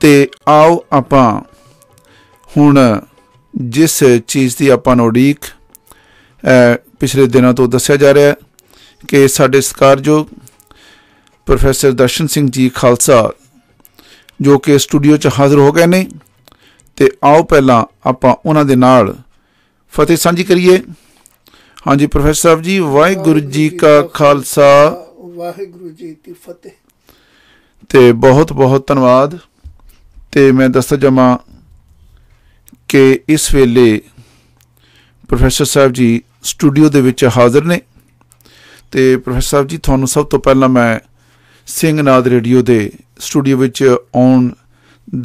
ਤੇ ਆਓ ਆਪਾਂ ਹੁਣ ਜਿਸ ਚੀਜ਼ ਦੀ ਆਪਾਂ ਨੂੰ ਉਡੀਕ ਪਿਛਲੇ ਦਿਨਾਂ ਤੋਂ ਦੱਸਿਆ ਜਾ ਰਿਹਾ ਹੈ ਕਿ ਸਾਡੇ ਸਤਿਕਾਰਯੋਗ ਪ੍ਰੋਫੈਸਰ ਦਰਸ਼ਨ ਸਿੰਘ ਜੀ ਖਾਲਸਾ ਜੋ ਕਿ ਸਟੂਡੀਓ 'ਚ ਹਾਜ਼ਰ ਹੋ ਗਏ ਨੇ ਤੇ ਆਓ ਪਹਿਲਾਂ ਆਪਾਂ ਉਹਨਾਂ ਦੇ ਨਾਲ ਫਤਿਹ ਸਾਂਝੀ ਕਰੀਏ ਹਾਂਜੀ ਪ੍ਰੋਫੈਸਰ ਸਾਹਿਬ ਜੀ ਵਾਹਿਗੁਰੂ ਜੀ ਕਾ ਖਾਲਸਾ ਵਾਹਿਗੁਰੂ ਜੀ ਕੀ ਫਤਿਹ ਤੇ ਬਹੁਤ ਬਹੁਤ ਧੰਨਵਾਦ ਤੇ ਮੈਂ ਦੱਸਦਾ ਜਾਵਾਂ ਕਿ ਇਸ ਵੇਲੇ ਪ੍ਰੋਫੈਸਰ ਸਾਹਿਬ ਜੀ ਸਟੂਡੀਓ ਦੇ ਵਿੱਚ ਹਾਜ਼ਰ ਨੇ ਤੇ ਪ੍ਰੋਫੈਸਰ ਸਾਹਿਬ ਜੀ ਤੁਹਾਨੂੰ ਸਭ ਤੋਂ ਪਹਿਲਾਂ ਮੈਂ ਸਿੰਘ ਨਾਦ ਰੇਡੀਓ ਦੇ ਸਟੂਡੀਓ ਵਿੱਚ ਆਉਣ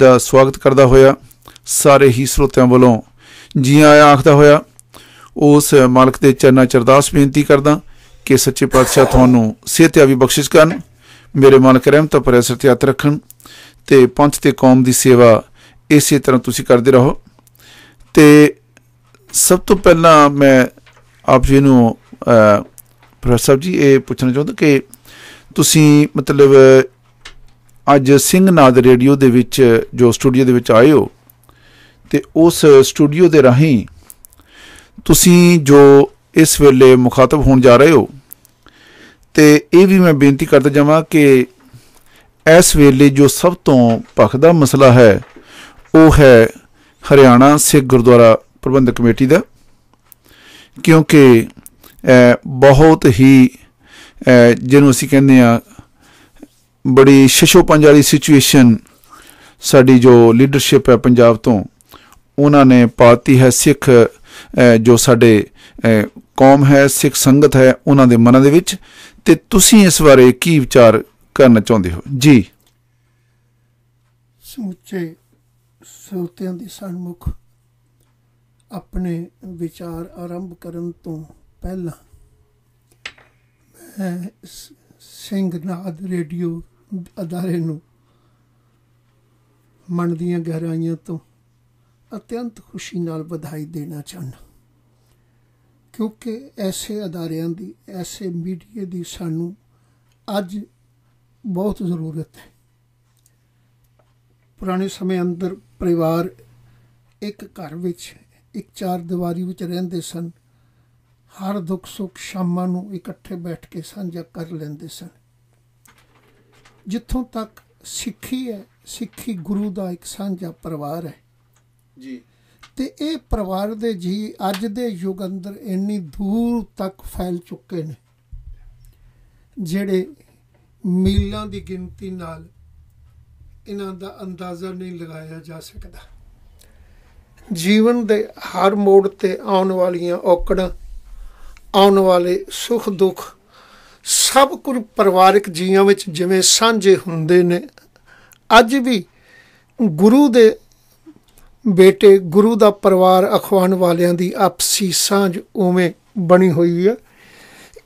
ਦਾ ਸਵਾਗਤ ਕਰਦਾ ਹੋਇਆ ਸਾਰੇ ਹੀ ਸਰੋਤਿਆਂ ਵੱਲੋਂ ਜੀ ਆਇਆਂ ਆਖਦਾ ਹੋਇਆ ਉਸ ਮਾਲਕ ਦੇ ਚਰਨਾ ਚਰਦਾਸ ਬੇਨਤੀ ਕਰਦਾ ਕਿ ਸੱਚੇ ਪਾਤਸ਼ਾਹ ਤੁਹਾਨੂੰ ਸਿਹਤਿਆ ਵੀ ਬਖਸ਼ਿਸ਼ ਕਰਨ ਮੇਰੇ ਮਨ ਕਰਮ ਤਾਂ ਪਰਸਰ ਤੇ ਰੱਖਣ ਤੇ ਪੰਥ ਤੇ ਕੌਮ ਦੀ ਸੇਵਾ ਇਸੇ ਤਰ੍ਹਾਂ ਤੁਸੀਂ ਕਰਦੇ ਰਹੋ ਤੇ ਸਭ ਤੋਂ ਪਹਿਲਾਂ ਮੈਂ ਆਪ ਜੀ ਨੂੰ ਪ੍ਰੋਫੈਸਰ ਜੀ ਇਹ ਪੁੱਛਣਾ ਚਾਹੁੰਦਾ ਕਿ ਤੁਸੀਂ ਮਤਲਬ ਅੱਜ ਸਿੰਘ ਨਾਦ ਰੇਡੀਓ ਦੇ ਵਿੱਚ ਜੋ ਸਟੂਡੀਓ ਦੇ ਵਿੱਚ ਆਏ ਹੋ ਤੇ ਉਸ ਸਟੂਡੀਓ ਦੇ ਰਾਹੀਂ ਤੁਸੀਂ ਜੋ ਇਸ ਵੇਲੇ ਮੁਖਾਤਬ ਹੋਣ ਜਾ ਰਹੇ ਹੋ ਤੇ ਇਹ ਵੀ ਮੈਂ ਬੇਨਤੀ ਕਰਦਾ ਜਾਵਾਂ ਕਿ ਇਸ ਵੇਲੇ ਜੋ ਸਭ ਤੋਂ ਭਖਦਾ ਮਸਲਾ ਹੈ ਉਹ ਹੈ ਹਰਿਆਣਾ ਸਿੱਖ ਗੁਰਦੁਆਰਾ ਪ੍ਰਬੰਧਕ ਕਮੇਟੀ ਦਾ ਕਿਉਂਕਿ ਬਹੁਤ ਹੀ ਜਿਹਨੂੰ ਅਸੀਂ ਕਹਿੰਦੇ ਆ ਬੜੀ ਪੰਜ ਵਾਲੀ ਸਿਚੁਏਸ਼ਨ ਸਾਡੀ ਜੋ ਲੀਡਰਸ਼ਿਪ ਹੈ ਪੰਜਾਬ ਤੋਂ ਉਹਨਾਂ ਨੇ ਪਾਤੀ ਹੈ ਸਿੱਖ ਜੋ ਸਾਡੇ ਕੌਮ ਹੈ ਸਿੱਖ ਸੰਗਤ ਹੈ ਉਹਨਾਂ ਦੇ ਮਨਾਂ ਦੇ ਵਿੱਚ ਤੇ ਤੁਸੀਂ ਇਸ ਬਾਰੇ ਕੀ ਵਿਚਾਰ ਕਰਨਾ ਚਾਹੁੰਦੇ ਹੋ ਜੀ ਸਮੁੱਚੇ ਸੋਤਿਆਂ ਦੀ ਸਨਮੁਖ ਆਪਣੇ ਵਿਚਾਰ ਆਰੰਭ ਕਰਨ ਤੋਂ ਪਹਿਲਾਂ ਮੈਂ ਸਿੰਘ ਨਾਦ ਰੇਡੀਓ ਅਦਾਰੇ ਨੂੰ ਮਨ ਦੀਆਂ ਗਹਿਰਾਈਆਂ ਤੋਂ ਅਤਿਅੰਤ ਖੁਸ਼ੀ ਨਾਲ ਵਧਾਈ ਦੇਣਾ ਚਾਹੁੰਦਾ ਕਿਉਂਕਿ ਐਸੇ ਅਦਾਰਿਆਂ ਦੀ ਐਸੇ ਮੀਡੀਆ ਦੀ ਸਾਨੂੰ ਅੱਜ ਬਹੁਤ ਜ਼ਰੂਰਤ ਹੈ ਪੁਰਾਣੇ ਸਮੇਂ ਅੰਦਰ ਪਰਿਵਾਰ ਇੱਕ ਘਰ ਵਿੱਚ ਇੱਕ ਚਾਰ ਦੀਵਾਰੀ ਵਿੱਚ ਰਹਿੰਦੇ ਸਨ ਹਰ ਦੁੱਖ ਸੁੱਖ ਸ਼ਾਮਾਂ ਨੂੰ ਇਕੱਠੇ ਬੈਠ ਕੇ ਸਾਂਝਾ ਕਰ ਲੈਂਦੇ ਸਨ ਜਿੱਥੋਂ ਤੱਕ ਸਿੱਖੀ ਹੈ ਸਿੱਖੀ ਗੁਰੂ ਦਾ ਇੱਕ ਸਾਂਝਾ ਪਰਿਵਾਰ ਹੈ ਜੀ ਤੇ ਇਹ ਪਰਿਵਾਰ ਦੇ ਜੀ ਅੱਜ ਦੇ ਯੁਗ ਅੰਦਰ ਇੰਨੀ ਦੂਰ ਤੱਕ ਫੈਲ ਚੁੱਕੇ ਨੇ ਜਿਹੜੇ ਮੀਲਾਂ ਦੀ ਗਿਣਤੀ ਨਾਲ ਇਹਨਾਂ ਦਾ ਅੰਦਾਜ਼ਾ ਨਹੀਂ ਲਗਾਇਆ ਜਾ ਸਕਦਾ ਜੀਵਨ ਦੇ ਹਰ ਮੋੜ ਤੇ ਆਉਣ ਵਾਲੀਆਂ ਔਕੜਾਂ ਆਉਣ ਵਾਲੇ ਸੁੱਖ ਦੁੱਖ ਸਭ ਕੁਝ ਪਰਿਵਾਰਕ ਜੀਵਾਂ ਵਿੱਚ ਜਿਵੇਂ ਸਾਂਝੇ ਹੁੰਦੇ ਨੇ ਅੱਜ ਵੀ ਗੁਰੂ ਦੇ ਬੇਟੇ ਗੁਰੂ ਦਾ ਪਰਿਵਾਰ ਅਖਵਾਨ ਵਾਲਿਆਂ ਦੀ ਆਪਸੀ ਸਾਂਝ ਉਵੇਂ ਬਣੀ ਹੋਈ ਹੈ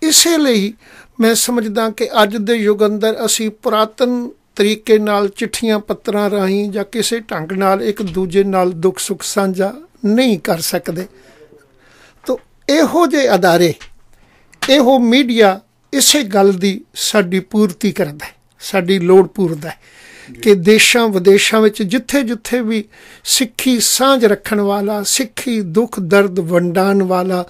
ਇਸੇ ਲਈ ਮੈਂ ਸਮਝਦਾ ਕਿ ਅੱਜ ਦੇ ਯੁੱਗ ਅੰਦਰ ਅਸੀਂ ਪੁਰਾਤਨ ਤਰੀਕੇ ਨਾਲ ਚਿੱਠੀਆਂ ਪੱਤਰਾਂ ਰਾਹੀਂ ਜਾਂ ਕਿਸੇ ਢੰਗ ਨਾਲ ਇੱਕ ਦੂਜੇ ਨਾਲ ਦੁੱਖ ਸੁੱਖ ਸਾਂਝਾ ਨਹੀਂ ਕਰ ਸਕਦੇ ਤੋ ਇਹੋ ਜੇ ਅਦਾਰੇ ਇਹੋ ਮੀਡੀਆ ਇਸੇ ਗੱਲ ਦੀ ਸਾਡੀ ਪੂਰਤੀ ਕਰਦਾ ਹੈ ਸਾਡੀ ਲੋੜ ਪੂਰਦਾ ਹੈ ਕਿ ਦੇਸ਼ਾਂ ਵਿਦੇਸ਼ਾਂ ਵਿੱਚ ਜਿੱਥੇ-ਜਿੱਥੇ ਵੀ ਸਿੱਖੀ ਸਾਂਝ ਰੱਖਣ ਵਾਲਾ ਸਿੱਖੀ ਦੁੱਖ ਦਰਦ ਵੰਡਾਣ ਵਾਲਾ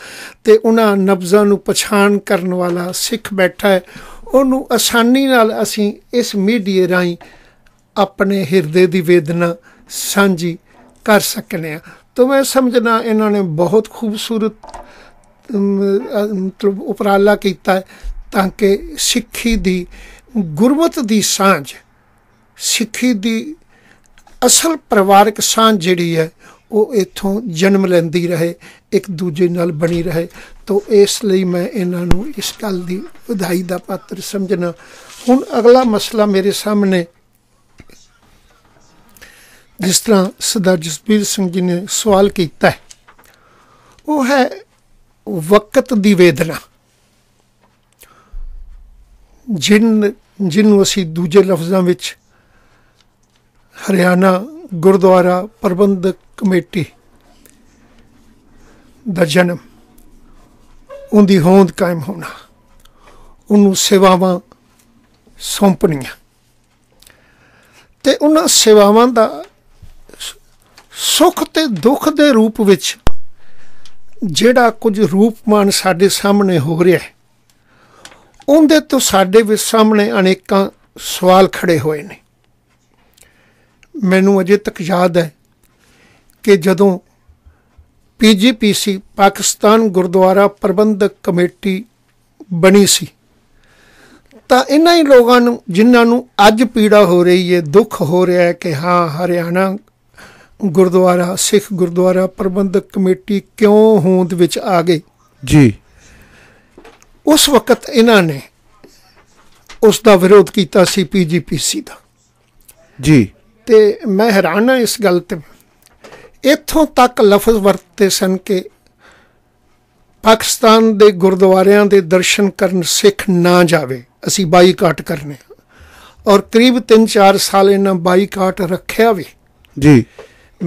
ਤੇ ਉਹਨਾਂ ਨਬਜ਼ਾਂ ਨੂੰ ਪਛਾਣ ਕਰਨ ਵਾਲਾ ਸਿੱਖ ਬੈਠਾ ਹੈ ਉਹਨੂੰ ਆਸਾਨੀ ਨਾਲ ਅਸੀਂ ਇਸ ਮੀਡੀਏ ਰਾਹੀਂ ਆਪਣੇ ਹਿਰਦੇ ਦੀ ਵੇਦਨਾ ਸਾਂਝੀ ਕਰ ਸਕਨੇ ਆ ਤਾਂ ਮੈਂ ਸਮਝਣਾ ਇਹਨਾਂ ਨੇ ਬਹੁਤ ਖੂਬਸੂਰਤ ਮਤਲਬ ਉਪਰਾਲਾ ਕੀਤਾ ਤਾਂ ਕਿ ਸਿੱਖੀ ਦੀ ਗੁਰਮਤ ਦੀ ਸਾਂਝ ਸਿੱਖੀ ਦੀ ਅਸਲ ਪਰਿਵਾਰਕ ਸਾਂਝ ਜਿਹੜੀ ਹੈ ਉਹ ਇਥੋਂ ਜਨਮ ਲੈਂਦੀ ਰਹੇ ਇੱਕ ਦੂਜੇ ਨਾਲ ਬਣੀ ਰਹੇ ਤੋਂ ਇਸ ਲਈ ਮੈਂ ਇਹਨਾਂ ਨੂੰ ਇਸ ਗੱਲ ਦੀ ਵਧਾਈ ਦਾ ਪਾਤਰ ਸਮਝਣਾ ਹੁਣ ਅਗਲਾ ਮਸਲਾ ਮੇਰੇ ਸਾਹਮਣੇ ਜਿਸ ਤਰ੍ਹਾਂ ਸਰਦਾਰ ਜਸਬੀਰ ਸਿੰਘ ਜੀ ਨੇ ਸਵਾਲ ਕੀਤਾ ਹੈ ਉਹ ਹੈ ਵਕਤ ਦੀ ਵੇਦਨਾ ਜਿੰਨ ਜਿੰਨ ਅਸੀਂ ਦੂਜੇ ਲਫ਼ਜ਼ਾਂ ਵਿੱਚ ਹਰਿਆਣਾ ਗੁਰਦੁਆਰਾ ਪ੍ਰਬੰਧਕ ਕਮੇਟੀ ਦਾ ਜਨਮ ਉਹਦੀ ਹੋਂਦ ਕਾਇਮ ਹੋਣਾ ਉਹਨੂੰ ਸੇਵਾਵਾਂ ਸੌਂਪਣੀਆਂ ਤੇ ਉਹਨਾਂ ਸੇਵਾਵਾਂ ਦਾ ਸੁਖ ਤੇ ਦੁੱਖ ਦੇ ਰੂਪ ਵਿੱਚ ਜਿਹੜਾ ਕੁਝ ਰੂਪਮਾਨ ਸਾਡੇ ਸਾਹਮਣੇ ਹੋ ਰਿਹਾ ਹੈ ਉਹਦੇ ਤੋਂ ਸਾਡੇ ਵਿੱਚ ਸਾਹਮਣੇ ਅਨੇਕਾਂ ਸਵਾਲ ਖੜੇ ਹੋਏ ਨੇ ਮੈਨੂੰ ਅਜੇ ਤੱਕ ਯਾਦ ਹੈ ਕਿ ਜਦੋਂ ਪੀਜੀਪੀਸੀ ਪਾਕਿਸਤਾਨ ਗੁਰਦੁਆਰਾ ਪ੍ਰਬੰਧਕ ਕਮੇਟੀ ਬਣੀ ਸੀ ਤਾਂ ਇਨ੍ਹਾਂ ਹੀ ਲੋਕਾਂ ਨੂੰ ਜਿਨ੍ਹਾਂ ਨੂੰ ਅੱਜ ਪੀੜਾ ਹੋ ਰਹੀ ਹੈ ਦੁੱਖ ਹੋ ਰਿਹਾ ਹੈ ਕਿ ਹਾਂ ਹਰਿਆਣਾ ਗੁਰਦੁਆਰਾ ਸਿੱਖ ਗੁਰਦੁਆਰਾ ਪ੍ਰਬੰਧਕ ਕਮੇਟੀ ਕਿਉਂ ਹੋਂਦ ਵਿੱਚ ਆ ਗਈ ਜੀ ਉਸ ਵਕਤ ਇਹਨਾਂ ਨੇ ਉਸ ਦਾ ਵਿਰੋਧ ਕੀਤਾ ਸੀ ਪੀਜੀਪੀਸੀ ਦਾ ਜੀ ਤੇ ਮੈਂ ਹੈਰਾਨ ਹਾਂ ਇਸ ਗੱਲ ਤੇ ਇੱਥੋਂ ਤੱਕ ਲਫ਼ਜ਼ ਵਰਤੇ ਸਨ ਕਿ ਪਾਕਿਸਤਾਨ ਦੇ ਗੁਰਦੁਆਰਿਆਂ ਦੇ ਦਰਸ਼ਨ ਕਰਨ ਸਿੱਖ ਨਾ ਜਾਵੇ ਅਸੀਂ ਬਾਈਕਾਟ ਕਰਨੇ ਔਰ ਕਰੀਬ 3-4 ਸਾਲ ਇਹਨਾਂ ਬਾਈਕਾਟ ਰੱਖਿਆ ਵੀ ਜੀ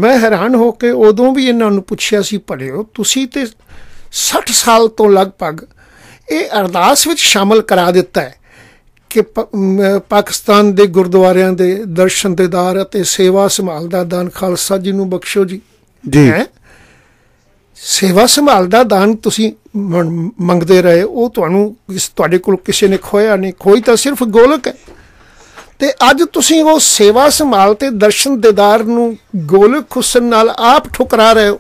ਮੈਂ ਹੈਰਾਨ ਹੋ ਕੇ ਉਦੋਂ ਵੀ ਇਹਨਾਂ ਨੂੰ ਪੁੱਛਿਆ ਸੀ ਪੜਿਓ ਤੁਸੀਂ ਤੇ 60 ਸਾਲ ਤੋਂ ਲਗਭਗ ਇਹ ਅਰਦਾਸ ਵਿੱਚ ਸ਼ਾਮਲ ਕਰਾ ਦਿੱਤਾ ਹੈ ਕਿ ਪਾਕਿਸਤਾਨ ਦੇ ਗੁਰਦੁਆਰਿਆਂ ਦੇ ਦਰਸ਼ਨ ਦੇਦਾਰ ਅਤੇ ਸੇਵਾ ਸੰਭਾਲਦਾ ਦਾਨ ਖਾਲਸਾ ਜੀ ਨੂੰ ਬਖਸ਼ੋ ਜੀ ਜੀ ਸੇਵਾ ਸੰਭਾਲਦਾ ਦਾਨ ਤੁਸੀਂ ਮੰਗਦੇ ਰਹੇ ਉਹ ਤੁਹਾਨੂੰ ਇਸ ਤੁਹਾਡੇ ਕੋਲ ਕਿਸੇ ਨੇ ਖੋਇਆ ਨਹੀਂ ਕੋਈ ਤਾਂ ਸਿਰਫ ਗੋਲਕ ਹੈ ਤੇ ਅੱਜ ਤੁਸੀਂ ਉਹ ਸੇਵਾ ਸੰਭਾਲ ਤੇ ਦਰਸ਼ਨ ਦੇਦਾਰ ਨੂੰ ਗੋਲਕ ਹੁਸਨ ਨਾਲ ਆਪ ਠੁਕਰਾ ਰਹੇ ਹੋ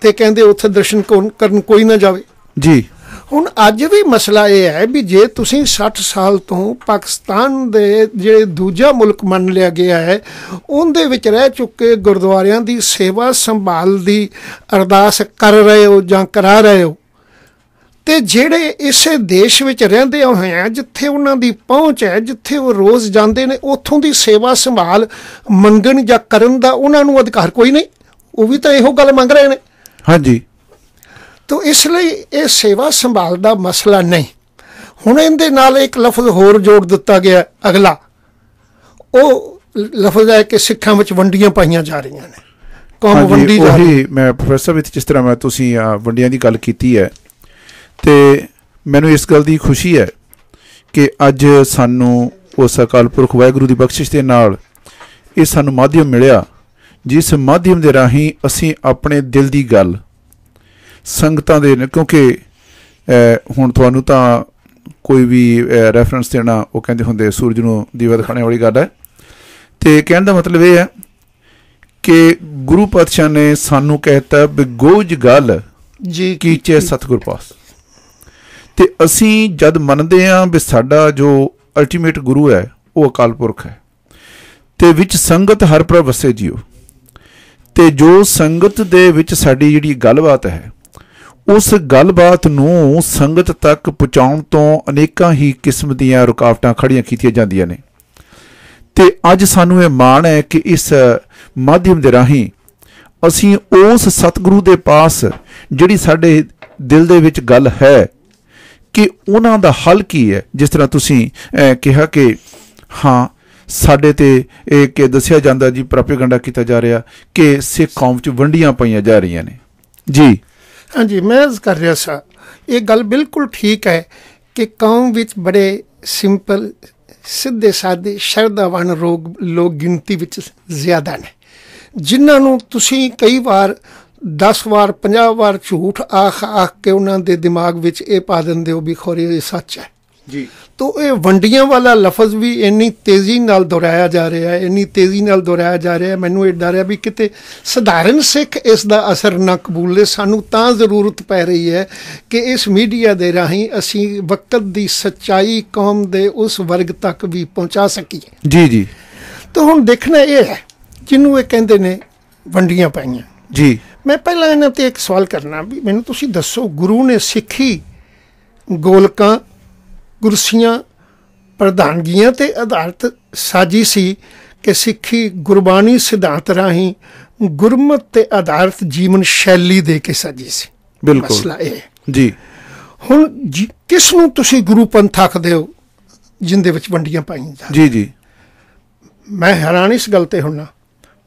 ਤੇ ਕਹਿੰਦੇ ਉੱਥੇ ਦਰਸ਼ਨ ਕਰਨ ਕੋਈ ਨਾ ਜਾਵੇ ਜੀ ਹੁਣ ਅੱਜ ਵੀ ਮਸਲਾ ਇਹ ਹੈ ਵੀ ਜੇ ਤੁਸੀਂ 60 ਸਾਲ ਤੋਂ ਪਾਕਿਸਤਾਨ ਦੇ ਜਿਹੜੇ ਦੂਜਾ ਮੁਲਕ ਮੰਨ ਲਿਆ ਗਿਆ ਹੈ ਉਹਦੇ ਵਿੱਚ ਰਹਿ ਚੁੱਕੇ ਗੁਰਦੁਆਰਿਆਂ ਦੀ ਸੇਵਾ ਸੰਭਾਲ ਦੀ ਅਰਦਾਸ ਕਰ ਰਹੇ ਹੋ ਜਾਂ ਕਰਾ ਰਹੇ ਹੋ ਤੇ ਜਿਹੜੇ ਇਸੇ ਦੇਸ਼ ਵਿੱਚ ਰਹਿੰਦੇ ਹੋਏ ਆ ਜਿੱਥੇ ਉਹਨਾਂ ਦੀ ਪਹੁੰਚ ਹੈ ਜਿੱਥੇ ਉਹ ਰੋਜ਼ ਜਾਂਦੇ ਨੇ ਉੱਥੋਂ ਦੀ ਸੇਵਾ ਸੰਭਾਲ ਮੰਗਣ ਜਾਂ ਕਰਨ ਦਾ ਉਹਨਾਂ ਨੂੰ ਅਧਿਕਾਰ ਕੋਈ ਨਹੀਂ ਉਹ ਵੀ ਤਾਂ ਇਹੋ ਗੱਲ ਮੰਗ ਰਹੇ ਨੇ ਹਾਂਜੀ ਤੋਂ ਇਸ ਲਈ ਇਹ ਸੇਵਾ ਸੰਭਾਲ ਦਾ ਮਸਲਾ ਨਹੀਂ ਹੁਣ ਇਹਦੇ ਨਾਲ ਇੱਕ ਲਫ਼ਜ਼ ਹੋਰ ਜੋੜ ਦਿੱਤਾ ਗਿਆ ਅਗਲਾ ਉਹ ਲਫ਼ਜ਼ ਹੈ ਕਿ ਸਿੱਖਾਂ ਵਿੱਚ ਵੰਡੀਆਂ ਪਾਈਆਂ ਜਾ ਰਹੀਆਂ ਨੇ ਕੌਮ ਵੰਡੀ ਜਾ ਰਹੀ ਮੈਂ ਪ੍ਰੋਫੈਸਰ ਵਿੱਚ ਜਿਸ ਤਰ੍ਹਾਂ ਮੈਂ ਤੁਸੀਂ ਵੰਡੀਆਂ ਦੀ ਗੱਲ ਕੀਤੀ ਹੈ ਤੇ ਮੈਨੂੰ ਇਸ ਗੱਲ ਦੀ ਖੁਸ਼ੀ ਹੈ ਕਿ ਅੱਜ ਸਾਨੂੰ ਉਸ ਅਕਾਲ ਪੁਰਖ ਵਾਹਿਗੁਰੂ ਦੀ ਬਖਸ਼ਿਸ਼ ਦੇ ਨਾਲ ਇਹ ਸਾਨੂੰ ਮਾਧਿਅਮ ਮਿਲਿਆ ਜਿਸ ਮਾਧਿਅਮ ਦੇ ਰਾਹੀਂ ਅਸੀਂ ਆਪਣੇ ਦਿਲ ਦੀ ਗੱਲ ਸੰਗਤਾਂ ਦੇ ਨੇ ਕਿਉਂਕਿ ਹੁਣ ਤੁਹਾਨੂੰ ਤਾਂ ਕੋਈ ਵੀ ਰੈਫਰੈਂਸ ਦੇਣਾ ਉਹ ਕਹਿੰਦੇ ਹੁੰਦੇ ਸੂਰਜ ਨੂੰ ਦੀਵਾ ਦਿਖਾਣੇ ਵਾਲੀ ਗੱਲ ਹੈ ਤੇ ਕਹਿਣ ਦਾ ਮਤਲਬ ਇਹ ਹੈ ਕਿ ਗੁਰੂ ਪਾਤਸ਼ਾਹ ਨੇ ਸਾਨੂੰ ਕਹਿਤਾ ਗੋਜ ਗੱਲ ਜੀ ਕੀਚੇ ਸਤਗੁਰ ਪਾਸ ਤੇ ਅਸੀਂ ਜਦ ਮੰਨਦੇ ਆਂ ਵੀ ਸਾਡਾ ਜੋ ਅਲਟੀਮੇਟ ਗੁਰੂ ਹੈ ਉਹ ਅਕਾਲ ਪੁਰਖ ਹੈ ਤੇ ਵਿੱਚ ਸੰਗਤ ਹਰ ਪ੍ਰਭ ਵਸੇ ਜੀਓ ਤੇ ਜੋ ਸੰਗਤ ਦੇ ਵਿੱਚ ਸਾਡੀ ਜਿਹੜੀ ਗੱਲਬਾਤ ਹੈ ਉਸ ਗੱਲਬਾਤ ਨੂੰ ਸੰਗਤ ਤੱਕ ਪਹੁੰਚਾਉਣ ਤੋਂ ਅਨੇਕਾਂ ਹੀ ਕਿਸਮ ਦੀਆਂ ਰੁਕਾਵਟਾਂ ਖੜੀਆਂ ਕੀਤੀਆਂ ਜਾਂਦੀਆਂ ਨੇ ਤੇ ਅੱਜ ਸਾਨੂੰ ਇਹ ਮਾਣ ਹੈ ਕਿ ਇਸ ਮਾਧਿਅਮ ਦੇ ਰਾਹੀਂ ਅਸੀਂ ਉਸ ਸਤਿਗੁਰੂ ਦੇ ਪਾਸ ਜਿਹੜੀ ਸਾਡੇ ਦਿਲ ਦੇ ਵਿੱਚ ਗੱਲ ਹੈ ਕਿ ਉਹਨਾਂ ਦਾ ਹੱਲ ਕੀ ਹੈ ਜਿਸ ਤਰ੍ਹਾਂ ਤੁਸੀਂ ਕਿਹਾ ਕਿ ਹਾਂ ਸਾਡੇ ਤੇ ਇਹ ਕਿ ਦੱਸਿਆ ਜਾਂਦਾ ਜੀ ਪ੍ਰੋਪਗੈਂਡਾ ਕੀਤਾ ਜਾ ਰਿਹਾ ਕਿ ਸਿੱਖ ਕੌਮ 'ਚ ਵੰਡੀਆਂ ਪਈਆਂ ਜਾ ਰਹੀਆਂ ਨੇ ਜੀ ਹਾਂਜੀ ਮੈਂ ਇਸ ਕਰ ਰਿਹਾ ਸਾਂ ਇਹ ਗੱਲ ਬਿਲਕੁਲ ਠੀਕ ਹੈ ਕਿ ਕੌਮ ਵਿੱਚ ਬੜੇ ਸਿੰਪਲ ਸਿੱਧੇ ਸਾਦੇ ਸ਼ਰਧਾਵਾਨ ਰੋਗ ਲੋਕ ਗਿਣਤੀ ਵਿੱਚ ਜ਼ਿਆਦਾ ਨੇ ਜਿਨ੍ਹਾਂ ਨੂੰ ਤੁਸੀਂ ਕਈ ਵਾਰ 10 ਵਾਰ 50 ਵਾਰ ਝੂਠ ਆਖ ਆਖ ਕੇ ਉਹਨਾਂ ਦੇ ਦਿਮਾਗ ਵਿੱਚ ਇਹ ਪਾ ਦਿੰਦੇ ਹੋ ਵੀ ਖੋਰੀ ਸੱਚ ਹੈ ਜੀ ਤੋਂ ਇਹ ਵੰਡੀਆਂ ਵਾਲਾ ਲਫ਼ਜ਼ ਵੀ ਇੰਨੀ ਤੇਜ਼ੀ ਨਾਲ ਦੁਹਰਾਇਆ ਜਾ ਰਿਹਾ ਹੈ ਇੰਨੀ ਤੇਜ਼ੀ ਨਾਲ ਦੁਹਰਾਇਆ ਜਾ ਰਿਹਾ ਹੈ ਮੈਨੂੰ ਇਹ ਡਰ ਹੈ ਵੀ ਕਿਤੇ ਸਧਾਰਨ ਸਿੱਖ ਇਸ ਦਾ ਅਸਰ ਨਾ ਕਬੂਲੇ ਸਾਨੂੰ ਤਾਂ ਜ਼ਰੂਰਤ ਪੈ ਰਹੀ ਹੈ ਕਿ ਇਸ ਮੀਡੀਆ ਦੇ ਰਾਹੀਂ ਅਸੀਂ ਵਕਤ ਦੀ ਸਚਾਈ ਕੌਮ ਦੇ ਉਸ ਵਰਗ ਤੱਕ ਵੀ ਪਹੁੰਚਾ ਸਕੀਏ ਜੀ ਜੀ ਤਾਂ ਹੁਣ ਦੇਖਣਾ ਇਹ ਹੈ ਜਿਹਨੂੰ ਇਹ ਕਹਿੰਦੇ ਨੇ ਵੰਡੀਆਂ ਪਾਈਆਂ ਜੀ ਮੈਂ ਪਹਿਲਾਂ ਇਹਨਾਂ ਤੇ ਇੱਕ ਸਵਾਲ ਕਰਨਾ ਵੀ ਮੈਨੂੰ ਤੁਸੀਂ ਦੱਸੋ ਗੁਰੂ ਨੇ ਸਿੱਖੀ ਗੋਲਕਾਂ ਗੁਰਸੀਆਂ ਪ੍ਰਧਾਨਗੀਆਂ ਤੇ ਆਧਾਰਿਤ ਸਾਜੀ ਸੀ ਕਿ ਸਿੱਖੀ ਗੁਰਬਾਣੀ ਸਿਧਾਂਤ ਰਾਹੀਂ ਗੁਰਮਤ ਤੇ ਆਧਾਰਿਤ ਜੀਵਨ ਸ਼ੈਲੀ ਦੇ ਕੇ ਸਾਜੀ ਸੀ ਬਿਲਕੁਲ ਮਸਲਾ ਇਹ ਜੀ ਹੁਣ ਕਿਸ ਨੂੰ ਤੁਸੀਂ ਗੁਰੂ ਪੰਥ ਆਖਦੇ ਹੋ ਜਿੰਦੇ ਵਿੱਚ ਵੰਡੀਆਂ ਪਾਈਆਂ ਜਾਂਦਾ ਜੀ ਜੀ ਮੈਂ ਹੈਰਾਨ ਇਸ ਗੱਲ ਤੇ ਹੁਣਾ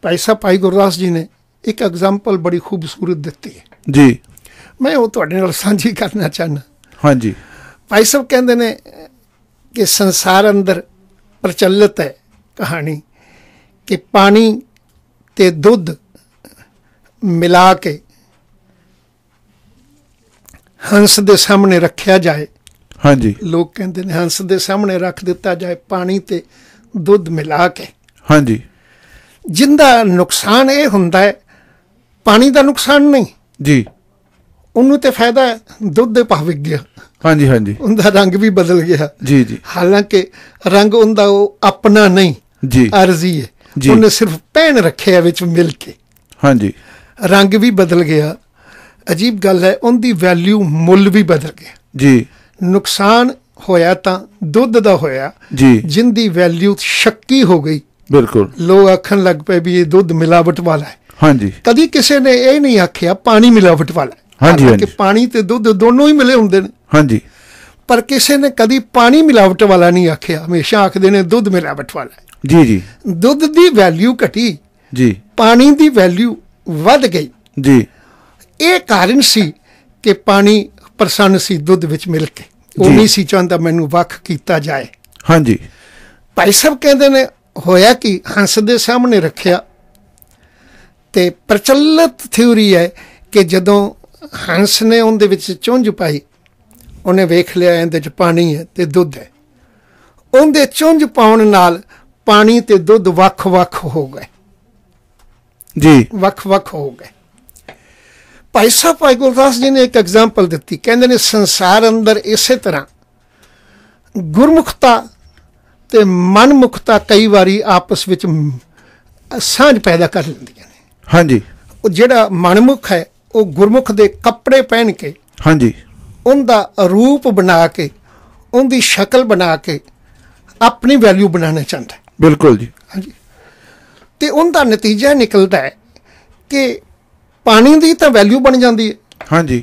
ਭਾਈ ਸਾਹਿਬ ਭਾਈ ਗੁਰਦਾਸ ਜੀ ਨੇ ਇੱਕ ਐਗਜ਼ਾਮਪਲ ਬੜੀ ਖੂਬਸੂਰਤ ਦਿੱਤੀ ਹੈ ਜੀ ਮੈਂ ਉਹ ਤੁਹਾਡੇ ਨਾਲ ਸਾਂਝੀ ਕਰਨਾ ਚਾਹਨਾ ਹਾਂਜੀ ਭਾਈ ਸਾਹਿਬ ਕਹਿੰਦੇ ਨੇ ਕਿ ਸੰਸਾਰ ਅੰਦਰ ਪ੍ਰਚਲਿਤ ਹੈ ਕਹਾਣੀ ਕਿ ਪਾਣੀ ਤੇ ਦੁੱਧ ਮਿਲਾ ਕੇ ਹੰਸ ਦੇ ਸਾਹਮਣੇ ਰੱਖਿਆ ਜਾਏ ਹਾਂਜੀ ਲੋਕ ਕਹਿੰਦੇ ਨੇ ਹੰਸ ਦੇ ਸਾਹਮਣੇ ਰੱਖ ਦਿੱਤਾ ਜਾਏ ਪਾਣੀ ਤੇ ਦੁੱਧ ਮਿਲਾ ਕੇ ਹਾਂਜੀ ਜਿੰਦਾ ਨੁਕਸਾਨ ਇਹ ਹੁੰਦਾ ਹੈ ਪਾਣੀ ਦਾ ਨੁਕਸਾਨ ਨਹੀਂ ਜੀ ਉਹਨੂੰ ਤੇ ਫਾਇਦਾ ਦੁੱਧ ਦੇ ਭਾਵਿਕ ਗਿਆ ਹਾਂਜੀ ਹਾਂਜੀ ਉਹਦਾ ਰੰਗ ਵੀ ਬਦਲ ਗਿਆ ਜੀ ਜੀ ਹਾਲਾਂਕਿ ਰੰਗ ਉਹਦਾ ਉਹ ਆਪਣਾ ਨਹੀਂ ਜੀ ਅਰਜ਼ੀ ਹੈ ਉਹਨੇ ਸਿਰਫ ਪਹਿਨ ਰੱਖਿਆ ਵਿੱਚ ਮਿਲ ਕੇ ਹਾਂਜੀ ਰੰਗ ਵੀ ਬਦਲ ਗਿਆ ਅਜੀਬ ਗੱਲ ਹੈ ਉਹਦੀ ਵੈਲਿਊ ਮੁੱਲ ਵੀ ਬਦਲ ਗਿਆ ਜੀ ਨੁਕਸਾਨ ਹੋਇਆ ਤਾਂ ਦੁੱਧ ਦਾ ਹੋਇਆ ਜੀ ਜਿੰਦੀ ਵੈਲਿਊ ਸ਼ੱਕੀ ਹੋ ਗਈ ਬਿਲਕੁਲ ਲੋਕ ਆਖਣ ਲੱਗ ਪਏ ਵੀ ਇਹ ਦੁੱਧ ਮਿਲਾਵਟ ਵਾਲਾ ਹੈ ਹਾਂਜੀ ਕਦੀ ਕਿਸੇ ਨੇ ਇਹ ਨਹੀਂ ਆਖਿਆ ਪਾਣੀ ਮਿਲਾਵਟ ਵਾਲਾ ਹਾਂਜੀ ਹਾਂਜੀ ਪਾਣੀ ਤੇ ਦੁੱਧ ਦੋਨੋਂ ਹੀ ਮਿਲੇ ਹੁੰਦੇ ਨੇ ਹਾਂਜੀ ਪਰ ਕਿਸੇ ਨੇ ਕਦੀ ਪਾਣੀ ਮਿਲਾਵਟ ਵਾਲਾ ਨਹੀਂ ਆਖਿਆ ਹਮੇਸ਼ਾ ਆਖਦੇ ਨੇ ਦੁੱਧ ਮਿਲਾਵਟ ਵਾਲਾ ਜੀ ਜੀ ਦੁੱਧ ਦੀ ਵੈਲਿਊ ਘਟੀ ਜੀ ਪਾਣੀ ਦੀ ਵੈਲਿਊ ਵੱਧ ਗਈ ਜੀ ਇਹ ਕਾਰਨ ਸੀ ਕਿ ਪਾਣੀ ਪ੍ਰਸੰਨ ਸੀ ਦੁੱਧ ਵਿੱਚ ਮਿਲ ਕੇ ਉਹ ਨਹੀਂ ਸੀ ਚਾਹੁੰਦਾ ਮੈਨੂੰ ਵੱਖ ਕੀਤਾ ਜਾਏ ਹਾਂਜੀ ਭਾਈ ਸਾਹਿਬ ਕਹਿੰਦੇ ਨੇ ਹੋਇਆ ਕਿ ਹੰਸ ਦੇ ਸਾਹਮਣੇ ਰੱਖਿਆ ਤੇ ਪ੍ਰਚਲਿਤ ਥਿਉਰੀ ਹੈ ਕਿ ਜਦੋਂ ਹੰਸ ਨੇ ਉਹਦੇ ਵਿੱਚ ਚੁੰਝ ਪਾਈ ਉਹਨੇ ਵੇਖ ਲਿਆ ਇਹਦੇ 'ਚ ਪਾਣੀ ਹੈ ਤੇ ਦੁੱਧ ਹੈ ਉਹਦੇ ਚੁੰਝ ਪਾਉਣ ਨਾਲ ਪਾਣੀ ਤੇ ਦੁੱਧ ਵੱਖ-ਵੱਖ ਹੋ ਗਏ ਜੀ ਵੱਖ-ਵੱਖ ਹੋ ਗਏ ਭਾਈ ਸਾਹਿਬ ਭਾਈ ਗੁਰਦਾਸ ਜੀ ਨੇ ਇੱਕ ਐਗਜ਼ਾਮਪਲ ਦਿੱਤੀ ਕਹਿੰਦੇ ਨੇ ਸੰਸਾਰ ਅੰਦਰ ਇਸੇ ਤਰ੍ਹਾਂ ਗੁਰਮੁਖਤਾ ਤੇ ਮਨਮੁਖਤਾ ਕਈ ਵਾਰੀ ਆਪਸ ਵਿੱਚ ਸਾਂਝ ਪੈਦਾ ਕਰ ਲੈਂਦੀਆਂ ਨੇ ਹਾਂਜੀ ਉਹ ਜਿਹੜਾ ਮਨਮੁਖ ਹੈ ਉਹ ਗੁਰਮੁਖ ਦੇ ਕੱਪੜੇ ਪਹਿਨ ਕੇ ਹਾਂਜੀ ਉਹਦਾ ਰੂਪ ਬਣਾ ਕੇ ਉਹਦੀ ਸ਼ਕਲ ਬਣਾ ਕੇ ਆਪਣੀ ਵੈਲਿਊ ਬਣਾਉਣਾ ਚਾਹੁੰਦਾ ਬਿਲਕੁਲ ਜੀ ਹਾਂਜੀ ਤੇ ਉਹਦਾ ਨਤੀਜਾ ਨਿਕਲਦਾ ਹੈ ਕਿ ਪਾਣੀ ਦੀ ਤਾਂ ਵੈਲਿਊ ਬਣ ਜਾਂਦੀ ਹੈ ਹਾਂਜੀ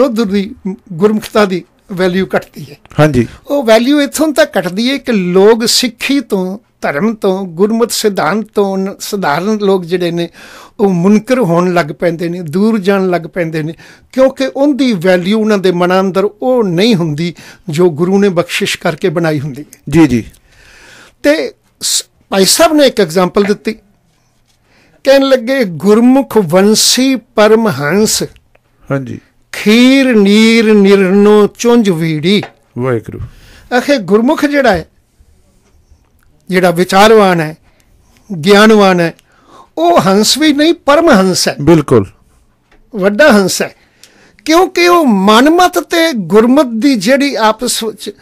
ਦੁੱਧ ਦੀ ਗੁਰਮਖਤਾ ਦੀ ਵੈਲਿਊ ਘਟਦੀ ਹੈ ਹਾਂਜੀ ਉਹ ਵੈਲਿਊ ਇਥੋਂ ਤੱਕ ਘਟਦੀ ਹੈ ਕਿ ਲੋਕ ਸਿੱਖੀ ਤੋਂ ਧਰਮ ਤੋਂ ਗੁਰਮਤ ਸਿਧਾਂਤ ਤੋਂ ਸਧਾਰਨ ਲੋਕ ਜਿਹੜੇ ਨੇ ਉਹ ਮੁਨਕਰ ਹੋਣ ਲੱਗ ਪੈਂਦੇ ਨੇ ਦੂਰ ਜਾਣ ਲੱਗ ਪੈਂਦੇ ਨੇ ਕਿਉਂਕਿ ਉਹਦੀ ਵੈਲਿਊ ਉਹਨਾਂ ਦੇ ਮਨਾਂ ਅੰਦਰ ਉਹ ਨਹੀਂ ਹੁੰਦੀ ਜੋ ਗੁਰੂ ਨੇ ਬਖਸ਼ਿਸ਼ ਕਰਕੇ ਬਣਾਈ ਹੁੰਦੀ ਹੈ ਜੀ ਜੀ ਤੇ ਭਾਈ ਸਾਹਿਬ ਨੇ ਇੱਕ ਐਗਜ਼ਾਮਪਲ ਦਿੱਤੀ ਕਹਿਣ ਲੱਗੇ ਗੁਰਮੁਖ ਵੰਸੀ ਪਰਮਹੰਸ ਹਾਂਜੀ ਖੀਰ ਨੀਰ ਨਿਰਨੋ ਚੁੰਝ ਵੀੜੀ ਵਾਹਿਗੁਰੂ ਅਖੇ ਗੁਰਮੁਖ ਜਿਹੜਾ ਹੈ ਜਿਹੜਾ ਵਿਚਾਰਵਾਨ ਹੈ ਗਿਆਨਵਾਨ ਹੈ ਉਹ ਹੰਸ ਵੀ ਨਹੀਂ ਪਰਮ ਹੰਸ ਹੈ ਬਿਲਕੁਲ ਵੱਡਾ ਹੰਸ ਹੈ ਕਿਉਂਕਿ ਉਹ ਮਨਮਤ ਤੇ ਗੁਰਮਤ ਦੀ ਜਿਹੜੀ ਆਪਸ ਵਿੱਚ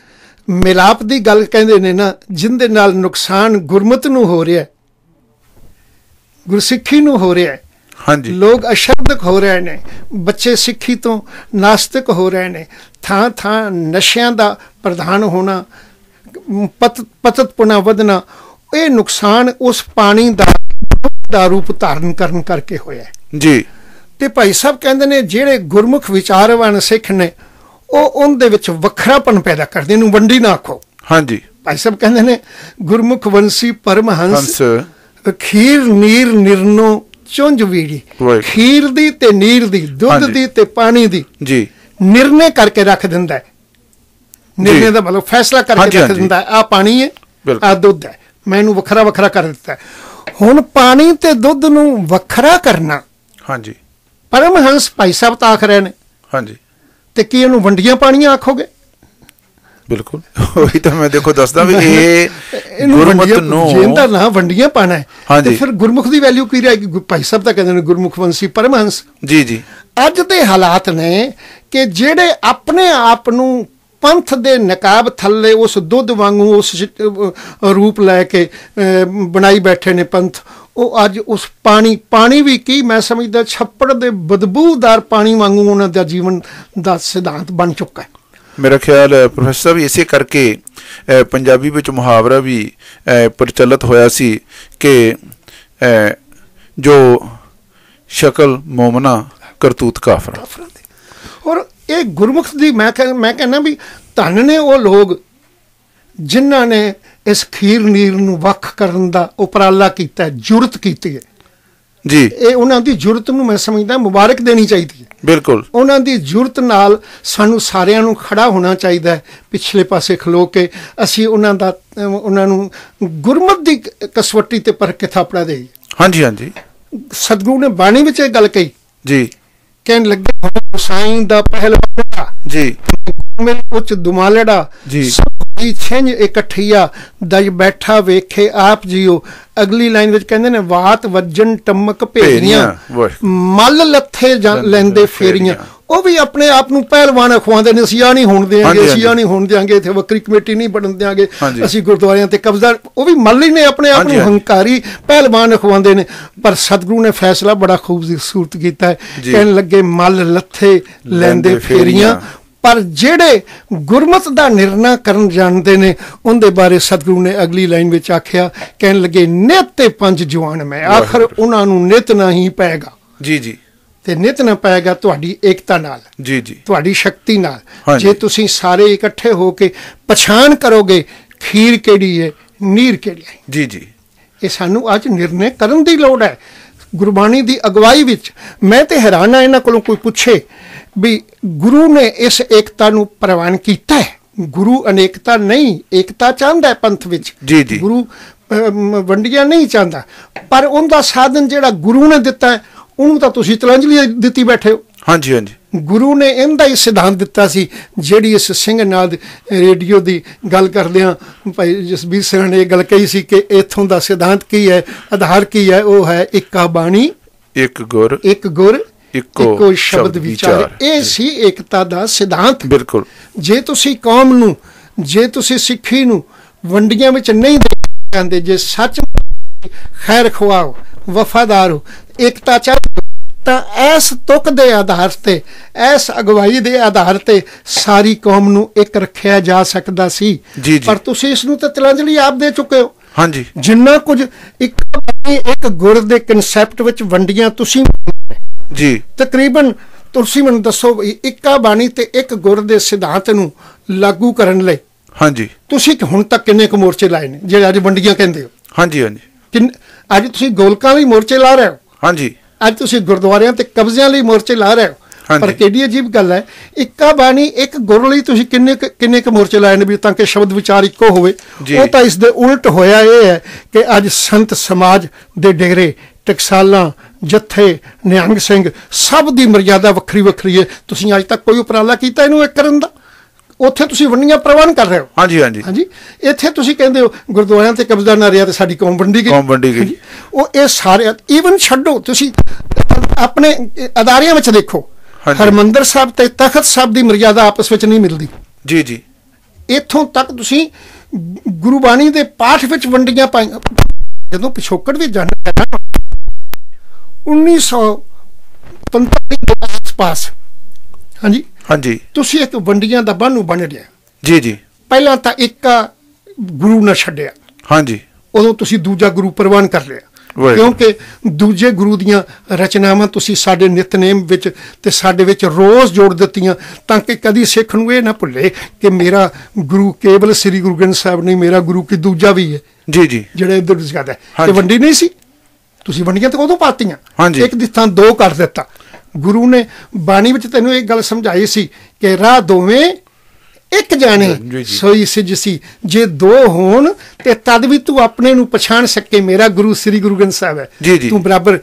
ਮਿਲਾਪ ਦੀ ਗੱਲ ਕਹਿੰਦੇ ਨੇ ਨਾ ਜਿੰਦੇ ਨਾਲ ਨੁਕਸਾਨ ਗੁਰਮਤ ਨੂੰ ਹੋ ਰਿਹਾ ਹੈ ਗੁਰਸਿੱਖੀ ਨੂੰ ਹੋ ਰਿਹਾ ਹੈ ਹਾਂਜੀ ਲੋਕ ਅਸ਼ਬਦਕ ਹੋ ਰਹੇ ਨੇ ਬੱਚੇ ਸਿੱਖੀ ਤੋਂ ਨਾਸਤਿਕ ਹੋ ਰਹੇ ਨੇ ਥਾਂ ਥਾਂ ਨਸ਼ਿਆਂ ਦਾ ਪ੍ਰਧਾਨ ਹੋਣਾ ਪਤ ਪਤਤ ਪੁਣਾ ਵਧਣਾ ਇਹ ਨੁਕਸਾਨ ਉਸ ਪਾਣੀ ਦਾ ਦਾ ਰੂਪ ਧਾਰਨ ਕਰਨ ਕਰਕੇ ਹੋਇਆ ਜੀ ਤੇ ਭਾਈ ਸਾਹਿਬ ਕਹਿੰਦੇ ਨੇ ਜਿਹੜੇ ਗੁਰਮੁਖ ਵਿਚਾਰਵਾਨ ਸਿੱਖ ਨੇ ਉਹ ਉਹਨਾਂ ਦੇ ਵਿੱਚ ਵੱਖਰਾਪਨ ਪੈਦਾ ਕਰਦੇ ਨੂੰ ਵੰਡੀ ਨਾ ਆਖੋ ਹਾਂਜੀ ਭਾਈ ਸਾਹਿਬ ਕਹਿੰਦੇ ਨੇ ਗੁਰਮੁਖ ਵੰਸੀ ਪਰਮਹੰਸ ਖੀਰ ਨੀਰ ਨਿਰਨੋ ਚੁੰਝਵੀ ਦੀ ਖੀਰ ਦੀ ਤੇ ਨੀਰ ਦੀ ਦੁੱਧ ਦੀ ਤੇ ਪਾਣੀ ਦੀ ਜੀ ਨਿਰਣੇ ਕਰਕੇ ਰੱਖ ਦਿੰਦਾ ਹੈ ਨਿਰਣੇ ਦਾ ਮਤਲਬ ਫੈਸਲਾ ਕਰਕੇ ਰੱਖ ਦਿੰਦਾ ਆ ਪਾਣੀ ਹੈ ਆ ਦੁੱਧ ਹੈ ਮੈਨੂੰ ਵੱਖਰਾ ਵੱਖਰਾ ਕਰ ਦਿੱਤਾ ਹੁਣ ਪਾਣੀ ਤੇ ਦੁੱਧ ਨੂੰ ਵੱਖਰਾ ਕਰਨਾ ਹਾਂਜੀ ਪਰਮਹੰਸ ਭਾਈ ਸਾਹਿਬ ਤਾਂ ਆਖ ਰਹੇ ਨੇ ਹਾਂਜੀ ਤੇ ਕੀ ਇਹਨੂੰ ਵੰਡੀਆਂ ਪਾਣੀਆਂ ਆਖੋਗੇ ਬਿਲਕੁਲ ਉਹੀ ਤਾਂ ਮੈਂ ਦੇਖੋ ਦੱਸਦਾ ਵੀ ਇਹ ਗੁਰਮੁਖ ਨੂੰ ਜਿੰਦਾ ਨਾ ਵੰਡੀਆਂ ਪਾਣਾ ਹੈ ਤੇ ਫਿਰ ਗੁਰਮੁਖ ਦੀ ਵੈਲਿਊ ਕੀ ਰਹੇਗੀ ਭਾਈ ਸਾਹਿਬ ਤਾਂ ਕਹਿੰਦੇ ਨੇ ਗੁਰਮੁਖ ਵੰਸੀ ਪਰਮਹੰਸ ਜੀ ਜੀ ਅੱਜ ਦੇ ਹਾਲਾਤ ਨੇ ਕਿ ਜਿਹੜੇ ਆਪਣੇ ਆਪ ਨੂੰ ਪੰਥ ਦੇ ਨਕਾਬ ਥੱਲੇ ਉਸ ਦੁੱਧ ਵਾਂਗੂ ਉਸ ਰੂਪ ਲੈ ਕੇ ਬਣਾਈ ਬੈਠੇ ਨੇ ਪੰਥ ਉਹ ਅੱਜ ਉਸ ਪਾਣੀ ਪਾਣੀ ਵੀ ਕੀ ਮੈਂ ਸਮਝਦਾ ਛੱਪੜ ਦੇ ਬਦਬੂਦਾਰ ਪਾਣੀ ਵਾਂਗੂ ਉਹਨਾਂ ਦਾ ਜੀਵਨ ਦਾ ਸਿਧਾਂਤ ਬਣ ਚੁੱਕਾ ਹੈ ਮੇਰਾ ਖਿਆਲ ਪ੍ਰੋਫੈਸਰ ਵੀ ਇਸੇ ਕਰਕੇ ਪੰਜਾਬੀ ਵਿੱਚ ਮੁਹਾਵਰਾ ਵੀ ਪ੍ਰਚਲਿਤ ਹੋਇਆ ਸੀ ਕਿ ਜੋ ਸ਼ਕਲ ਮੋਮਨਾ ਕਰਤੂਤ ਕਾਫਰ ਔਰ ਇਹ ਗੁਰਮੁਖ ਦੀ ਮੈਂ ਮੈਂ ਕਹਿੰਦਾ ਵੀ ਧੰਨ ਨੇ ਉਹ ਲੋਕ ਜਿਨ੍ਹਾਂ ਨੇ ਇਸ ਖੀਰ ਨੀਰ ਨੂੰ ਵੱਖ ਕਰਨ ਦਾ ਉਪਰਾਲਾ ਕੀਤਾ ਜੁਰਤ ਕੀਤੀ ਹੈ ਜੀ ਇਹ ਉਹਨਾਂ ਦੀ ਜੁਰਤ ਨੂੰ ਮੈਂ ਸਮਝਦਾ ਮੁਬਾਰਕ ਦੇਣੀ ਚਾਹੀਦੀ ਹੈ ਬਿਲਕੁਲ ਉਹਨਾਂ ਦੀ ਜੁਰਤ ਨਾਲ ਸਾਨੂੰ ਸਾਰਿਆਂ ਨੂੰ ਖੜਾ ਹੋਣਾ ਚਾਹੀਦਾ ਹੈ ਪਿਛਲੇ ਪਾਸੇ ਖਲੋ ਕੇ ਅਸੀਂ ਉਹਨਾਂ ਦਾ ਉਹਨਾਂ ਨੂੰ ਗੁਰਮਤ ਦੀ ਕਸਵੱਟੀ ਤੇ ਪਰ ਕੇ ਥਾਪੜਾ ਦੇਈ ਹਾਂਜੀ ਹਾਂਜੀ ਸਤਗੁਰੂ ਨੇ ਬਾਣੀ ਵਿੱਚ ਇਹ ਗੱਲ ਕਹੀ ਜੀ ਕਹਿਣ ਲੱਗੇ ਸਾਈਂ ਦਾ ਪਹਿਲਵਾਨਾ ਜੀ ਮੇਲ ਉੱਚ ਦੁਮਾਲੜਾ ਜੀ ਸਭ ਜੀ ਛਿੰਝ ਇਕੱਠਿਆ ਦਜ ਬੈਠਾ ਵੇਖੇ ਆਪ ਜੀਓ ਅਗਲੀ ਲਾਈਨ ਵਿੱਚ ਕਹਿੰਦੇ ਨੇ ਵਾਤ ਵੱਜਣ ਟਮਕ ਭੇਰੀਆਂ ਮਲ ਲੱਥੇ ਲੈਂਦੇ ਫੇਰੀਆਂ ਉਹ ਵੀ ਆਪਣੇ ਆਪ ਨੂੰ ਪਹਿਲਵਾਨ ਅਖਵਾਉਂਦੇ ਨੇ ਅਸੀਂ ਆ ਨਹੀਂ ਹੋਣ ਦੇਾਂਗੇ ਅਸੀਂ ਆ ਨਹੀਂ ਹੋਣ ਦੇਾਂਗੇ ਇੱਥੇ ਵਕਰੀ ਕਮੇਟੀ ਨਹੀਂ ਬਣਨ ਦੇਾਂਗੇ ਅਸੀਂ ਗੁਰਦੁਆਰਿਆਂ ਤੇ ਕਬਜ਼ਾ ਉਹ ਵੀ ਮੱਲੀ ਨੇ ਆਪਣੇ ਆਪ ਨੂੰ ਹੰਕਾਰੀ ਪਹਿਲਵਾਨ ਅਖਵਾਉਂਦੇ ਨੇ ਪਰ ਸਤਿਗੁਰੂ ਨੇ ਫੈਸਲਾ ਬੜਾ ਖੂਬਸੂਰਤ ਕੀਤਾ ਹੈ ਕਹਿਣ ਲੱਗੇ ਮੱਲ ਲੱਥੇ ਲੈਂਦੇ ਫੇਰੀਆਂ ਪਰ ਜਿਹੜੇ ਗੁਰਮਤ ਦਾ ਨਿਰਣਾ ਕਰਨ ਜਾਣਦੇ ਨੇ ਉਹਦੇ ਬਾਰੇ ਸਤਿਗੁਰੂ ਨੇ ਅਗਲੀ ਲਾਈਨ ਵਿੱਚ ਆਖਿਆ ਕਹਿਣ ਲੱਗੇ ਨਿਤ ਤੇ ਪੰਜ ਜਵਾਨ ਮੈਂ ਆਖਰ ਉਹਨਾਂ ਨੂੰ ਨਿਤ ਨਹੀਂ ਪਏਗਾ ਜੀ ਜੀ ਤੇ ਨਿਤ ਨਾ ਪਏਗਾ ਤੁਹਾਡੀ ਏਕਤਾ ਨਾਲ ਜੀ ਜੀ ਤੁਹਾਡੀ ਸ਼ਕਤੀ ਨਾਲ ਜੇ ਤੁਸੀਂ ਸਾਰੇ ਇਕੱਠੇ ਹੋ ਕੇ ਪਛਾਣ ਕਰੋਗੇ ਖੀਰ ਕਿਹੜੀ ਹੈ ਨੀਰ ਕਿਹੜੀ ਹੈ ਜੀ ਜੀ ਇਹ ਸਾਨੂੰ ਅੱਜ ਨਿਰਣੇ ਕਰਨ ਦੀ ਲੋੜ ਹੈ ਗੁਰਬਾਣੀ ਦੀ ਅਗਵਾਈ ਵਿੱਚ ਮੈਂ ਤੇ ਹੈਰਾਨ ਆ ਇਹਨਾਂ ਕੋਲੋਂ ਕੋਈ ਪੁੱਛੇ ਵੀ ਗੁਰੂ ਨੇ ਇਸ ਏਕਤਾ ਨੂੰ ਪ੍ਰਵਾਨ ਕੀਤਾ ਹੈ ਗੁਰੂ ਅਨੇਕਤਾ ਨਹੀਂ ਏਕਤਾ ਚਾਹੁੰਦਾ ਹੈ ਪੰਥ ਵਿੱਚ ਜੀ ਜੀ ਗੁਰੂ ਵੰਡੀਆਂ ਨਹੀਂ ਚਾਹੁੰਦਾ ਪਰ ਉਹਦਾ ਸਾਧਨ ਜਿਹੜਾ ਗੁਰੂ ਨੇ ਦਿੱਤਾ ਹੈ ਉਹਨੂੰ ਤਾਂ ਤੁਸੀਂ ਤਲੰਜਲੀ ਦਿੱਤੀ ਬੈਠੇ ਹੋ ਹਾਂਜੀ ਹਾਂਜੀ ਗੁਰੂ ਨੇ ਇਹਦਾ ਹੀ ਸਿਧਾਂਤ ਦਿੱਤਾ ਸੀ ਜਿਹੜੀ ਇਸ ਸਿੰਘ ਨਾਲ ਰੇਡੀਓ ਦੀ ਗੱਲ ਕਰਦੇ ਆ ਭਾਈ ਜਸਬੀਰ ਸਿੰਘ ਨੇ ਇਹ ਗੱਲ ਕਹੀ ਸੀ ਕਿ ਇਥੋਂ ਦਾ ਸਿਧਾਂਤ ਕੀ ਹੈ ਆਧਾਰ ਕੀ ਹੈ ਉਹ ਹੈ ਇੱਕਾ ਬਾਣੀ ਇੱਕ ਗੁਰ ਇੱਕ ਗੁਰ ਇੱਕੋ ਸ਼ਬਦ ਵਿਚਾਰ ਇਹ ਸੀ ਇਕਤਾ ਦਾ ਸਿਧਾਂਤ ਬਿਲਕੁਲ ਜੇ ਤੁਸੀਂ ਕੌਮ ਨੂੰ ਜੇ ਤੁਸੀਂ ਸਿੱਖੀ ਨੂੰ ਵੰਡੀਆਂ ਵਿੱਚ ਨਹੀਂ ਜਾਂਦੇ ਜੇ ਸੱਚ ਖੈਰ ਖਵਾਓ ਵਫਾਦਾਰ ਹੋ ਇਕਤਾ ਚਾਹ ਤਾਂ ਐਸ ਤੁਕ ਦੇ ਆਧਾਰ ਤੇ ਐਸ ਅਗਵਾਈ ਦੇ ਆਧਾਰ ਤੇ ਸਾਰੀ ਕੌਮ ਨੂੰ ਇੱਕ ਰੱਖਿਆ ਜਾ ਸਕਦਾ ਸੀ ਪਰ ਤੁਸੀਂ ਇਸ ਨੂੰ ਤਾਂ ਤਲਾਂਜਲੀ ਆਪ ਦੇ ਚੁੱਕੇ ਹੋ ਹਾਂਜੀ ਜਿੰਨਾ ਕੁਝ ਇੱਕ ਇੱਕ ਗੁਰ ਦੇ ਕਨਸੈਪਟ ਵਿੱਚ ਵੰਡੀਆਂ ਤੁਸੀਂ ਜੀ ਤਕਰੀਬਨ ਤੁਸੀਂ ਮੈਨੂੰ ਦੱਸੋ ਇੱਕਾ ਬਾਣੀ ਤੇ ਇੱਕ ਗੁਰ ਦੇ ਸਿਧਾਂਤ ਨੂੰ ਲਾਗੂ ਕਰਨ ਲਈ ਹਾਂਜੀ ਤੁਸੀਂ ਹੁਣ ਤੱਕ ਕਿੰਨੇ ਕੁ ਮੋਰਚੇ ਲਾਏ ਨੇ ਜਿਹੜੇ ਅੱਜ ਵੰਡੀਆਂ ਕਹਿੰਦੇ ਹੋ ਹਾਂਜੀ ਹਾਂਜੀ ਅੱਜ ਤੁਸੀਂ ਗੋਲਕਾਂ ਲਈ ਮੋਰਚੇ ਲਾ ਰਹੇ ਹੋ ਹਾਂਜੀ ਅੱਜ ਤੁਸੀਂ ਗੁਰਦੁਆਰਿਆਂ ਤੇ ਕਬਜ਼ਿਆਂ ਲਈ ਮੋਰਚੇ ਲਾ ਰਹੇ ਹੋ ਪਰ ਕਿਹੜੀ ਅਜੀਬ ਗੱਲ ਹੈ ਇੱਕਾ ਬਾਣੀ ਇੱਕ ਗੁਰ ਲਈ ਤੁਸੀਂ ਕਿੰਨੇ ਕਿੰਨੇ ਕੁ ਮੋਰਚੇ ਲਾਏ ਨੇ ਵੀ ਤਾਂ ਕਿ ਸ਼ਬਦ ਵਿਚਾਰ ਇੱਕੋ ਹੋਵੇ ਉਹ ਤਾਂ ਇਸ ਦੇ ਉਲਟ ਹੋਇਆ ਇਹ ਹੈ ਕਿ ਅੱਜ ਸੰਤ ਸਮਾਜ ਦੇ ਡੇਰੇ ਟਕਸਾਲਾਂ ਜਥੇ ਨਿਹੰਗ ਸਿੰਘ ਸਭ ਦੀ ਮਰਜ਼ਾਦਾ ਵੱਖਰੀ ਵੱਖਰੀ ਹੈ ਤੁਸੀਂ ਅੱਜ ਤੱਕ ਕੋਈ ਉਪਰਾਲਾ ਕੀਤਾ ਇਹਨੂੰ ਇੱਕ ਕਰਨ ਦਾ ਉੱਥੇ ਤੁਸੀਂ ਵੰਡੀਆਂ ਪ੍ਰਵਾਨ ਕਰ ਰਹੇ ਹੋ ਹਾਂਜੀ ਹਾਂਜੀ ਹਾਂਜੀ ਇੱਥੇ ਤੁਸੀਂ ਕਹਿੰਦੇ ਹੋ ਗੁਰਦੁਆਰਿਆਂ ਤੇ ਕਬਜ਼ਾ ਨਾ ਰਿਆ ਤੇ ਸਾਡੀ ਕੌਮ ਵੰਡੀ ਗਈ ਕੌਮ ਵੰਡੀ ਗਈ ਉਹ ਇਹ ਸਾਰੇ ਈਵਨ ਛੱਡੋ ਤੁਸੀਂ ਆਪਣੇ ਅਦਾਰਿਆਂ ਵਿੱਚ ਦੇਖੋ ਹਰਮੰਦਰ ਸਾਹਿਬ ਤੇ ਤਖਤ ਸਾਹਿਬ ਦੀ ਮਰਜ਼ਾਦਾ ਆਪਸ ਵਿੱਚ ਨਹੀਂ ਮਿਲਦੀ ਜੀ ਜੀ ਇੱਥੋਂ ਤੱਕ ਤੁਸੀਂ ਗੁਰਬਾਣੀ ਦੇ ਪਾਠ ਵਿੱਚ ਵੰਡੀਆਂ ਪਾਈਆਂ ਜਦੋਂ ਪਿਛੋਕੜ ਵੀ ਜਾਣਨਾ 1945 ਦੇ ਆਸ-ਪਾਸ ਹਾਂਜੀ ਹਾਂਜੀ ਤੁਸੀਂ ਇਹ ਵੰਡੀਆਂ ਦਾ ਬੰਨੂ ਬਣ ਰਿਹਾ ਜੀ ਜੀ ਪਹਿਲਾਂ ਤਾਂ ਇੱਕ ਗੁਰੂ ਨਾ ਛੱਡਿਆ ਹਾਂਜੀ ਉਦੋਂ ਤੁਸੀਂ ਦੂਜਾ ਗੁਰੂ ਪ੍ਰਵਾਨ ਕਰ ਲਿਆ ਕਿਉਂਕਿ ਦੂਜੇ ਗੁਰੂ ਦੀਆਂ ਰਚਨਾਵਾਂ ਤੁਸੀਂ ਸਾਡੇ ਨਿਤਨੇਮ ਵਿੱਚ ਤੇ ਸਾਡੇ ਵਿੱਚ ਰੋਜ਼ ਜੋੜ ਦਿੱਤੀਆਂ ਤਾਂ ਕਿ ਕਦੀ ਸਿੱਖ ਨੂੰ ਇਹ ਨਾ ਭੁੱਲੇ ਕਿ ਮੇਰਾ ਗੁਰੂ ਕੇਵਲ ਸ੍ਰੀ ਗੁਰੂ ਗ੍ਰੰਥ ਸਾਹਿਬ ਨਹੀਂ ਮੇਰਾ ਗੁਰੂ ਕੀ ਦੂਜਾ ਵੀ ਹੈ ਜੀ ਜੀ ਜਿਹੜੇ ਇਧਰ ਜ਼ਿਆਦਾ ਤੇ ਵੰਡੀ ਨਹੀਂ ਸੀ ਤੁਸੀਂ ਵੰਡੀਆਂ ਤੇ ਉਦੋਂ ਪਾਤੀਆਂ ਇੱਕ ਦੀ ਥਾਂ ਦੋ ਕਰ ਦਿੱਤਾ ਗੁਰੂ ਨੇ ਬਾਣੀ ਵਿੱਚ ਤੈਨੂੰ ਇਹ ਗੱਲ ਸਮਝਾਈ ਸੀ ਕਿ ਰਾਹ ਦੋਵੇਂ ਇੱਕ ਜਾਣੇ ਸੋਈ ਸੀ ਜੇ ਦੋ ਹੋਣ ਤੇ ਤਦ ਵੀ ਤੂੰ ਆਪਣੇ ਨੂੰ ਪਛਾਣ ਸਕੇ ਮੇਰਾ ਗੁਰੂ ਸ੍ਰੀ ਗੁਰੂ ਗ੍ਰੰਥ ਸਾਹਿਬ ਹੈ ਤੂੰ ਬਰਾਬਰ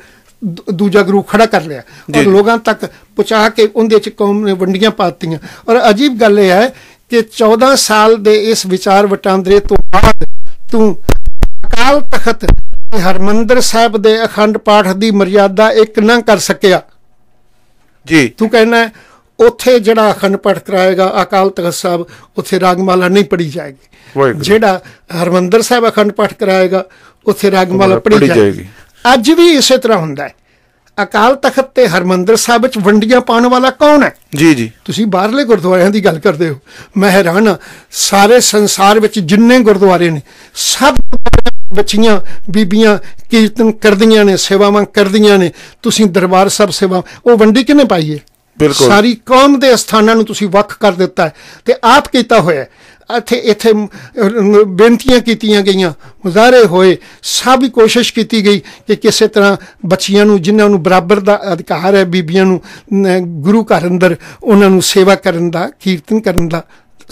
ਦੂਜਾ ਗੁਰੂ ਖੜਾ ਕਰ ਲਿਆ ਔਰ ਲੋਕਾਂ ਤੱਕ ਪਹੁੰਚਾ ਕੇ ਉਹਦੇ ਚ ਕੌਮ ਨੇ ਵੰਡੀਆਂ ਪਾਤੀਆਂ ਔਰ ਅਜੀਬ ਗੱਲ ਇਹ ਹੈ ਕਿ 14 ਸਾਲ ਦੇ ਇਸ ਵਿਚਾਰ ਵਟਾਂਦਰੇ ਤੋਂ ਬਾਅਦ ਤੂੰ ਅਕਾਲ ਤਖਤ ਹਰਮੰਦਰ ਸਾਹਿਬ ਦੇ ਅਖੰਡ ਪਾਠ ਦੀ ਮਰਿਆਦਾ ਇੱਕ ਨਾ ਕਰ ਸਕਿਆ ਜੀ ਤੂੰ ਕਹਿੰਦਾ ਉੱਥੇ ਜਿਹੜਾ ਅਖੰਡ ਪਾਠ ਕਰਾਏਗਾ ਅਕਾਲ ਤਖਤ ਸਾਹਿਬ ਉੱਥੇ ਰਾਗਮਾਲਾ ਨਹੀਂ ਪੜੀ ਜਾਏਗੀ ਜਿਹੜਾ ਹਰਮੰਦਰ ਸਾਹਿਬ ਅਖੰਡ ਪਾਠ ਕਰਾਏਗਾ ਉੱਥੇ ਰਾਗਮਾਲਾ ਪੜੀ ਜਾਏਗੀ ਅੱਜ ਵੀ ਇਸੇ ਤਰ੍ਹਾਂ ਹੁੰਦਾ ਹੈ ਅਕਾਲ ਤਖਤ ਤੇ ਹਰਮੰਦਰ ਸਾਹਿਬ ਵਿੱਚ ਵੰਡੀਆਂ ਪਾਉਣ ਵਾਲਾ ਕੌਣ ਹੈ ਜੀ ਜੀ ਤੁਸੀਂ ਬਾਹਰਲੇ ਗੁਰਦੁਆਰਿਆਂ ਦੀ ਗੱਲ ਕਰਦੇ ਹੋ ਮਹਿਰਾਨ ਸਾਰੇ ਸੰਸਾਰ ਵਿੱਚ ਜਿੰਨੇ ਗੁਰਦੁਆਰੇ ਨੇ ਸਭ ਬੱਚੀਆਂ ਬੀਬੀਆਂ ਕੀਰਤਨ ਕਰਦੀਆਂ ਨੇ ਸੇਵਾਵਾਂ ਕਰਦੀਆਂ ਨੇ ਤੁਸੀਂ ਦਰਬਾਰ ਸਾਹਿਬ ਸੇਵਾ ਉਹ ਵੰਡੀ ਕਿਨੇ ਪਾਈਏ ਬਿਲਕੁਲ ਸਾਰੀ ਕੌਮ ਦੇ ਸਥਾਨਾਂ ਨੂੰ ਤੁਸੀਂ ਵੱਖ ਕਰ ਦਿੱਤਾ ਤੇ ਆਪ ਕੀਤਾ ਹੋਇਆ ਇੱਥੇ ਇੱਥੇ ਬੇਨਤੀਆਂ ਕੀਤੀਆਂ ਗਈਆਂ ਮੁਜ਼ਾਰੇ ਹੋਏ ਸਭ ਕੋਸ਼ਿਸ਼ ਕੀਤੀ ਗਈ ਕਿ ਕਿਸੇ ਤਰ੍ਹਾਂ ਬੱਚੀਆਂ ਨੂੰ ਜਿਨ੍ਹਾਂ ਨੂੰ ਬਰਾਬਰ ਦਾ ਅਧਿਕਾਰ ਹੈ ਬੀਬੀਆਂ ਨੂੰ ਗੁਰੂ ਘਰ ਅੰਦਰ ਉਹਨਾਂ ਨੂੰ ਸੇਵਾ ਕਰਨ ਦਾ ਕੀਰਤਨ ਕਰਨ ਦਾ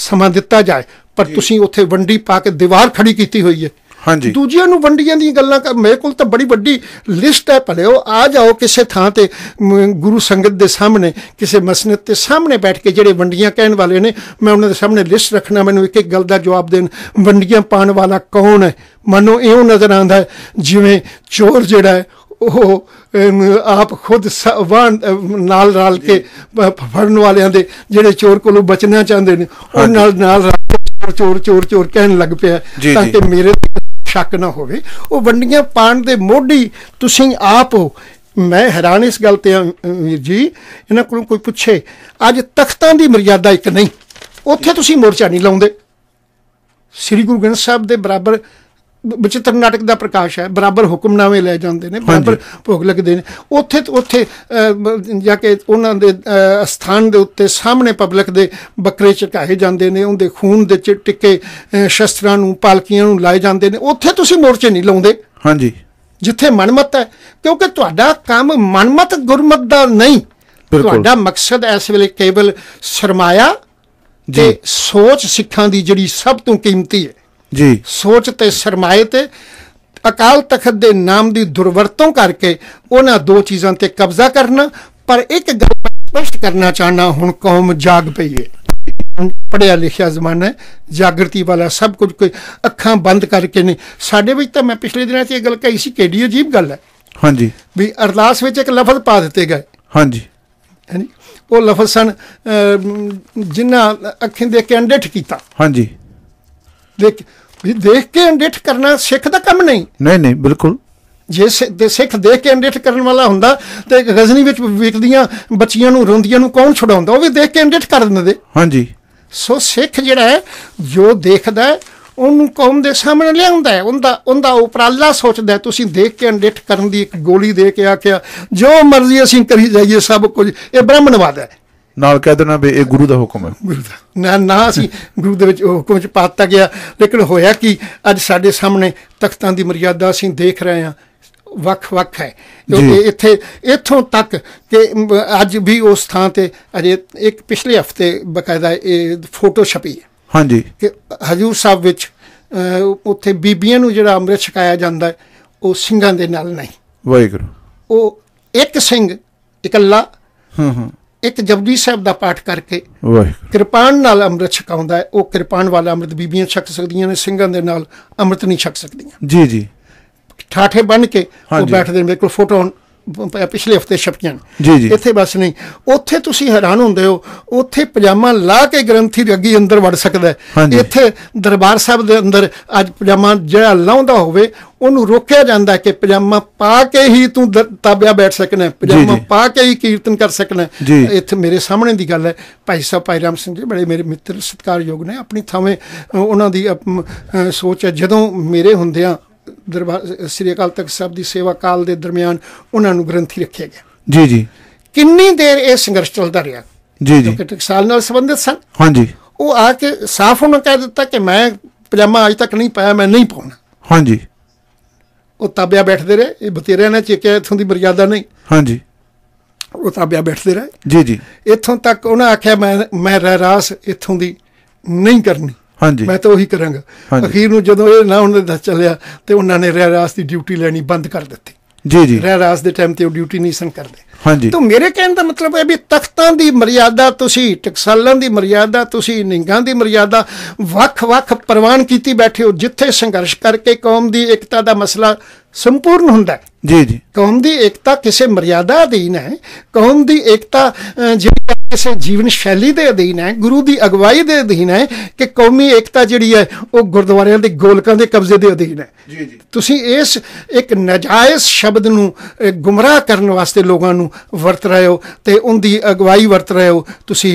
ਸਮਾਂ ਦਿੱਤਾ ਜਾਏ ਪਰ ਤੁਸੀਂ ਉੱਥੇ ਵੰਡੀ ਪਾ ਕੇ ਦੀਵਾਰ ਖੜੀ ਕੀਤੀ ਹੋਈ ਹੈ ਹਾਂਜੀ ਦੂਜਿਆਂ ਨੂੰ ਵੰਡੀਆਂ ਦੀਆਂ ਗੱਲਾਂ ਕਰ ਮੇਰੇ ਕੋਲ ਤਾਂ ਬੜੀ ਵੱਡੀ ਲਿਸਟ ਹੈ ਭਲਿਓ ਆ ਜਾਓ ਕਿਸੇ ਥਾਂ ਤੇ ਗੁਰੂ ਸੰਗਤ ਦੇ ਸਾਹਮਣੇ ਕਿਸੇ ਮਸਨਦ ਤੇ ਸਾਹਮਣੇ ਬੈਠ ਕੇ ਜਿਹੜੇ ਵੰਡੀਆਂ ਕਹਿਣ ਵਾਲੇ ਨੇ ਮੈਂ ਉਹਨਾਂ ਦੇ ਸਾਹਮਣੇ ਲਿਸਟ ਰੱਖਣਾ ਮੈਨੂੰ ਇੱਕ ਇੱਕ ਗੱਲ ਦਾ ਜਵਾਬ ਦੇਣ ਵੰਡੀਆਂ ਪਾਣ ਵਾਲਾ ਕੌਣ ਹੈ ਮਨੋਂ ਇਹੋ ਨਜ਼ਰ ਆਉਂਦਾ ਜਿਵੇਂ ਚੋਰ ਜਿਹੜਾ ਹੈ ਉਹ ਆਪ ਖੁਦ ਵਾਂ ਨਾਲ ਨਾਲ ਕੇ ਫੜਨ ਵਾਲਿਆਂ ਦੇ ਜਿਹੜੇ ਚੋਰ ਕੋਲੋਂ ਬਚਣਾ ਚਾਹੁੰਦੇ ਨੇ ਉਹ ਨਾਲ ਨਾਲ ਚੋਰ ਚੋਰ ਚੋਰ ਕਹਿਣ ਲੱਗ ਪਿਆ ਤਾਂ ਕਿ ਮੇਰੇ ਸ਼ੱਕ ਨਾ ਹੋਵੇ ਉਹ ਵੰਡੀਆਂ ਪਾਣ ਦੇ ਮੋਢੀ ਤੁਸੀਂ ਆਪ ਹੋ ਮੈਂ ਹੈਰਾਨ ਇਸ ਗੱਲ ਤੇ ਵੀਰ ਜੀ ਇਹਨਾਂ ਕੋਲੋਂ ਕੋਈ ਪੁੱਛੇ ਅੱਜ ਤਖਤਾਂ ਦੀ ਮਰਿਆਦਾ ਇੱਕ ਨਹੀਂ ਉੱਥੇ ਤੁਸੀਂ ਮੋਰਚਾ ਨਹੀਂ ਲਾਉਂਦੇ ਸ੍ਰੀ ਗੁਰੂ ਗ੍ਰੰਥ ਸਾਹਿਬ ਦੇ ਬਰਾਬਰ ਬਚਿੱਤਰ ਨਾਟਕ ਦਾ ਪ੍ਰਕਾਸ਼ ਹੈ ਬਰਾਬਰ ਹੁਕਮਨਾਮੇ ਲੈ ਜਾਂਦੇ ਨੇ ਬਰਾਬਰ ਭੋਗ ਲੱਗਦੇ ਨੇ ਉੱਥੇ ਉੱਥੇ ਜਾ ਕੇ ਉਹਨਾਂ ਦੇ ਸਥਾਨ ਦੇ ਉੱਤੇ ਸਾਹਮਣੇ ਪਬਲਿਕ ਦੇ ਬੱਕਰੇ ਚਟਾਏ ਜਾਂਦੇ ਨੇ ਉਹਦੇ ਖੂਨ ਦੇ ਚਿੱਟਕੇ ਸ਼ਸਤਰਾਂ ਨੂੰ ਪਾਲਕੀਆਂ ਨੂੰ ਲਾਏ ਜਾਂਦੇ ਨੇ ਉੱਥੇ ਤੁਸੀਂ ਮੋਰਚੇ ਨਹੀਂ ਲਾਉਂਦੇ ਹਾਂਜੀ ਜਿੱਥੇ ਮਨਮਤ ਹੈ ਕਿਉਂਕਿ ਤੁਹਾਡਾ ਕੰਮ ਮਨਮਤ ਗੁਰਮਤ ਦਾ ਨਹੀਂ ਤੁਹਾਡਾ ਮਕਸਦ ਇਸ ਵੇਲੇ ਕੇਵਲ ਸਰਮਾਇਆ ਤੇ ਸੋਚ ਸਿੱਖਾਂ ਦੀ ਜਿਹੜੀ ਸਭ ਤੋਂ ਕੀਮਤੀ ਹੈ ਜੀ ਸੋਚ ਤੇ ਸਰਮਾਏ ਤੇ ਅਕਾਲ ਤਖਤ ਦੇ ਨਾਮ ਦੀ ਦੁਰਵਰਤੋਂ ਕਰਕੇ ਉਹਨਾਂ ਦੋ ਚੀਜ਼ਾਂ ਤੇ ਕਬਜ਼ਾ ਕਰਨਾ ਪਰ ਇੱਕ ਗੱਲ ਸਪਸ਼ਟ ਕਰਨਾ ਚਾਹਣਾ ਹੁਣ ਕੌਮ ਜਾਗ ਪਈ ਹੈ ਪੜਿਆ ਲਿਖਿਆ ਜ਼ਮਾਨਾ ਹੈ ਜਾਗਰਤੀ ਵਾਲਾ ਸਭ ਕੁਝ ਕੋਈ ਅੱਖਾਂ ਬੰਦ ਕਰਕੇ ਨਹੀਂ ਸਾਡੇ ਵਿੱਚ ਤਾਂ ਮੈਂ ਪਿਛਲੇ ਦਿਨਾਂ 'ਚ ਇਹ ਗੱਲ ਕਹੀ ਸੀ ਕਿਹੜੀ ਅਜੀਬ ਗੱਲ ਹੈ ਹਾਂਜੀ ਵੀ ਅਰਦਾਸ ਵਿੱਚ ਇੱਕ ਲਫ਼ਜ਼ ਪਾ ਦਿੱਤੇ ਗਏ ਹਾਂਜੀ ਹਾਂਜੀ ਉਹ ਲਫ਼ਜ਼ ਸਨ ਜਿਨ੍ਹਾਂ ਅੱਖਾਂ ਦੇ ਕੇ ਕੀਤਾ ਹਾਂਜੀ ਦੇਖ ਵੀ ਦੇਖ ਕੇ ਐਡਿਟ ਕਰਨਾ ਸਿੱਖ ਦਾ ਕੰਮ ਨਹੀਂ ਨਹੀਂ ਨਹੀਂ ਬਿਲਕੁਲ ਜੇ ਸਿੱਖ ਦੇਖ ਕੇ ਐਡਿਟ ਕਰਨ ਵਾਲਾ ਹੁੰਦਾ ਤੇ ਗਜ਼ਨੀ ਵਿੱਚ ਵਿਕਦੀਆਂ ਬੱਚੀਆਂ ਨੂੰ ਰੋਂਦੀਆਂ ਨੂੰ ਕੌਣ ਛੁਡਾਉਂਦਾ ਉਹ ਵੀ ਦੇਖ ਕੇ ਐਡਿਟ ਕਰ ਦਿੰਦੇ ਹਾਂਜੀ ਸੋ ਸਿੱਖ ਜਿਹੜਾ ਹੈ ਜੋ ਦੇਖਦਾ ਉਹਨੂੰ ਕੌਮ ਦੇ ਸਾਹਮਣੇ ਲਿਆਉਂਦਾ ਹੈ ਉਹਦਾ ਉਹਦਾ ਉਪਰਾਲਾ ਸੋਚਦਾ ਤੁਸੀਂ ਦੇਖ ਕੇ ਐਡਿਟ ਕਰਨ ਦੀ ਇੱਕ ਗੋਲੀ ਦੇ ਕੇ ਆਖਿਆ ਜੋ ਮਰਜ਼ੀ ਅਸੀਂ ਕਰੀ ਜਾਈਏ ਸਭ ਕੁਝ ਇਹ ਬ੍ਰਾਹਮਣਵਾਦ ਹੈ ਨਾਲ ਕਹਿ ਦੇਣਾ ਵੀ ਇਹ ਗੁਰੂ ਦਾ ਹੁਕਮ ਹੈ ਗੁਰੂ ਦਾ ਨਾ ਨਾ ਸੀ ਗੁਰੂ ਦੇ ਵਿੱਚ ਉਹ ਹੁਕਮ ਚ ਪਾਤਾ ਗਿਆ ਲੇਕਿਨ ਹੋਇਆ ਕਿ ਅੱਜ ਸਾਡੇ ਸਾਹਮਣੇ ਤਖਤਾਂ ਦੀ ਮਰਿਆਦਾ ਅਸੀਂ ਦੇਖ ਰਹੇ ਹਾਂ ਵੱਖ-ਵੱਖ ਹੈ ਕਿਉਂਕਿ ਇੱਥੇ ਇੱਥੋਂ ਤੱਕ ਕਿ ਅੱਜ ਵੀ ਉਸ ਥਾਂ ਤੇ ਅਜੇ ਇੱਕ ਪਿਛਲੇ ਹਫਤੇ ਬਕਾਇਦਾ ਇਹ ਫੋਟੋ ਛਪੀ ਹੈ ਹਾਂਜੀ ਕਿ ਹਜੂਰ ਸਾਹਿਬ ਵਿੱਚ ਉੱਥੇ ਬੀਬੀਆਂ ਨੂੰ ਜਿਹੜਾ ਅੰਮ੍ਰਿਤ ਛਕਾਇਆ ਜਾਂਦਾ ਹੈ ਉਹ ਸਿੰਘਾਂ ਦੇ ਨਾਲ ਨਹੀਂ ਵਾਹਿਗੁਰੂ ਉਹ ਇੱਕ ਸਿੰਘ ਇਕੱਲਾ ਹੂੰ ਹੂੰ ਇੱਕ ਜਪਜੀ ਸਾਹਿਬ ਦਾ ਪਾਠ ਕਰਕੇ ਕਿਰਪਾਨ ਨਾਲ ਅੰਮ੍ਰਿਤ ਛਕਾਉਂਦਾ ਹੈ ਉਹ ਕਿਰਪਾਨ ਵਾਲਾ ਅੰਮ੍ਰਿਤ ਬੀਬੀਆਂ ਛਕ ਸਕਦੀਆਂ ਨੇ ਸਿੰਘਾਂ ਦੇ ਨਾਲ ਅੰਮ੍ਰਿਤ ਨਹੀਂ ਛਕ ਸਕਦੀਆਂ ਜੀ ਜੀ ਠਾਠੇ ਬਣ ਕੇ ਉਹ ਬੈਠਦੇ ਮੇਰੇ ਕੋਲ ਫੋਟੋ ਪਿਛਲੇ ਹਫਤੇ ਛਪੀਆਂ ਇੱਥੇ ਬਸ ਨਹੀਂ ਉੱਥੇ ਤੁਸੀਂ ਹੈਰਾਨ ਹੁੰਦੇ ਹੋ ਉੱਥੇ ਪਜਾਮਾ ਲਾ ਕੇ ਗ੍ਰੰਥੀ ਦੇ ਅੱਗੇ ਅੰਦਰ ਵੜ ਸਕਦਾ ਇੱਥੇ ਦਰਬਾਰ ਸਾਹਿਬ ਦੇ ਅੰਦਰ ਅੱਜ ਪਜਾਮਾ ਜਿਹੜਾ ਲਾਉਂਦਾ ਹੋਵੇ ਉਹਨੂੰ ਰੋਕਿਆ ਜਾਂਦਾ ਕਿ ਪਜਾਮਾ ਪਾ ਕੇ ਹੀ ਤੂੰ ਤਾਬਿਆ ਬੈਠ ਸਕਣਾ ਪਜਾਮਾ ਪਾ ਕੇ ਹੀ ਕੀਰਤਨ ਕਰ ਸਕਣਾ ਇੱਥੇ ਮੇਰੇ ਸਾਹਮਣੇ ਦੀ ਗੱਲ ਹੈ ਭਾਈ ਸਾਹਿਬ ਭਾਈ ਰਾਮ ਸਿੰਘ ਜੀ ਬੜੇ ਮੇਰੇ ਮਿੱਤਰ ਸਤਿਕਾਰਯੋਗ ਨੇ ਆਪਣੀ ਥਾਵੇਂ ਉਹਨਾਂ ਦੀ ਸੋਚ ਹੈ ਜਦੋਂ ਮੇਰੇ ਹੁੰਦਿਆਂ ਦਰਬਾਰ ਸ੍ਰੀ ਅਕਾਲ ਤਖਤ ਸਾਹਿਬ ਦੀ ਸੇਵਾ ਕਾਲ ਦੇ ਦਰਮਿਆਨ ਉਹਨਾਂ ਨੂੰ ਗ੍ਰੰਥੀ ਰੱਖਿਆ ਗਿਆ ਜੀ ਜੀ ਕਿੰਨੀ ਦੇਰ ਇਹ ਸੰਘਰਸ਼ ਚੱਲਦਾ ਰਿਹਾ ਜੀ ਜੀ ਟਕਸਾਲ ਨਾਲ ਸੰਬੰਧਿਤ ਸਨ ਹਾਂਜੀ ਉਹ ਆ ਕੇ ਸਾਫ਼ ਉਹਨਾਂ ਕਹਿ ਦਿੱਤਾ ਕਿ ਮੈਂ ਪਜਾਮਾ ਅਜੇ ਤੱਕ ਨਹੀਂ ਪਾਇਆ ਮੈਂ ਨਹੀਂ ਪਾਉਣਾ ਹਾਂਜੀ ਉਹ ਤਾਬਿਆ ਬੈਠਦੇ ਰਹੇ ਇਹ ਬਤੇਰਿਆਂ ਨੇ ਚੇਕਿਆ ਇਥੋਂ ਦੀ ਮਰਿਆਦਾ ਨਹੀਂ ਹਾਂਜੀ ਉਹ ਤਾਬਿਆ ਬੈਠਦੇ ਰਹੇ ਜੀ ਜੀ ਇਥੋਂ ਤੱਕ ਉਹਨਾਂ ਆਖਿਆ ਮੈਂ ਮੈਂ ਰਹਿਰਾਸ ਇਥੋਂ ਦੀ ਨਹੀਂ ਕਰਨੀ ਹਾਂਜੀ ਮੈਂ ਤਾਂ ਉਹੀ ਕਰਾਂਗਾ ਅਖੀਰ ਨੂੰ ਜਦੋਂ ਇਹ ਨਾ ਉਹਨਾਂ ਦਾ ਚੱਲਿਆ ਤੇ ਉਹਨਾਂ ਨੇ ਰਾਸ ਦੀ ਡਿਊਟੀ ਲੈਣੀ ਬੰਦ ਕਰ ਦਿੱਤੀ ਜੀ ਜੀ ਰਾਸ ਦੇ ਟਾਈਮ ਤੇ ਉਹ ਡਿਊਟੀ ਨਹੀਂ ਸੰ ਕਰਦੇ ਹਾਂਜੀ ਤਾਂ ਮੇਰੇ ਕਹਿਣ ਦਾ ਮਤਲਬ ਹੈ ਵੀ ਤਖਤਾਂ ਦੀ ਮਰਿਆਦਾ ਤੁਸੀਂ ਟਕਸਾਲਾਂ ਦੀ ਮਰਿਆਦਾ ਤੁਸੀਂ ਨਿੰਗਾਂ ਦੀ ਮਰਿਆਦਾ ਵੱਖ-ਵੱਖ ਪ੍ਰਵਾਨ ਕੀਤੀ ਬੈਠੇ ਹੋ ਜਿੱਥੇ ਸੰਘਰਸ਼ ਕਰਕੇ ਕੌਮ ਦੀ ਇਕਤਾ ਦਾ ਮਸਲਾ ਸੰਪੂਰਨ ਹੁੰਦਾ ਜੀ ਜੀ ਕੌਮ ਦੀ ਇਕਤਾ ਕਿਸੇ ਮਰਿਆਦਾ ਅਧੀਨ ਹੈ ਕੌਮ ਦੀ ਇਕਤਾ ਜਿਹੜੀ ਇਸੇ ਜੀਵਨ ਸ਼ੈਲੀ ਦੇ ਅਧੀਨ ਹੈ ਗੁਰੂ ਦੀ ਅਗਵਾਈ ਦੇ ਅਧੀਨ ਹੈ ਕਿ ਕੌਮੀ ਏਕਤਾ ਜਿਹੜੀ ਹੈ ਉਹ ਗੁਰਦੁਆਰਿਆਂ ਦੇ ਗੋਲਕਾਂ ਦੇ ਕਬਜ਼ੇ ਦੇ ਅਧੀਨ ਹੈ ਜੀ ਜੀ ਤੁਸੀਂ ਇਸ ਇੱਕ ਨਜਾਇਜ਼ ਸ਼ਬਦ ਨੂੰ ਗੁੰਮਰਾਹ ਕਰਨ ਵਾਸਤੇ ਲੋਕਾਂ ਨੂੰ ਵਰਤ ਰਹੇ ਹੋ ਤੇ ਉਹਦੀ ਅਗਵਾਈ ਵਰਤ ਰਹੇ ਹੋ ਤੁਸੀਂ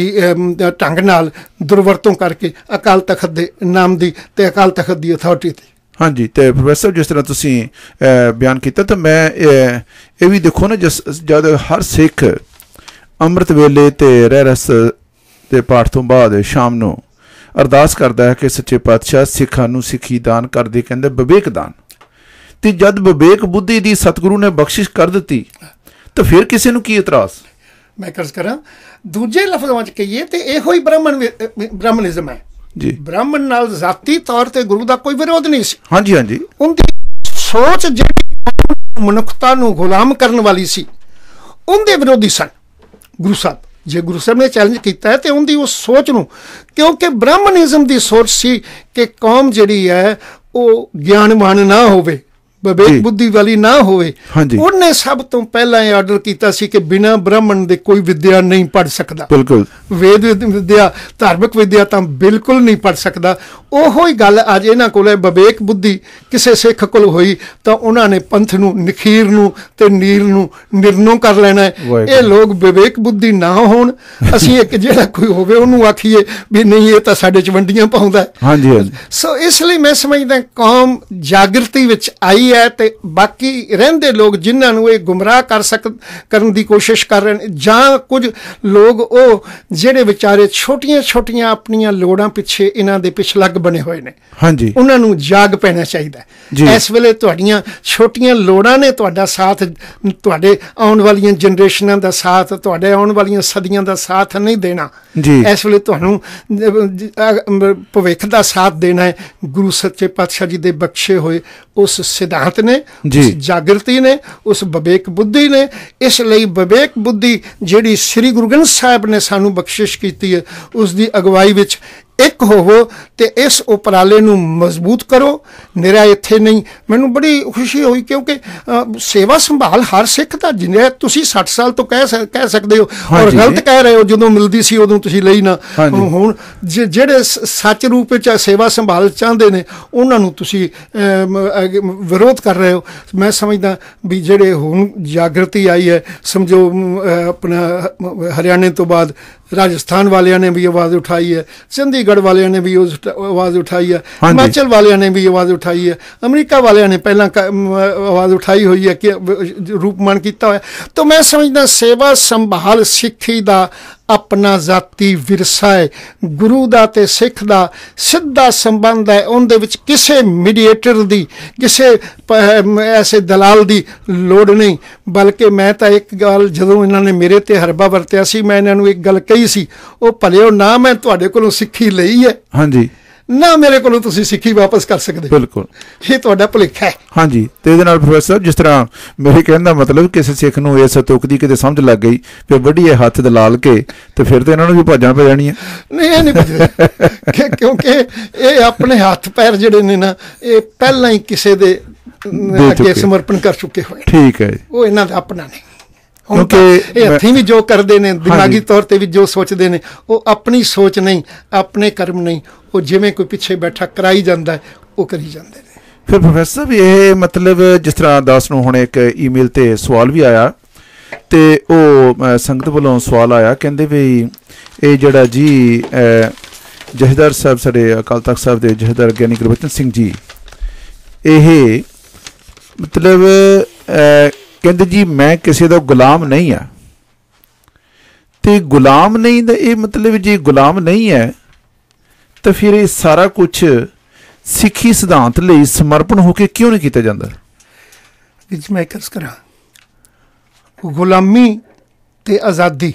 ਢੰਗ ਨਾਲ ਦੁਰਵਰਤੋਂ ਕਰਕੇ ਅਕਾਲ ਤਖਤ ਦੇ ਨਾਮ ਦੀ ਤੇ ਅਕਾਲ ਤਖਤ ਦੀ ਅਥਾਰਟੀ ਤੇ ਹਾਂਜੀ ਤੇ ਪ੍ਰੋਫੈਸਰ ਜਿਸ ਤਰ੍ਹਾਂ ਤੁਸੀਂ ਬਿਆਨ ਕੀਤਾ ਤਾਂ ਮੈਂ ਇਹ ਵੀ ਦੇਖੋ ਨਾ ਜਦ ਹਰ ਸਿੱਖ ਅੰਮ੍ਰਿਤ ਵੇਲੇ ਤੇ ਰਹਿ ਰਸ ਤੇ ਪਾਠ ਤੋਂ ਬਾਅਦ ਸ਼ਾਮ ਨੂੰ ਅਰਦਾਸ ਕਰਦਾ ਹੈ ਕਿ ਸੱਚੇ ਪਾਤਸ਼ਾਹ ਸਿੱਖਾਂ ਨੂੰ ਸਿੱਖੀ ਦਾਨ ਕਰਦੇ ਕਹਿੰਦੇ ਵਿਵੇਕ ਦਾਨ ਤੇ ਜਦ ਵਿਵੇਕ ਬੁੱਧੀ ਦੀ ਸਤਿਗੁਰੂ ਨੇ ਬਖਸ਼ਿਸ਼ ਕਰ ਦਿੱਤੀ ਤਾਂ ਫਿਰ ਕਿਸੇ ਨੂੰ ਕੀ ਇਤਰਾਜ਼ ਮੈਂ ਕਰਸ ਕਰਾਂ ਦੂਜੇ ਲਫ਼ਜ਼ਾਂ ਵਿੱਚ ਕਹੀਏ ਤੇ ਇਹੋ ਹੀ ਬ੍ਰਾਹਮਣ ਬ੍ਰਾਹਮਣਿਜ਼ਮ ਹੈ ਜੀ ਬ੍ਰਾਹਮਣ ਨਾਲ ਜ਼ਾਤੀ ਤੌਰ ਤੇ ਗੁਰੂ ਦਾ ਕੋਈ ਵਿਰੋਧ ਨਹੀਂ ਸੀ ਹਾਂਜੀ ਹਾਂਜੀ ਉਹਦੀ ਸੋਚ ਜਿਹੜੀ ਮਨੁੱਖਤਾ ਨੂੰ ਗੁਲਾਮ ਕਰਨ ਵਾਲੀ ਸੀ ਉਹਦੇ ਵਿਰੋਧੀ ਸਨ ਗੁਰੂ ਸਾਹਿਬ ਜੇ ਗੁਰੂ ਸਾਹਿਬ ਨੇ ਚੈਲੰਜ ਕੀਤਾ ਹੈ ਤੇ ਉਹਦੀ ਉਹ ਸੋਚ ਨੂੰ ਕਿਉਂਕਿ ਬ੍ਰਾਹਮਣਿਜ਼ਮ ਦੀ ਸੋਚ ਸੀ ਕਿ ਕੌਮ ਜਿਹੜੀ ਹੈ ਉਹ ਗਿਆਨਵਾਨ ਨਾ ਹੋਵੇ ਵਿਵੇਕ ਬੁੱਧੀ ਵਾਲੀ ਨਾ ਹੋਵੇ ਉਹਨੇ ਸਭ ਤੋਂ ਪਹਿਲਾਂ ਇਹ ਆਰਡਰ ਕੀਤਾ ਸੀ ਕਿ ਬਿਨਾ ਬ੍ਰਾਹਮਣ ਦੇ ਕੋਈ ਵਿਦਿਆ ਨਹੀਂ ਪੜ ਸਕਦਾ ਬਿਲਕੁਲ ਵੇਦ ਵਿਦਿਆ ਧਾਰਮਿਕ ਵਿਦਿਆ ਤਾਂ ਬਿਲਕੁਲ ਨਹੀਂ ਪੜ ਸਕਦਾ ਉਹੋ ਹੀ ਗੱਲ ਅੱਜ ਇਹਨਾਂ ਕੋਲੇ ਵਿਵੇਕ ਬੁੱਧੀ ਕਿਸੇ ਸਿੱਖ ਕੋਲ ਹੋਈ ਤਾਂ ਉਹਨਾਂ ਨੇ ਪੰਥ ਨੂੰ ਨਖੀਰ ਨੂੰ ਤੇ ਨੀਰ ਨੂੰ ਨਿਰਨੋ ਕਰ ਲੈਣਾ ਇਹ ਲੋਕ ਵਿਵੇਕ ਬੁੱਧੀ ਨਾ ਹੋਣ ਅਸੀਂ ਇੱਕ ਜਿਹੜਾ ਕੋਈ ਹੋਵੇ ਉਹਨੂੰ ਆਖੀਏ ਵੀ ਨਹੀਂ ਇਹ ਤਾਂ ਸਾਡੇ ਚ ਵੰਡੀਆਂ ਪਾਉਂਦਾ ਹਾਂਜੀ ਹਾਂਜੀ ਸੋ ਇਸ ਲਈ ਮੈਂ ਸਮਝਦਾ ਕੌਮ ਜਾਗਰਤੀ ਵਿੱਚ ਆਈ ਹੈ ਤੇ ਬਾਕੀ ਰਹਿੰਦੇ ਲੋਕ ਜਿਨ੍ਹਾਂ ਨੂੰ ਇਹ ਗੁੰਮਰਾਹ ਕਰ ਸਕ ਕਰਨ ਦੀ ਕੋਸ਼ਿਸ਼ ਕਰ ਰਹੇ ਨੇ ਜਾਂ ਕੁਝ ਲੋਕ ਉਹ ਜਿਹੜੇ ਵਿਚਾਰੇ ਛੋਟੀਆਂ ਛੋਟੀਆਂ ਆਪਣੀਆਂ ਲੋੜਾਂ ਪਿੱਛੇ ਇਹਨਾਂ ਦੇ ਪਿੱਛੇ ਲੱਗ ਬਣੇ ਹੋਏ ਨੇ ਹਾਂਜੀ ਉਹਨਾਂ ਨੂੰ ਜਾਗ ਪੈਣਾ ਚਾਹੀਦਾ ਹੈ ਇਸ ਵੇਲੇ ਤੁਹਾਡੀਆਂ ਛੋਟੀਆਂ ਲੋੜਾਂ ਨੇ ਤੁਹਾਡਾ ਸਾਥ ਤੁਹਾਡੇ ਆਉਣ ਵਾਲੀਆਂ ਜਨਰੇਸ਼ਨਾਂ ਦਾ ਸਾਥ ਤੁਹਾਡੇ ਆਉਣ ਵਾਲੀਆਂ ਸਦੀਆਂ ਦਾ ਸਾਥ ਨਹੀਂ ਦੇਣਾ ਇਸ ਵੇਲੇ ਤੁਹਾਨੂੰ ਭਵਿੱਖ ਦਾ ਸਾਥ ਦੇਣਾ ਹੈ ਗੁਰੂ ਸੱਚੇ ਪਾਤਸ਼ਾਹ ਜੀ ਦੇ ਬਖਸ਼ੇ ਹੋਏ ਉਸ ਸਿਧਾਂਤ ਨੇ ਉਸ ਜਾਗਰਤੀ ਨੇ ਉਸ ਬਵੇਕ ਬੁੱਧੀ ਨੇ ਇਸ ਲਈ ਬਵੇਕ ਬੁੱਧੀ ਜਿਹੜੀ ਸ੍ਰੀ ਗੁਰੂ ਗ੍ਰੰਥ ਸਾਹਿਬ ਨੇ ਸਾਨੂੰ ਬਖਸ਼ਿਸ਼ ਕੀਤੀ ਹੈ ਉਸ ਦੀ ਅਗਵਾਈ ਵਿੱਚ ਇੱਕ ਹੋਵੋ ਤੇ ਇਸ ਉਪਰਾਲੇ ਨੂੰ ਮਜ਼ਬੂਤ ਕਰੋ ਮੇਰਾ ਇੱਥੇ ਨਹੀਂ ਮੈਨੂੰ ਬੜੀ ਖੁਸ਼ੀ ਹੋਈ ਕਿਉਂਕਿ ਸੇਵਾ ਸੰਭਾਲ ਹਰ ਸਿੱਖ ਦਾ ਜਿੰਨੇ ਤੁਸੀਂ 60 ਸਾਲ ਤੋਂ ਕਹਿ ਕਹਿ ਸਕਦੇ ਹੋ ਔਰ ਗਲਤ ਕਹਿ ਰਹੇ ਹੋ ਜਦੋਂ ਮਿਲਦੀ ਸੀ ਉਦੋਂ ਤੁਸੀਂ ਲਈ ਨਾ ਹੁਣ ਜਿਹੜੇ ਸੱਚ ਰੂਪ ਵਿੱਚ ਸੇਵਾ ਸੰਭਾਲ ਚਾਹੁੰਦੇ ਨੇ ਉਹਨਾਂ ਨੂੰ ਤੁਸੀਂ ਵਿਰੋਧ ਕਰ ਰਹੇ ਹੋ ਮੈਂ ਸਮਝਦਾ ਵੀ ਜਿਹੜੇ ਹੁਣ ਜਾਗਰਤੀ ਆਈ ਹੈ ਸਮਝੋ ਆਪਣਾ ਹਰਿਆਣੇ ਤੋਂ ਬਾਅਦ ਰਾਜਸਥਾਨ ਵਾਲਿਆਂ ਨੇ ਵੀ ਆਵਾਜ਼ ਉਠਾਈ ਹੈ ਸਿੰਧੀ ਚੰਡੀਗੜ੍ਹ ਵਾਲਿਆਂ ਨੇ ਵੀ ਆਵਾਜ਼ ਉਠਾਈ ਹੈ ਹਿਮਾਚਲ ਵਾਲਿਆਂ ਨੇ ਵੀ ਆਵਾਜ਼ ਉਠਾਈ ਹੈ ਅਮਰੀਕਾ ਵਾਲਿਆਂ ਨੇ ਪਹਿਲਾਂ ਆਵਾਜ਼ ਉਠਾਈ ਹੋਈ ਹੈ ਕਿ ਰੂਪਮਾਨ ਕੀਤਾ ਹੋਇਆ ਤਾਂ ਮੈਂ ਸਮਝਦਾ ਸੇਵਾ ਸੰਭਾਲ ਸਿੱਖੀ ਦਾ ਆਪਣਾ ਜ਼ਾਤੀ ਵਿਰਸਾ ਹੈ ਗੁਰੂ ਦਾ ਤੇ ਸਿੱਖ ਦਾ ਸਿੱਧਾ ਸੰਬੰਧ ਹੈ ਉਹਦੇ ਵਿੱਚ ਕਿਸੇ ਮੀਡੀਏਟਰ ਦੀ ਕਿਸੇ ਐਸੇ ਦਲਾਲ ਦੀ ਲੋੜ ਨਹੀਂ ਬਲਕਿ ਮੈਂ ਤਾਂ ਇੱਕ ਗੱਲ ਜਦੋਂ ਇਹਨਾਂ ਨੇ ਮੇਰੇ ਤੇ ਹਰਬਾ ਵਰਤਿਆ ਸੀ ਮੈਂ ਇਹਨਾਂ ਨੂੰ ਇੱਕ ਗੱਲ ਕਹੀ ਸੀ ਉਹ ਭਲਿਓ ਨਾ ਮੈਂ ਤੁਹਾਡੇ ਕੋਲੋਂ ਸਿੱਖੀ ਲਈ ਹੈ ਹਾਂਜੀ ਨਾ ਮੇਰੇ ਕੋਲੋਂ ਤੁਸੀਂ ਸਿੱਖੀ ਵਾਪਸ ਕਰ ਸਕਦੇ ਬਿਲਕੁਲ ਇਹ ਤੁਹਾਡਾ ਭੁਲੇਖਾ ਹੈ ਹਾਂਜੀ ਤੇ ਇਹਦੇ ਨਾਲ ਪ੍ਰੋਫੈਸਰ ਜਿਸ ਤਰ੍ਹਾਂ ਮੇਰੇ ਕਹਿਣ ਦਾ ਮਤਲਬ ਕਿਸੇ ਸਿੱਖ ਨੂੰ ਇਸ ਤੁਕ ਦੀ ਕਿਤੇ ਸਮਝ ਲੱਗ ਗਈ ਤੇ ਵੱਡੀਏ ਹੱਥ ਦਲਾਲ ਕੇ ਤੇ ਫਿਰ ਤੇ ਇਹਨਾਂ ਨੂੰ ਵੀ ਭਾਜਾਂ ਪੈ ਜਾਣੀ ਹੈ ਨਹੀਂ ਇਹ ਨਹੀਂ ਭਜਦੇ ਕਿਉਂਕਿ ਇਹ ਆਪਣੇ ਹੱਥ ਪੈਰ ਜਿਹੜੇ ਨੇ ਨਾ ਇਹ ਪਹਿਲਾਂ ਹੀ ਕਿਸੇ ਦੇ ਅੱਗੇ ਸਮਰਪਣ ਕਰ ਚੁੱਕੇ ਹੋਏ ਠੀਕ ਹੈ ਉਹ ਇਹਨਾਂ ਦਾ ਆਪਣਾ ਨਹੀਂ ਕਿਉਂਕਿ ਇਹ ਹੱਥੀਂ ਵੀ ਜੋ ਕਰਦੇ ਨੇ ਦਿਮਾਗੀ ਤੌਰ ਤੇ ਵੀ ਜੋ ਸੋਚਦੇ ਨੇ ਉਹ ਆਪਣੀ ਸੋਚ ਨਹੀਂ ਆਪਣੇ ਕਰਮ ਨਹੀਂ ਉਹ ਜਿਵੇਂ ਕੋਈ ਪਿੱਛੇ ਬੈਠਾ ਕਰਾਈ ਜਾਂਦਾ ਉਹ ਕਰੀ ਜਾਂਦੇ ਨੇ ਫਿਰ ਪ੍ਰੋਫੈਸਰ ਵੀ ਇਹ ਮਤਲਬ ਜਿਸ ਤਰ੍ਹਾਂ ਦਾਸ ਨੂੰ ਹੁਣ ਇੱਕ ਈਮੇਲ ਤੇ ਸਵਾਲ ਵੀ ਆਇਆ ਤੇ ਉਹ ਸੰਗਤ ਵੱਲੋਂ ਸਵਾਲ ਆਇਆ ਕਹਿੰਦੇ ਵੀ ਇਹ ਜਿਹੜਾ ਜੀ ਜਹਦਰ ਸਾਹਿਬ ਸਾਡੇ ਅਕਾਲ ਤਖਤ ਸਾਹਿਬ ਦੇ ਜਹਦਰ ਗਿਆਨੀ ਗੁਰਬਚਨ ਸਿੰਘ ਜੀ ਇਹ ਮਤਲਬ ਕਹਿੰਦੇ ਜੀ ਮੈਂ ਕਿਸੇ ਦਾ ਗੁਲਾਮ ਨਹੀਂ ਆ ਤੇ ਗੁਲਾਮ ਨਹੀਂ ਦਾ ਇਹ ਮਤਲਬ ਜੇ ਗੁਲਾਮ ਨਹੀਂ ਹੈ ਤਾਂ ਫਿਰ ਇਹ ਸਾਰਾ ਕੁਝ ਸਿੱਖੀ ਸਿਧਾਂਤ ਲਈ ਸਮਰਪਣ ਹੋ ਕੇ ਕਿਉਂ ਨਹੀਂ ਕੀਤਾ ਜਾਂਦਾ ਜੀ ਮੈਂ ਕਰਸ ਕਰਾਂ ਗੁਲਾਮੀ ਤੇ ਆਜ਼ਾਦੀ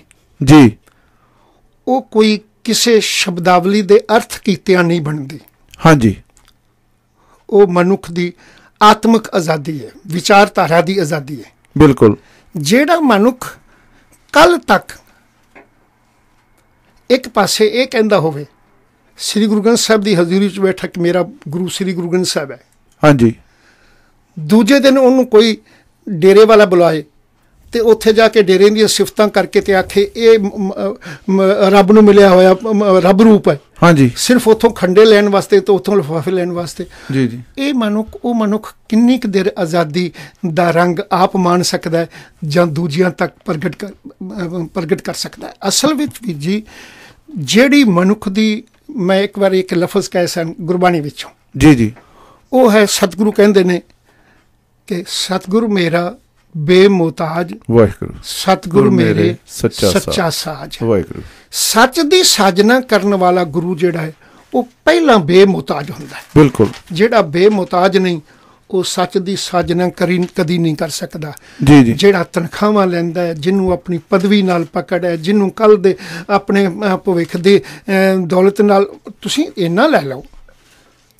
ਜੀ ਉਹ ਕੋਈ ਕਿਸੇ ਸ਼ਬਦਾਵਲੀ ਦੇ ਅਰਥ ਕੀਤਿਆਂ ਨਹੀਂ ਬਣਦੀ ਹਾਂਜੀ ਉਹ ਮਨੁੱਖ ਦੀ ਆਤਮਿਕ ਆਜ਼ਾਦੀ ਹੈ ਵਿਚਾਰਧਾਰਾ ਦੀ ਆਜ਼ਾਦੀ ਹੈ ਬਿਲਕੁਲ ਜਿਹੜਾ ਮਨੁੱਖ ਕੱਲ ਤੱਕ ਇੱਕ ਪਾਸੇ ਇਹ ਕਹਿੰਦਾ ਹੋਵੇ ਸ੍ਰੀ ਗੁਰੂ ਗ੍ਰੰਥ ਸਾਹਿਬ ਦੀ ਹਜ਼ੂਰੀ ਵਿੱਚ ਬੈਠਾ ਕਿ ਮੇਰਾ ਗੁਰੂ ਸ੍ਰੀ ਗੁਰੂ ਗ੍ਰੰਥ ਸਾਹਿਬ ਹੈ ਹਾਂਜੀ ਦੂਜੇ ਦਿਨ ਉਹਨੂੰ ਕੋਈ ਡੇਰੇ ਵਾਲਾ ਬੁਲਾਏ ਤੇ ਉੱਥੇ ਜਾ ਕੇ ਡੇਰੇ ਦੀਆਂ ਸਿਫਤਾਂ ਕਰਕੇ ਤੇ ਆਖੇ ਇਹ ਰੱਬ ਨੂੰ ਮਿਲਿਆ ਹੋਇਆ ਰੱਬ ਰੂਪ ਹੈ ਹਾਂਜੀ ਸਿਰਫ ਉਥੋਂ ਖੰਡੇ ਲੈਣ ਵਾਸਤੇ ਤੇ ਉਥੋਂ ਲਫਾਫੇ ਲੈਣ ਵਾਸਤੇ ਜੀ ਜੀ ਇਹ ਮਨੁੱਖ ਉਹ ਮਨੁੱਖ ਕਿੰਨੀ ਕੁ ਦੇਰ ਆਜ਼ਾਦੀ ਦਾ ਰੰਗ ਆਪ ਮਾਣ ਸਕਦਾ ਹੈ ਜਾਂ ਦੂਜਿਆਂ ਤੱਕ ਪ੍ਰਗਟ ਕਰ ਪ੍ਰਗਟ ਕਰ ਸਕਦਾ ਹੈ ਅਸਲ ਵਿੱਚ ਵੀ ਜੀ ਜਿਹੜੀ ਮਨੁੱਖ ਦੀ ਮੈਂ ਇੱਕ ਵਾਰ ਇੱਕ ਲਫ਼ਜ਼ ਕਹਿ ਸਨ ਗੁਰਬਾਣੀ ਵਿੱਚੋਂ ਜੀ ਜੀ ਉਹ ਹੈ ਸਤਿਗੁਰੂ ਕਹਿੰਦੇ ਨੇ ਕਿ ਸਤਿਗੁਰੂ ਮੇਰਾ ਬੇਮੋਤਾਜ ਵਾਹਿਗੁਰੂ ਸਤਿਗੁਰ ਮੇਰੇ ਸੱਚਾ ਸਾਜ ਵਾਹਿਗੁਰੂ ਸੱਚ ਦੀ ਸਾਜਨਾ ਕਰਨ ਵਾਲਾ ਗੁਰੂ ਜਿਹੜਾ ਹੈ ਉਹ ਪਹਿਲਾਂ ਬੇਮੋਤਾਜ ਹੁੰਦਾ ਹੈ ਬਿਲਕੁਲ ਜਿਹੜਾ ਬੇਮੋਤਾਜ ਨਹੀਂ ਉਹ ਸੱਚ ਦੀ ਸਾਜਨਾ ਕਰੀ ਕਦੀ ਨਹੀਂ ਕਰ ਸਕਦਾ ਜੀ ਜੀ ਜਿਹੜਾ ਤਨਖਾਹਾਂ ਲੈਂਦਾ ਹੈ ਜਿਹਨੂੰ ਆਪਣੀ ਪਦਵੀ ਨਾਲ ਪਕੜ ਹੈ ਜਿਹਨੂੰ ਕੱਲ ਦੇ ਆਪਣੇ ਭਵਿੱਖ ਦੇ ਦੌਲਤ ਨਾਲ ਤੁਸੀਂ ਇਹਨਾਂ ਲੈ ਲਓ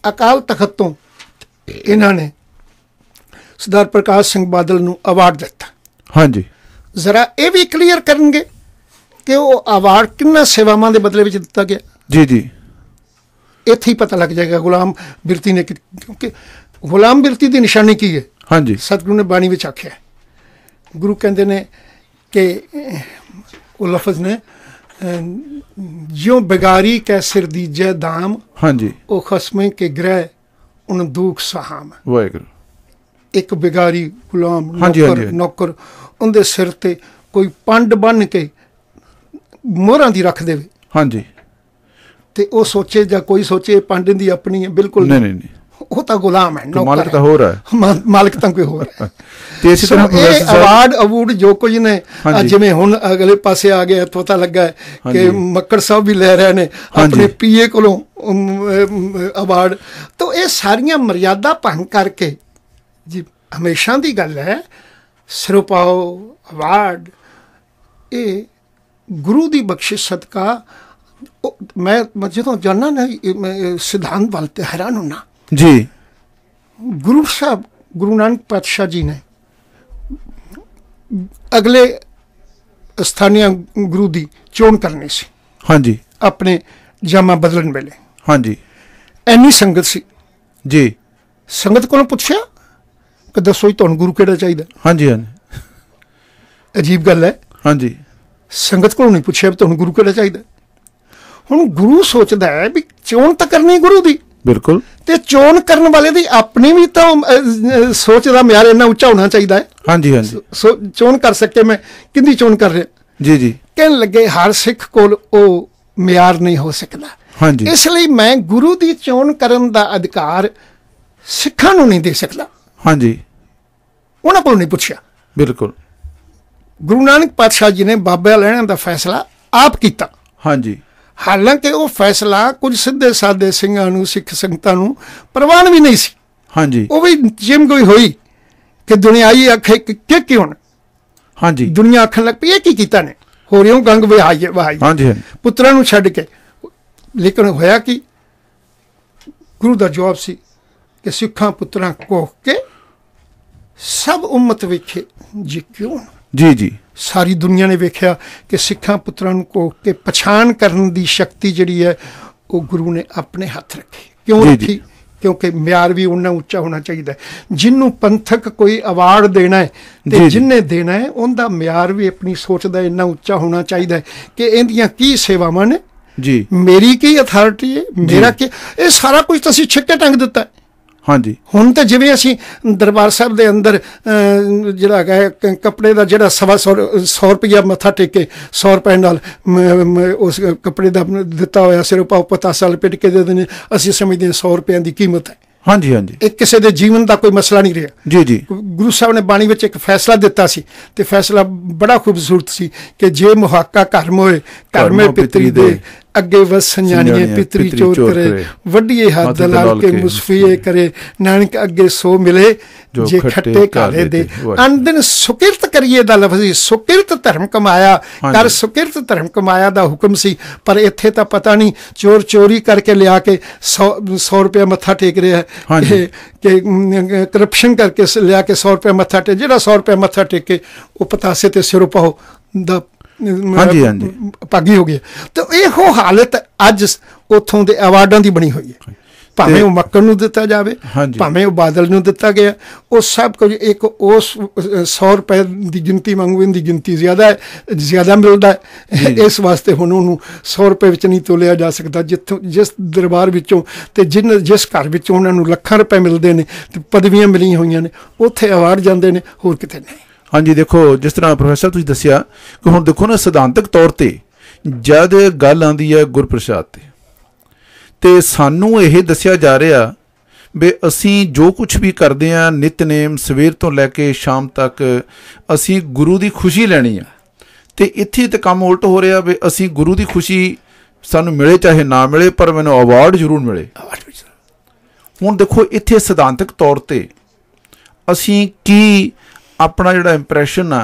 ਅਕਾਲ ਤਖਤ ਤੋਂ ਇਹਨਾਂ ਨੇ ਸਰਦਾਰ ਪ੍ਰਕਾਸ਼ ਸਿੰਘ ਬਾਦਲ ਨੂੰ ਅਵਾਰਡ ਦਿੱਤਾ ਹਾਂਜੀ ਜ਼ਰਾ ਇਹ ਵੀ ਕਲੀਅਰ ਕਰਨਗੇ ਕਿ ਉਹ ਅਵਾਰਡ ਕਿੰਨਾ ਸੇਵਾਵਾਂ ਦੇ ਬਦਲੇ ਵਿੱਚ ਦਿੱਤਾ ਗਿਆ ਜੀ ਜੀ ਇੱਥੇ ਹੀ ਪਤਾ ਲੱਗ ਜਾਏਗਾ ਗੁਲਾਮ ਬਿਰਤੀ ਨੇ ਕਿਉਂਕਿ ਗੁਲਾਮ ਬਿਰਤੀ ਦੀ ਨਿਸ਼ਾਨੀ ਕੀ ਹੈ ਹਾਂਜੀ ਸਤਿਗੁਰੂ ਨੇ ਬਾਣੀ ਵਿੱਚ ਆਖਿਆ ਗੁਰੂ ਕਹਿੰਦੇ ਨੇ ਕਿ ਉਹ ਲਫ਼ਜ਼ ਨੇ ਜਿਉ ਬਗਾਰੀ ਕੈ ਸਿਰ ਦੀਜੈ ਦਾਮ ਹਾਂਜੀ ਉਹ ਖਸਮੇ ਕੇ ਗ੍ਰਹਿ ਉਹਨ ਦੁਖ ਸਹਾਮ ਵਾਹਿਗੁਰੂ ਇੱਕ ਬਿਗਾਰੀ ਗੁਲਾਮ ਨੌਕਰ ਨੌਕਰ ਉਹਦੇ ਸਿਰ ਤੇ ਕੋਈ ਪੰਡ ਬੰਨ ਕੇ ਮੋਹਰਾਂ ਦੀ ਰੱਖ ਦੇਵੇ ਹਾਂਜੀ ਤੇ ਉਹ ਸੋਚੇ ਜਾਂ ਕੋਈ ਸੋਚੇ ਪੰਡ ਦੀ ਆਪਣੀ ਹੈ ਬਿਲਕੁਲ ਨਹੀਂ ਨਹੀਂ ਉਹ ਤਾਂ ਗੁਲਾਮ ਹੈ ਨੌਕਰ ਮਾਲਕ ਤਾਂ ਹੋਰ ਹੈ ਮਾਲਕ ਤਾਂ ਕੋਈ ਹੋਰ ਹੈ ਤੇ ਇਸੇ ਤਰ੍ਹਾਂ ਇਹ ਅਵਾਰਡ ਅਵਾਰਡ ਜੋ ਕੁਝ ਨੇ ਜਿਵੇਂ ਹੁਣ ਅਗਲੇ ਪਾਸੇ ਆ ਗਿਆ ਪਤਾ ਲੱਗਾ ਕਿ ਮੱਕੜ ਸਾਹਿਬ ਵੀ ਲੈ ਰਹੇ ਨੇ ਆਪਣੇ ਪੀਏ ਕੋਲੋਂ ਅਵਾਰਡ ਤਾਂ ਇਹ ਸਾਰੀਆਂ ਮਰਿਆਦਾ ਭੰਗ ਕਰਕੇ ਜੀ ਹਮੇਸ਼ਾ ਦੀ ਗੱਲ ਹੈ ਸਰਪਾਓ ਅਵਾਰਡ ਇਹ ਗੁਰੂ ਦੀ ਬਖਸ਼ਿਸ਼ ਸਦਕਾ ਮੈਂ ਜਦੋਂ ਜਾਣਾ ਨਾ ਸਿਧਾਂਤ ਵੱਲ ਤੇ ਹੈਰਾਨ ਹੁੰਨਾ ਜੀ ਗੁਰੂ ਸਾਹਿਬ ਗੁਰੂ ਨਾਨਕ ਪਾਤਸ਼ਾਹ ਜੀ ਨੇ ਅਗਲੇ ਸਥਾਨੀ ਗੁਰੂ ਦੀ ਚੋਣ ਕਰਨੀ ਸੀ ਹਾਂਜੀ ਆਪਣੇ ਜਾਮਾ ਬਦਲਣ ਵੇਲੇ ਹਾਂਜੀ ਐਨੀ ਸੰਗਤ ਸੀ ਜੀ ਸੰਗਤ ਕੋਲੋਂ ਪੁੱਛਿਆ ਕਿ ਦੱਸੋ ਜੀ ਤੁਹਾਨੂੰ ਗੁਰੂ ਕਿਹੜਾ ਚਾਹੀਦਾ ਹਾਂਜੀ ਹਾਂਜੀ ਅਜੀਬ ਗੱਲ ਹੈ ਹਾਂਜੀ ਸੰਗਤ ਕੋਲ ਨਹੀਂ ਪੁੱਛਿਆ ਵੀ ਤੁਹਾਨੂੰ ਗੁਰੂ ਕਿਹੜਾ ਚਾਹੀਦਾ ਹੁਣ ਗੁਰੂ ਸੋਚਦਾ ਹੈ ਵੀ ਚੋਣ ਤਾਂ ਕਰਨੀ ਗੁਰੂ ਦੀ ਬਿਲਕੁਲ ਤੇ ਚੋਣ ਕਰਨ ਵਾਲੇ ਦੀ ਆਪਣੀ ਵੀ ਤਾਂ ਸੋਚ ਦਾ ਮਿਆਰ ਇੰਨਾ ਉੱਚਾ ਹੋਣਾ ਚਾਹੀਦਾ ਹੈ ਹਾਂਜੀ ਹਾਂਜੀ ਸੋ ਚੋਣ ਕਰ ਸਕੇ ਮੈਂ ਕਿੰਦੀ ਚੋਣ ਕਰ ਰਿਹਾ ਜੀ ਜੀ ਕਹਿਣ ਲੱਗੇ ਹਰ ਸਿੱਖ ਕੋਲ ਉਹ ਮਿਆਰ ਨਹੀਂ ਹੋ ਸਕਦਾ ਹਾਂਜੀ ਇਸ ਲਈ ਮੈਂ ਗੁਰੂ ਦੀ ਚੋਣ ਕਰਨ ਦਾ ਅਧਿਕਾਰ ਸਿੱਖਾਂ ਨੂੰ ਨਹੀਂ ਦੇ ਸਕਦਾ ਹਾਂਜੀ ਉਹਨਾਂ ਕੋਲ ਨਹੀਂ ਪੁੱਛਿਆ ਬਿਲਕੁਲ ਗੁਰੂ ਨਾਨਕ ਪਾਤਸ਼ਾਹ ਜੀ ਨੇ ਬਾਬਾ ਲੈਣ ਦਾ ਫੈਸਲਾ ਆਪ ਕੀਤਾ ਹਾਂਜੀ ਹਾਲਾਂਕਿ ਉਹ ਫੈਸਲਾ ਕੁਝ ਸਿੱਧੇ ਸਾਦੇ ਸਿੰਘਾਂ ਨੂੰ ਸਿੱਖ ਸੰਗਤਾਂ ਨੂੰ ਪ੍ਰਵਾਨ ਵੀ ਨਹੀਂ ਸੀ ਹਾਂਜੀ ਉਹ ਵੀ ਜਿਮ ਕੋਈ ਹੋਈ ਕਿ ਦੁਨਿਆਈ ਅੱਖੇ ਕਿ ਹੁਣ ਹਾਂਜੀ ਦੁਨੀਆ ਅੱਖਾਂ ਲੱਗ ਪਈ ਇਹ ਕੀ ਕੀਤਾ ਨੇ ਹੋ ਰਿਓ ਗੰਗ ਵਿਹਾਈ ਵਹਾਈ ਹਾਂਜੀ ਪੁੱਤਰਾਂ ਨੂੰ ਛੱਡ ਕੇ ਲੇਕਿਨ ਹੋਇਆ ਕਿ ਗੁਰੂ ਦਾ ਜਵਾਬ ਸੀ ਕਿ ਸਿੱਖਾਂ ਪੁੱਤਰਾਂ ਕੋਖ ਕੇ ਸਭ ਉਮਤ ਵੇਖੇ ਜੀ ਕਿਉਂ ਜੀ ਜੀ ਸਾਰੀ ਦੁਨੀਆ ਨੇ ਵੇਖਿਆ ਕਿ ਸਿੱਖਾਂ ਪੁੱਤਰਾਂ ਨੂੰ ਕੋ ਕੇ ਪਛਾਣ ਕਰਨ ਦੀ ਸ਼ਕਤੀ ਜਿਹੜੀ ਹੈ ਉਹ ਗੁਰੂ ਨੇ ਆਪਣੇ ਹੱਥ ਰੱਖੀ ਕਿਉਂ ਰੱਖੀ ਕਿਉਂਕਿ ਮਿਆਰ ਵੀ ਉਹਨਾਂ ਉੱਚਾ ਹੋਣਾ ਚਾਹੀਦਾ ਜਿੰਨੂੰ ਪੰਥਕ ਕੋਈ ਅਵਾਰਡ ਦੇਣਾ ਹੈ ਤੇ ਜਿੰਨੇ ਦੇਣਾ ਹੈ ਉਹਦਾ ਮਿਆਰ ਵੀ ਆਪਣੀ ਸੋਚ ਦਾ ਇੰਨਾ ਉੱਚਾ ਹੋਣਾ ਚਾਹੀਦਾ ਕਿ ਇਹਦੀਆਂ ਕੀ ਸੇਵਾਵਾਂ ਨੇ ਜੀ ਮੇਰੀ ਕੀ ਅਥਾਰਟੀ ਹੈ ਮੇਰਾ ਕੀ ਇਹ ਸਾਰਾ ਕੁਝ ਤੁਸੀਂ ਛਿੱਕੇ ਟੰਗ ਦਿੱਤਾ ਹਾਂਜੀ ਹੁਣ ਤਾਂ ਜਿਵੇਂ ਅਸੀਂ ਦਰਬਾਰ ਸਾਹਿਬ ਦੇ ਅੰਦਰ ਜਿਹੜਾ ਹੈ ਕੱਪੜੇ ਦਾ ਜਿਹੜਾ 100 ਰੁਪਇਆ ਮੱਥਾ ਟੇਕੇ 100 ਰੁਪਏ ਨਾਲ ਉਸ ਕੱਪੜੇ ਦਾ ਦਿੱਤਾ ਹੋਇਆ ਉਪਾ ਉੱਪਰ ਸਾਲ ਪਿੱਟ ਕੇ ਦੇ ਦਿੰਦੇ ਅਸੀਂ ਸਮਝਦੇ ਹਾਂ 100 ਰੁਪਏ ਦੀ ਕੀਮਤ ਹੈ ਹਾਂਜੀ ਹਾਂਜੀ ਇਹ ਕਿਸੇ ਦੇ ਜੀਵਨ ਦਾ ਕੋਈ ਮਸਲਾ ਨਹੀਂ ਰਿਹਾ ਜੀ ਜੀ ਗੁਰੂ ਸਾਹਿਬ ਨੇ ਬਾਣੀ ਵਿੱਚ ਇੱਕ ਫੈਸਲਾ ਦਿੱਤਾ ਸੀ ਤੇ ਫੈਸਲਾ ਬੜਾ ਖੂਬਸੂਰਤ ਸੀ ਕਿ ਜੇ ਮੁਹਾਕਾ ਕਰਮ ਹੋਏ ਕਰਮੇ ਪਿਤਰੀ ਦੇ ਅੱਗੇ ਵਸ ਸੰਜਾਣੀਏ ਪਿਤਰੀ ਚੋਰ ਕਰੇ ਵੱਡੀਏ ਹੱਦ ਲਾਲ ਕੇ ਮੁਸਫੀਏ ਕਰੇ ਨਾਨਕ ਅੱਗੇ ਸੋ ਮਿਲੇ ਜੇ ਖੱਟੇ ਕਾਲੇ ਦੇ ਅੰਦਨ ਸੁਕਿਰਤ ਕਰੀਏ ਦਾ ਲਫ਼ਜ਼ ਸੁਕਿਰਤ ਧਰਮ ਕਮਾਇਆ ਕਰ ਸੁਕਿਰਤ ਧਰਮ ਕਮਾਇਆ ਦਾ ਹੁਕਮ ਸੀ ਪਰ ਇੱਥੇ ਤਾਂ ਪਤਾ ਨਹੀਂ ਚੋਰ ਚੋਰੀ ਕਰਕੇ ਲਿਆ ਕੇ 100 ਰੁਪਏ ਮੱਥਾ ਟੇਕ ਰਿਹਾ ਹੈ ਕਿ ਕਰਪਸ਼ਨ ਕਰਕੇ ਲਿਆ ਕੇ 100 ਰੁਪਏ ਮੱਥਾ ਟੇਕ ਜਿਹੜਾ 100 ਰੁਪਏ ਮੱਥਾ ਟੇਕ ਕੇ ਉਹ ਪਤਾਸੇ ਤੇ ਸਿਰ ਪਾਓ ਦਾ ਹਾਂਜੀ ਹਾਂਜੀ ਭਾਗੀ ਹੋ ਗਏ ਤਾਂ ਇਹੋ ਹਾਲਤ ਅੱਜ ਉਥੋਂ ਦੇ ਅਵਾਰਡਾਂ ਦੀ ਬਣੀ ਹੋਈ ਹੈ ਭਾਵੇਂ ਉਹ ਮੱਕੜ ਨੂੰ ਦਿੱਤਾ ਜਾਵੇ ਭਾਵੇਂ ਉਹ ਬਾਦਲ ਨੂੰ ਦਿੱਤਾ ਗਿਆ ਉਹ ਸਭ ਕੁਝ ਇੱਕ ਉਸ 100 ਰੁਪਏ ਦੀ ਗਿਣਤੀ ਵਾਂਗੂ ਇਹਦੀ ਗਿਣਤੀ ਜ਼ਿਆਦਾ ਹੈ ਜ਼ਿਆਦਾ ਮਿਲਦਾ ਇਸ ਵਾਸਤੇ ਹੁਣ ਉਹਨੂੰ 100 ਰੁਪਏ ਵਿੱਚ ਨਹੀਂ ਤੋਲਿਆ ਜਾ ਸਕਦਾ ਜਿੱਥੋਂ ਜਿਸ ਦਰਬਾਰ ਵਿੱਚੋਂ ਤੇ ਜਿਨ ਜਿਸ ਘਰ ਵਿੱਚੋਂ ਉਹਨਾਂ ਨੂੰ ਲੱਖਾਂ ਰੁਪਏ ਮਿਲਦੇ ਨੇ ਤੇ ਪਦਵੀਆਂ ਮਿਲੀਆਂ ਹੋਈਆਂ ਨੇ ਉੱਥੇ ਅਵਾਰਡ ਜਾਂਦੇ ਨੇ ਹੋਰ ਕਿਤੇ ਨਹੀਂ ਹਾਂਜੀ ਦੇਖੋ ਜਿਸ ਤਰ੍ਹਾਂ ਪ੍ਰੋਫੈਸਰ ਤੁਸੀਂ ਦੱਸਿਆ ਕਿ ਹੁਣ ਦੇਖੋ ਨਾ ਸਿਧਾਂਤਕ ਤੌਰ ਤੇ ਜਦ ਗੱਲ ਆਂਦੀ ਹੈ ਗੁਰਪ੍ਰਸਾਦ ਤੇ ਤੇ ਸਾਨੂੰ ਇਹ ਦੱਸਿਆ ਜਾ ਰਿਹਾ ਵੀ ਅਸੀਂ ਜੋ ਕੁਝ ਵੀ ਕਰਦੇ ਆ ਨਿਤਨੇਮ ਸਵੇਰ ਤੋਂ ਲੈ ਕੇ ਸ਼ਾਮ ਤੱਕ ਅਸੀਂ ਗੁਰੂ ਦੀ ਖੁਸ਼ੀ ਲੈਣੀ ਆ ਤੇ ਇੱਥੇ ਤੇ ਕੰਮ ਉਲਟ ਹੋ ਰਿਹਾ ਵੀ ਅਸੀਂ ਗੁਰੂ ਦੀ ਖੁਸ਼ੀ ਸਾਨੂੰ ਮਿਲੇ ਚਾਹੇ ਨਾ ਮਿਲੇ ਪਰ ਮੈਨੂੰ ਅਵਾਰਡ ਜ਼ਰੂਰ ਮਿਲੇ ਹੁਣ ਦੇਖੋ ਇੱਥੇ ਸਿਧਾਂਤਕ ਤੌਰ ਤੇ ਅਸੀਂ ਕੀ ਆਪਣਾ ਜਿਹੜਾ ਇੰਪ੍ਰੈਸ਼ਨ ਆ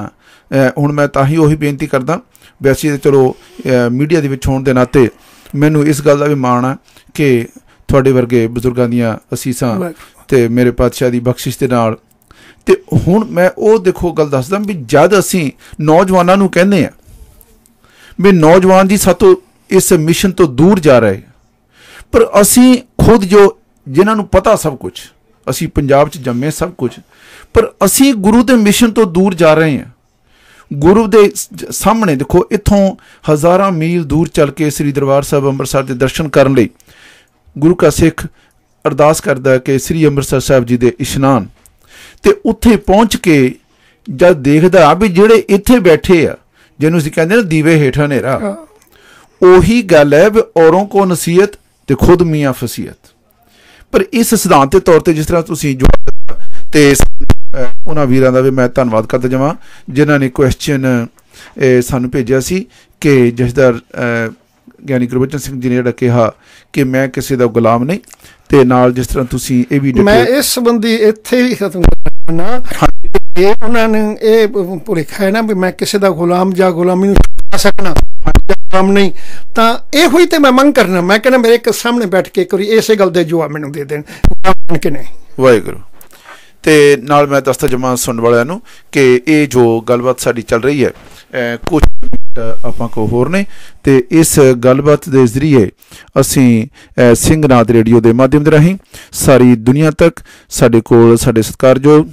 ਹੁਣ ਮੈਂ ਤਾਂ ਹੀ ਉਹੀ ਬੇਨਤੀ ਕਰਦਾ ਵੈਸੇ ਚਲੋ ਮੀਡੀਆ ਦੇ ਵਿੱਚ ਹੋਣ ਦੇ ਨਾਤੇ ਮੈਨੂੰ ਇਸ ਗੱਲ ਦਾ ਵੀ ਮਾਣ ਆ ਕਿ ਤੁਹਾਡੇ ਵਰਗੇ ਬਜ਼ੁਰਗਾਂ ਦੀਆਂ ਅਸੀਸਾਂ ਤੇ ਮੇਰੇ ਪਾਤਸ਼ਾਹ ਦੀ ਬਖਸ਼ਿਸ਼ ਦੇ ਨਾਲ ਤੇ ਹੁਣ ਮੈਂ ਉਹ ਦੇਖੋ ਗੱਲ ਦੱਸਦਾ ਵੀ ਜਦ ਅਸੀਂ ਨੌਜਵਾਨਾਂ ਨੂੰ ਕਹਿੰਦੇ ਆ ਵੀ ਨੌਜਵਾਨ ਜੀ ਸਾਤੋਂ ਇਸ ਮਿਸ਼ਨ ਤੋਂ ਦੂਰ ਜਾ ਰਹੇ ਪਰ ਅਸੀਂ ਖੁਦ ਜੋ ਜਿਨ੍ਹਾਂ ਨੂੰ ਪਤਾ ਸਭ ਕੁਝ ਅਸੀਂ ਪੰਜਾਬ 'ਚ ਜੰਮੇ ਸਭ ਕੁਝ ਪਰ ਅਸੀਂ ਗੁਰੂ ਦੇ ਮਿਸ਼ਨ ਤੋਂ ਦੂਰ ਜਾ ਰਹੇ ਹਾਂ ਗੁਰੂ ਦੇ ਸਾਹਮਣੇ ਦੇਖੋ ਇੱਥੋਂ ਹਜ਼ਾਰਾਂ ਮੀਲ ਦੂਰ ਚੱਲ ਕੇ ਸ੍ਰੀ ਦਰਬਾਰ ਸਾਹਿਬ ਅੰਮ੍ਰਿਤਸਰ ਦੇ ਦਰਸ਼ਨ ਕਰਨ ਲਈ ਗੁਰੂ ਕਾ ਸਿੱਖ ਅਰਦਾਸ ਕਰਦਾ ਹੈ ਕਿ ਸ੍ਰੀ ਅੰਮ੍ਰਿਤਸਰ ਸਾਹਿਬ ਜੀ ਦੇ ਇਸ਼ਨਾਨ ਤੇ ਉੱਥੇ ਪਹੁੰਚ ਕੇ ਜਦ ਦੇਖਦਾ ਵੀ ਜਿਹੜੇ ਇੱਥੇ ਬੈਠੇ ਆ ਜਿਹਨੂੰ ਅਸੀਂ ਕਹਿੰਦੇ ਨਾ ਦੀਵੇ ਹੇਠਾਂ ਹਨੇਰਾ ਉਹੀ ਗੱਲ ਹੈ ਵੀ ਔਰੋਂ ਕੋ ਨਸੀਹਤ ਤੇ ਖੁਦ ਮੀਆਂ ਫਸੀਅਤ ਪਰ ਇਸ ਸਿਧਾਂਤ ਦੇ ਤੌਰ ਤੇ ਜਿਸ ਤਰ੍ਹਾਂ ਤੁਸੀਂ ਜੋ ਤੇ ਉਹਨਾਂ ਵੀਰਾਂ ਦਾ ਵੀ ਮੈਂ ਧੰਨਵਾਦ ਕਰਦਾ ਜਾਵਾਂ ਜਿਨ੍ਹਾਂ ਨੇ ਕੁਐਸਚਨ ਸਾਨੂੰ ਭੇਜਿਆ ਸੀ ਕਿ ਦਾ ਗਿਆਨੀ ਗੁਰਬਚਨ ਸਿੰਘ ਜੀ ਨੇ ਜਿਹੜਾ ਕਿਹਾ ਕਿ ਮੈਂ ਕਿਸੇ ਦਾ ਗੁਲਾਮ ਨਹੀਂ ਤੇ ਨਾਲ ਜਿਸ ਤਰ੍ਹਾਂ ਤੁਸੀਂ ਇਹ ਵੀ ਮੈਂ ਇਸ ਸੰਬੰਧੀ ਇੱਥੇ ਹੀ ਖਤਮ ਕਰਨਾ ਇਹ ਉਹਨਾਂ ਨੇ ਇਹ ਭੁਲੇਖਾ ਹੈ ਨਾ ਵੀ ਮੈਂ ਕਿਸੇ ਦਾ ਗੁਲਾਮ ਜਾਂ ਗੁਲਾਮੀ ਨੂੰ ਸਕਣਾ ਸਾਹਮਣੇ ਤਾਂ ਇਹੋ ਹੀ ਤੇ ਮੈਂ ਮੰਗ ਕਰਨਾ ਮੈਂ ਕਹਿੰਦਾ ਮੇਰੇ ਇੱਕ ਸਾਹਮਣੇ ਬੈਠ ਕੇ ਕੋਈ ਇਸੇ ਗੱਲ ਦੇ ਜਵਾਬ ਮੈਨੂੰ ਦੇ ਦੇਣ ਕਿ ਨਹੀਂ ਵਾਹਿਗੁਰੂ ਤੇ ਨਾਲ ਮੈਂ ਦਸਤਾ ਜਮਾ ਸੁਣਨ ਵਾਲਿਆਂ ਨੂੰ ਕਿ ਇਹ ਜੋ ਗੱਲਬਾਤ ਸਾਡੀ ਚੱਲ ਰਹੀ ਹੈ ਕੁਝ ਆਪਾਂ ਕੋ ਹੋਰ ਨੇ ਤੇ ਇਸ ਗੱਲਬਾਤ ਦੇ ਜ਼ਰੀਏ ਅਸੀਂ ਸਿੰਘਨਾਥ ਰੇਡੀਓ ਦੇ ਮਾਧਿਅਮ ਦੇ ਰਾਹੀਂ ਸਾਰੀ ਦੁਨੀਆ ਤੱਕ ਸਾਡੇ ਕੋਲ ਸਾਡੇ ਸਤਿਕਾਰਯੋਗ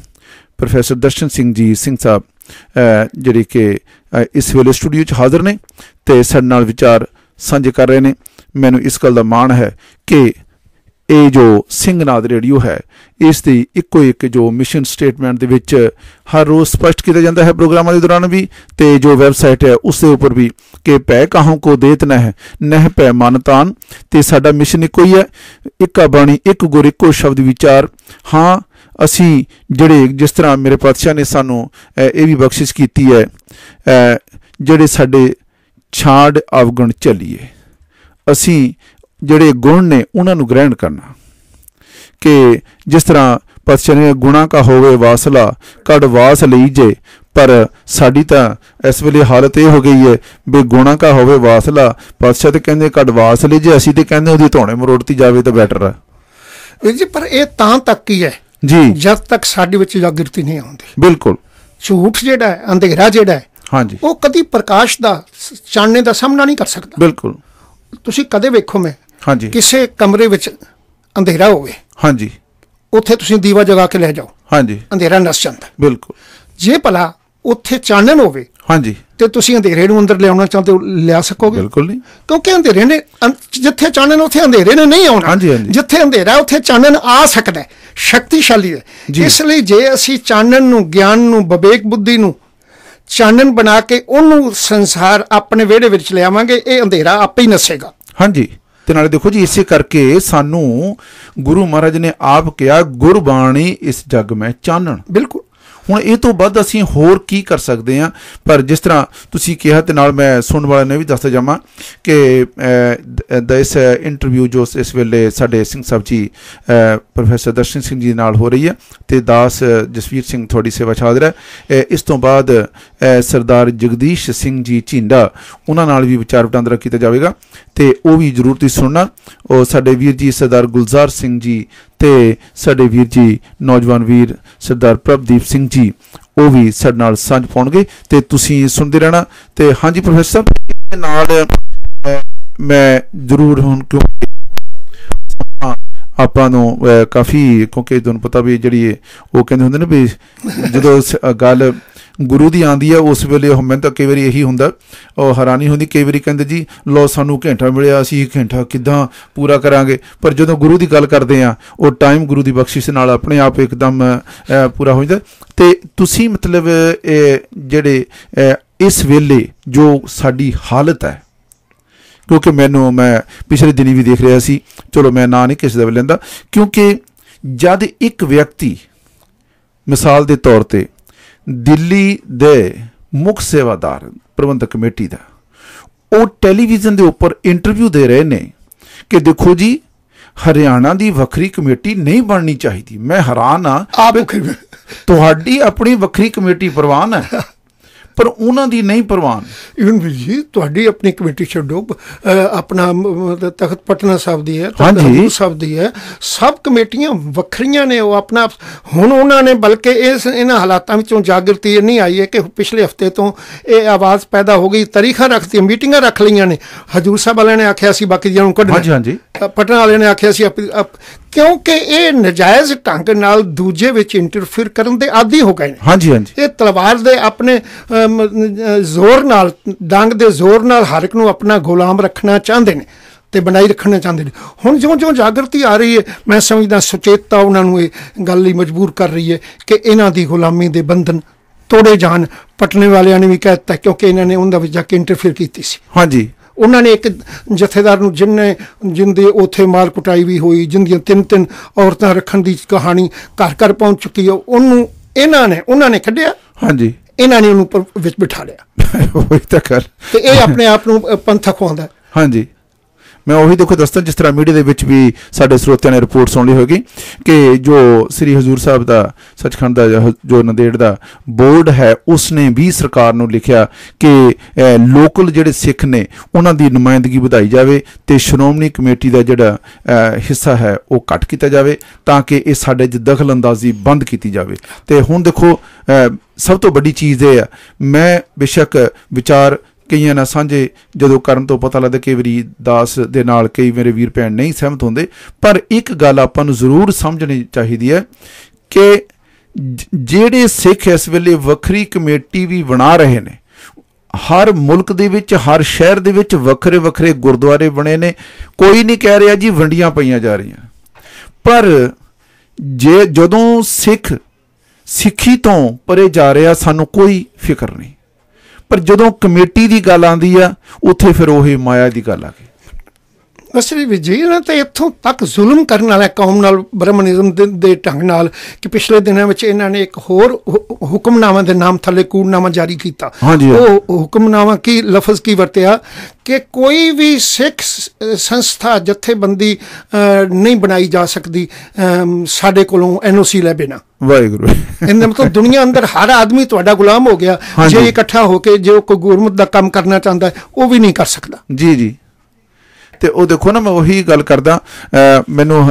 ਪ੍ਰੋਫੈਸਰ ਦਰਸ਼ਨ ਸਿੰਘ ਜੀ ਸਿੰਘ ਸਾਹਿਬ ਜਿਹੜੇ ਕਿ ਇਸ ਵੇਲੇ ਸਟੂਡੀਓ 'ਚ ਹਾਜ਼ਰ ਨੇ ਤੇ ਸਾਡੇ ਨਾਲ ਵਿਚਾਰ ਸਾਂਝੇ ਕਰ ਰਹੇ ਨੇ ਮੈਨੂੰ ਇਸ ਗੱਲ ਦਾ ਮਾਣ ਹੈ ਕਿ ਇਹ ਜੋ ਸਿੰਘਨਾਦ ਰੇਡੀਓ ਹੈ ਇਸ ਦੀ ਇੱਕੋ ਇੱਕ ਜੋ ਮਿਸ਼ਨ ਸਟੇਟਮੈਂਟ ਦੇ ਵਿੱਚ ਹਰ ਰੋਜ਼ ਸਪਸ਼ਟ ਕੀਤਾ ਜਾਂਦਾ ਹੈ ਪ੍ਰੋਗਰਾਮਾਂ ਦੇ ਦੌਰਾਨ ਵੀ ਤੇ ਜੋ ਵੈਬਸਾਈਟ ਹੈ ਉਸ ਦੇ ਉੱਪਰ ਵੀ ਕਿ ਪੈ ਕਾਹੋਂ ਕੋ ਦੇਤ ਨਹਿ ਨਹਿ ਪੈ ਮਨਤਾਨ ਤੇ ਸਾਡਾ ਮਿਸ਼ਨ ਇੱਕੋ ਹੀ ਹੈ ਇੱਕਾ ਬਾਣੀ ਇੱਕ ਗੁਰ ਇੱਕੋ ਸ਼ਬਦ ਵਿਚਾਰ ਹਾਂ ਅਸੀਂ ਜਿਹੜੇ ਜਿਸ ਤਰ੍ਹਾਂ ਮੇਰੇ ਪਾਤਸ਼ਾਹ ਨੇ ਸਾਨੂੰ ਇਹ ਵੀ ਬਖਸ਼ਿਸ਼ ਕੀਤੀ ਹੈ ਜਿਹੜੇ ਸਾਡੇ ਛਾੜ ਅਵਗਣ ਚਲੀਏ ਅਸੀਂ ਜਿਹੜੇ ਗੁਣ ਨੇ ਉਹਨਾਂ ਨੂੰ ਗ੍ਰਹਿਣ ਕਰਨਾ ਕਿ ਜਿਸ ਤਰ੍ਹਾਂ ਪਾਤਸ਼ਾਹ ਨੇ ਗੁਣਾ ਕਾ ਹੋਵੇ ਵਾਸਲਾ ਕੜ ਵਾਸ ਲਈ ਜੇ ਪਰ ਸਾਡੀ ਤਾਂ ਇਸ ਵੇਲੇ ਹਾਲਤ ਇਹ ਹੋ ਗਈ ਹੈ ਵੀ ਗੁਣਾ ਕਾ ਹੋਵੇ ਵਾਸਲਾ ਪਾਤਸ਼ਾਹ ਤੇ ਕਹਿੰਦੇ ਕੜ ਵਾਸ ਲਈ ਜੇ ਅਸੀਂ ਤੇ ਕਹਿੰਦੇ ਉਹਦੀ ਧੋਣੇ ਮਰੋੜਤੀ ਜਾਵੇ ਤਾਂ ਬੈਟਰ ਹੈ ਵੀਰ ਜੀ ਪਰ ਇਹ ਤਾਂ ਤੱਕ ਹੀ ਹੈ ਜੀ ਜਦ ਤੱਕ ਸਾਡੇ ਵਿੱਚ ਜਾਗਰਤੀ ਨਹੀਂ ਆਉਂਦੀ ਬਿਲਕੁਲ ਝੂਠ ਜਿਹੜਾ ਹੈ ਅੰਧੇਰਾ ਜਿਹੜਾ ਹੈ ਹਾਂਜੀ ਉਹ ਕਦੀ ਪ੍ਰਕਾਸ਼ ਦਾ ਚਾਨਣੇ ਦਾ ਸਾਹਮਣਾ ਨਹੀਂ ਕਰ ਸਕਦਾ ਬਿਲਕੁਲ ਤੁਸੀਂ ਕਦੇ ਵੇਖੋ ਮੈਂ ਹਾਂਜੀ ਕਿਸੇ ਕਮਰੇ ਵਿੱਚ ਅੰਧੇਰਾ ਹੋਵੇ ਹਾਂਜੀ ਉੱਥੇ ਤੁਸੀਂ ਦੀਵਾ ਜਗਾ ਕੇ ਲੈ ਜਾਓ ਹਾਂਜੀ ਅੰਧੇਰਾ ਨਸ ਜਾਂਦਾ ਬਿਲਕੁਲ ਜੇ ਭਲਾ ਉੱਥੇ ਚਾਨਣ ਹੋਵੇ ਹਾਂਜੀ ਤੇ ਤੁਸੀਂ ਅੰਧੇਰੇ ਨੂੰ ਅੰਦਰ ਲਿਆਉਣਾ ਚਾਹੁੰਦੇ ਹੋ ਲਿਆ ਸਕੋਗੇ ਬਿਲਕੁਲ ਨਹੀਂ ਕਿਉਂਕਿ ਅੰਧੇਰੇ ਨੇ ਜਿੱਥੇ ਚਾਨਣ ਉੱਥੇ ਅੰਧੇਰੇ ਨੇ ਨਹੀਂ ਆਉਣਾ ਜਿੱਥੇ ਅੰਧੇਰਾ ਉੱਥੇ ਚਾਨਣ ਆ ਸਕਦਾ ਹੈ ਸ਼ਕਤੀਸ਼ਾਲੀ ਹੈ ਇਸ ਲਈ ਜੇ ਅਸੀਂ ਚਾਨਣ ਨੂੰ ਗਿਆਨ ਨੂੰ ਵਿਵੇਕ ਬੁੱਧੀ ਨੂੰ ਚਾਨਣ ਬਣਾ ਕੇ ਉਹਨੂੰ ਸੰਸਾਰ ਆਪਣੇ ਵਿਹੜੇ ਵਿੱਚ ਲਿਆਵਾਂਗੇ ਇਹ ਅੰਧੇਰਾ ਆਪੇ ਹੀ ਨਸੇਗਾ ਹਾਂਜੀ ਤੇ ਨਾਲੇ ਦੇਖੋ ਜੀ ਇਸੇ ਕਰਕੇ ਸਾਨੂੰ ਗੁਰੂ ਮਹਾਰਾਜ ਨੇ ਆਪ ਕਿਹਾ ਗੁਰਬਾਣੀ ਇਸ ਜਗ ਮੈਂ ਚਾਨਣ ਬਿਲਕੁਲ ਹੁਣ ਇਹ ਤੋਂ ਵੱਧ ਅਸੀਂ ਹੋਰ ਕੀ ਕਰ ਸਕਦੇ ਹਾਂ ਪਰ ਜਿਸ ਤਰ੍ਹਾਂ ਤੁਸੀਂ ਕਿਹਾ ਤੇ ਨਾਲ ਮੈਂ ਸੁਣਨ ਵਾਲਿਆਂ ਨੇ ਵੀ ਦੱਸਦਾ ਜਾਵਾਂ ਕਿ ਇਸ ਇੰਟਰਵਿਊ ਜੋ ਇਸ ਵੇਲੇ ਸਾਡੇ ਸਿੰਘ ਸਾਹਿਬ ਜੀ ਪ੍ਰੋਫੈਸਰ ਦਰਸ਼ਨ ਸਿੰਘ ਜੀ ਨਾਲ ਹੋ ਰਹੀ ਹੈ ਤੇ ਦਾਸ ਜਸਵੀਰ ਸਿੰਘ ਤੁਹਾਡੀ ਸੇਵਾ ਹਾਜ਼ਰ ਹੈ ਇਸ ਤੋਂ ਬਾਅਦ ਸਰਦਾਰ ਜਗਦੀਸ਼ ਸਿੰਘ ਜੀ ਝਿੰਡਾ ਉਹਨਾਂ ਨਾਲ ਵੀ ਵਿਚਾਰ ਵਟਾਂਦਰਾ ਕੀਤਾ ਜਾਵੇਗਾ ਤੇ ਉਹ ਵੀ ਜ਼ਰੂਰ ਤੁਸੀਂ ਸੁਣਨਾ ਉਹ ਸਾਡੇ ਵੀਰ ਜੀ ਸਰਦਾਰ ਗੁਲਜ਼ਾਰ ਸਿੰਘ ਜੀ ਤੇ ਸਾਡੇ ਵੀਰ ਜੀ ਨੌਜਵਾਨ ਵੀਰ ਸਰਦਾਰ ਪ੍ਰਭਦੀਪ ਸਿੰਘ ਜੀ ਉਹ ਵੀ ਸਾਡੇ ਨਾਲ ਸਾਂਝ ਪਾਉਣਗੇ ਤੇ ਤੁਸੀਂ ਸੁਣਦੇ ਰਹਿਣਾ ਤੇ ਹਾਂਜੀ ਪ੍ਰੋਫੈਸਰ ਦੇ ਨਾਲ ਮੈਂ ਜ਼ਰੂਰ ਹੁਣ ਕਿਉਂਕਿ ਆਪਾਂ ਨੂੰ ਕਾਫੀ ਕਿਉਂਕਿ ਤੁਹਾਨੂੰ ਪਤਾ ਵੀ ਜਿਹੜੀ ਉਹ ਕਹਿੰਦੇ ਹੁੰਦੇ ਨੇ ਵੀ ਜਦੋਂ ਗੱਲ ਗੁਰੂ ਦੀ ਆਂਦੀ ਆ ਉਸ ਵੇਲੇ ਉਹ ਮੈਂ ਤਾਂ ਕਈ ਵਾਰੀ ਇਹੀ ਹੁੰਦਾ ਉਹ ਹੈਰਾਨੀ ਹੁੰਦੀ ਕਈ ਵਾਰੀ ਕਹਿੰਦੇ ਜੀ ਲੋ ਸਾਨੂੰ ਘੰਟਾ ਮਿਲਿਆ ਅਸੀਂ ਘੰਟਾ ਕਿਦਾਂ ਪੂਰਾ ਕਰਾਂਗੇ ਪਰ ਜਦੋਂ ਗੁਰੂ ਦੀ ਗੱਲ ਕਰਦੇ ਆ ਉਹ ਟਾਈਮ ਗੁਰੂ ਦੀ ਬਖਸ਼ਿਸ਼ ਨਾਲ ਆਪਣੇ ਆਪ ਇੱਕਦਮ ਪੂਰਾ ਹੋ ਜਾਂਦਾ ਤੇ ਤੁਸੀਂ ਮਤਲਬ ਇਹ ਜਿਹੜੇ ਇਸ ਵੇਲੇ ਜੋ ਸਾਡੀ ਹਾਲਤ ਹੈ ਕਿਉਂਕਿ ਮੈਨੂੰ ਮੈਂ ਪਿਛਲੇ ਦਿਨੀ ਵੀ ਦੇਖ ਰਿਹਾ ਸੀ ਚਲੋ ਮੈਂ ਨਾਂ ਨਹੀਂ ਕਿਸੇ ਦਾ ਲੈਂਦਾ ਕਿਉਂਕਿ ਜਦ ਇੱਕ ਵਿਅਕਤੀ ਮਿਸਾਲ ਦੇ ਤੌਰ ਤੇ ਦਿੱਲੀ ਦੇ ਮੁੱਖ ਸੇਵਾਦਾਰ ਪ੍ਰਬੰਧਕ ਕਮੇਟੀ ਦਾ ਉਹ ਟੈਲੀਵਿਜ਼ਨ ਦੇ ਉੱਪਰ ਇੰਟਰਵਿਊ ਦੇ ਰਹੇ ਨੇ ਕਿ ਦੇਖੋ ਜੀ ਹਰਿਆਣਾ ਦੀ ਵੱਖਰੀ ਕਮੇਟੀ ਨਹੀਂ ਬਣਨੀ ਚਾਹੀਦੀ ਮੈਂ ਹੈਰਾਨ ਆ ਤੁਹਾਡੀ ਆਪਣੀ ਵੱਖਰੀ ਕਮੇਟੀ ਪ੍ਰਵਾਨ ਹੈ ਪਰ ਉਹਨਾਂ ਦੀ ਨਹੀਂ ਪਰਵਾਹ ਇਵਨ ਵੀ ਜੀ ਤੁਹਾਡੀ ਆਪਣੀ ਕਮੇਟੀ ਛੱਡੋ ਆਪਣਾ ਤਖਤ ਪਟਨਾ ਸਾਹਿਬ ਦੀ ਹੈ ਤਖਤ ਸਾਹਿਬ ਦੀ ਹੈ ਸਭ ਕਮੇਟੀਆਂ ਵੱਖਰੀਆਂ ਨੇ ਉਹ ਆਪਣਾ ਹੁਣ ਉਹਨਾਂ ਨੇ ਬਲਕਿ ਇਸ ਇਹਨਾਂ ਹਾਲਾਤਾਂ ਵਿੱਚੋਂ ਜਾਗਰਤੀ ਨਹੀਂ ਆਈ ਹੈ ਕਿ ਪਿਛਲੇ ਹਫਤੇ ਤੋਂ ਇਹ ਆਵਾਜ਼ ਪੈਦਾ ਹੋ ਗਈ ਤਾਰੀਖਾਂ ਰੱਖਤੀ ਮੀਟਿੰਗਾਂ ਰੱਖ ਲਈਆਂ ਨੇ ਹਜੂਰ ਸਾਹਿਬ ਵਾਲਿਆਂ ਨੇ ਆਖਿਆ ਸੀ ਬਾਕੀ ਜਿਹਨਾਂ ਨੂੰ ਕੱਢ ਹਾਂਜੀ ਹਾਂਜੀ ਪਟਨਾ ਵਾਲਿਆਂ ਨੇ ਆਖਿਆ ਸੀ ਕਿਉਂਕਿ ਇਹ ਨਜਾਇਜ਼ ਢੰਗ ਨਾਲ ਦੂਜੇ ਵਿੱਚ ਇੰਟਰਫੇਅਰ ਕਰਨ ਦੇ ਆਦੀ ਹੋ ਗਏ ਨੇ ਹਾਂਜੀ ਹਾਂਜੀ ਇਹ ਤਲਵਾਰ ਦੇ ਆਪਣੇ ਜ਼ੋਰ ਨਾਲ ਡੰਗ ਦੇ ਜ਼ੋਰ ਨਾਲ ਹਰ ਇੱਕ ਨੂੰ ਆਪਣਾ ਗੁਲਾਮ ਰੱਖਣਾ ਚਾਹੁੰਦੇ ਨੇ ਤੇ ਬਣਾਈ ਰੱਖਣਾ ਚਾਹੁੰਦੇ ਨੇ ਹੁਣ ਜਿਉਂ-ਜਿਉਂ ਜਾਗਰਤੀ ਆ ਰਹੀ ਹੈ ਮੈਂ ਸਮਝਦਾ ਸੁਚੇਤਤਾ ਉਹਨਾਂ ਨੂੰ ਇਹ ਗੱਲ ਲਈ ਮਜਬੂਰ ਕਰ ਰਹੀ ਹੈ ਕਿ ਇਹਨਾਂ ਦੀ ਗੁਲਾਮੀ ਦੇ ਬੰਧਨ ਤੋੜੇ ਜਾਣ ਪਟਨੇ ਵਾਲਿਆਂ ਨੇ ਵੀ ਕਹਿਤਾ ਕਿਉਂਕਿ ਇਹਨਾਂ ਨੇ ਉਹਨਾਂ ਵਿੱਚ ਜਾ ਕੇ ਇੰਟਰਫੇਅਰ ਕੀਤੀ ਸੀ ਹਾਂਜੀ ਉਹਨਾਂ ਨੇ ਇੱਕ ਜਥੇਦਾਰ ਨੂੰ ਜਿੰਨੇ ਜਿੰਦੇ ਉਥੇ ਮਾਰ ਕੁਟਾਈ ਵੀ ਹੋਈ ਜਿੰਦੀਆਂ ਤਿੰਨ ਤਿੰਨ ਔਰਤਾਂ ਰੱਖਣ ਦੀ ਕਹਾਣੀ ਘਰ ਘਰ ਪਹੁੰਚ ਚੁੱਕੀ ਹੈ ਉਹਨੂੰ ਇਹਨਾਂ ਨੇ ਉਹਨਾਂ ਨੇ ਕੱਢਿਆ ਹਾਂਜੀ ਇਹਨਾਂ ਨੇ ਉਹਨੂੰ ਵਿੱਚ ਬਿਠਾ ਲਿਆ ਉਹੀ ਤਾਂ ਕਰ ਤੇ ਇਹ ਆਪਣੇ ਆਪ ਨੂੰ ਪੰਥਕ ਹੁੰਦਾ ਹਾਂਜੀ ਮੈਂ ਉਹੀ ਦੇਖੋ ਦੱਸਦਾ ਜਿਸ ਤਰ੍ਹਾਂ ਮੀਡੀਆ ਦੇ ਵਿੱਚ ਵੀ ਸਾਡੇ ਸਰੋਤਿਆਂ ਨੇ ਰਿਪੋਰਟ ਸੁਣ ਲਈ ਹੋਗੀ ਕਿ ਜੋ ਸ੍ਰੀ ਹਜ਼ੂਰ ਸਾਹਿਬ ਦਾ ਸੱਚਖੰਡ ਦਾ ਜੋ ਨੰਦੇੜ ਦਾ ਬੋਰਡ ਹੈ ਉਸ ਨੇ ਵੀ ਸਰਕਾਰ ਨੂੰ ਲਿਖਿਆ ਕਿ ਲੋਕਲ ਜਿਹੜੇ ਸਿੱਖ ਨੇ ਉਹਨਾਂ ਦੀ ਨੁਮਾਇੰਦਗੀ ਵਧਾਈ ਜਾਵੇ ਤੇ ਸ਼੍ਰੋਮਣੀ ਕਮੇਟੀ ਦਾ ਜਿਹੜਾ ਹਿੱਸਾ ਹੈ ਉਹ ਘਟ ਕੀਤਾ ਜਾਵੇ ਤਾਂ ਕਿ ਇਹ ਸਾਡੇ 'ਚ ਦਖਲਅੰਦਾਜ਼ੀ ਬੰਦ ਕੀਤੀ ਜਾਵੇ ਤੇ ਹੁਣ ਦੇਖੋ ਸਭ ਤੋਂ ਵੱਡੀ ਚੀਜ਼ ਇਹ ਹੈ ਮੈਂ ਬਿਸ਼ੱਕ ਵਿਚਾਰ ਕਈਆਂ ਨਾਲ ਸਾਂਝੇ ਜਦੋਂ ਕਰਨ ਤੋਂ ਪਤਾ ਲੱਗਦਾ ਕਿ ਵੀਰੀ ਦਾਸ ਦੇ ਨਾਲ ਕਈ ਮੇਰੇ ਵੀਰ ਭੈਣ ਨਹੀਂ ਸਹਿਮਤ ਹੁੰਦੇ ਪਰ ਇੱਕ ਗੱਲ ਆਪਾਂ ਨੂੰ ਜ਼ਰੂਰ ਸਮਝਣੀ ਚਾਹੀਦੀ ਹੈ ਕਿ ਜਿਹੜੇ ਸਿੱਖ ਇਸ ਵੇਲੇ ਵੱਖਰੀ ਕਮੇਟੀ ਵੀ ਬਣਾ ਰਹੇ ਨੇ ਹਰ ਮੁਲਕ ਦੇ ਵਿੱਚ ਹਰ ਸ਼ਹਿਰ ਦੇ ਵਿੱਚ ਵੱਖਰੇ ਵੱਖਰੇ ਗੁਰਦੁਆਰੇ ਬਣੇ ਨੇ ਕੋਈ ਨਹੀਂ ਕਹਿ ਰਿਹਾ ਜੀ ਵੰਡੀਆਂ ਪਈਆਂ ਜਾ ਰਹੀਆਂ ਪਰ ਜੇ ਜਦੋਂ ਸਿੱਖ ਸਿੱਖੀ ਤੋਂ ਪਰੇ ਜਾ ਰਿਹਾ ਸਾਨੂੰ ਕੋਈ ਫਿਕਰ ਨਹੀਂ ਪਰ ਜਦੋਂ ਕਮੇਟੀ ਦੀ ਗੱਲ ਆਂਦੀ ਆ ਉੱਥੇ ਫਿਰ ਉਹੀ ਮਾਇਆ ਦੀ ਗੱਲ ਆ ਗਈ ਅਸਲੀ ਵਜ਼ੀਰ ਨੇ ਤਾਂ ਇੱਥੋਂ ਤੱਕ ਜ਼ੁਲਮ ਕਰਨ ਵਾਲਾ ਕੌਮ ਨਾਲ ਬ੍ਰਹਮਨਿਜ਼ਮ ਦੇ ਢੰਗ ਨਾਲ ਕਿ ਪਿਛਲੇ ਦਿਨਾਂ ਵਿੱਚ ਇਹਨਾਂ ਨੇ ਇੱਕ ਹੋਰ ਹੁਕਮਨਾਮਾ ਦੇ ਨਾਮ ਥੱਲੇ ਕੂੜਨਾਮਾ ਜਾਰੀ ਕੀਤਾ ਉਹ ਹੁਕਮਨਾਮਾ ਕੀ ਲਫ਼ਜ਼ ਕੀ ਵਰਤਿਆ ਕਿ ਕੋਈ ਵੀ ਸਿੱਖ ਸੰਸਥਾ ਜਥੇਬੰਦੀ ਨਹੀਂ ਬਣਾਈ ਜਾ ਸਕਦੀ ਸਾਡੇ ਕੋਲੋਂ ਐਨਓਸੀ ਲੈ ਬਿਨਾ ਵਾਹਿਗੁਰੂ ਇਹਨਾਂ ਮਤਲਬ ਦੁਨੀਆ ਅੰਦਰ ਹਰ ਆਦਮੀ ਤੁਹਾਡਾ ਗੁਲਾਮ ਹੋ ਗਿਆ ਜੇ ਇਕੱਠਾ ਹੋ ਕੇ ਜੋ ਕੋ ਗੁਰਮਤ ਦਾ ਕੰਮ ਕਰਨਾ ਚਾਹੁੰਦਾ ਉਹ ਵੀ ਨਹੀਂ ਕਰ ਸਕਦਾ ਜੀ ਜੀ ਤੇ ਉਹ ਦੇਖੋ ਨਾ ਮੈਂ ਉਹੀ ਗੱਲ ਕਰਦਾ ਮੈਨੂੰ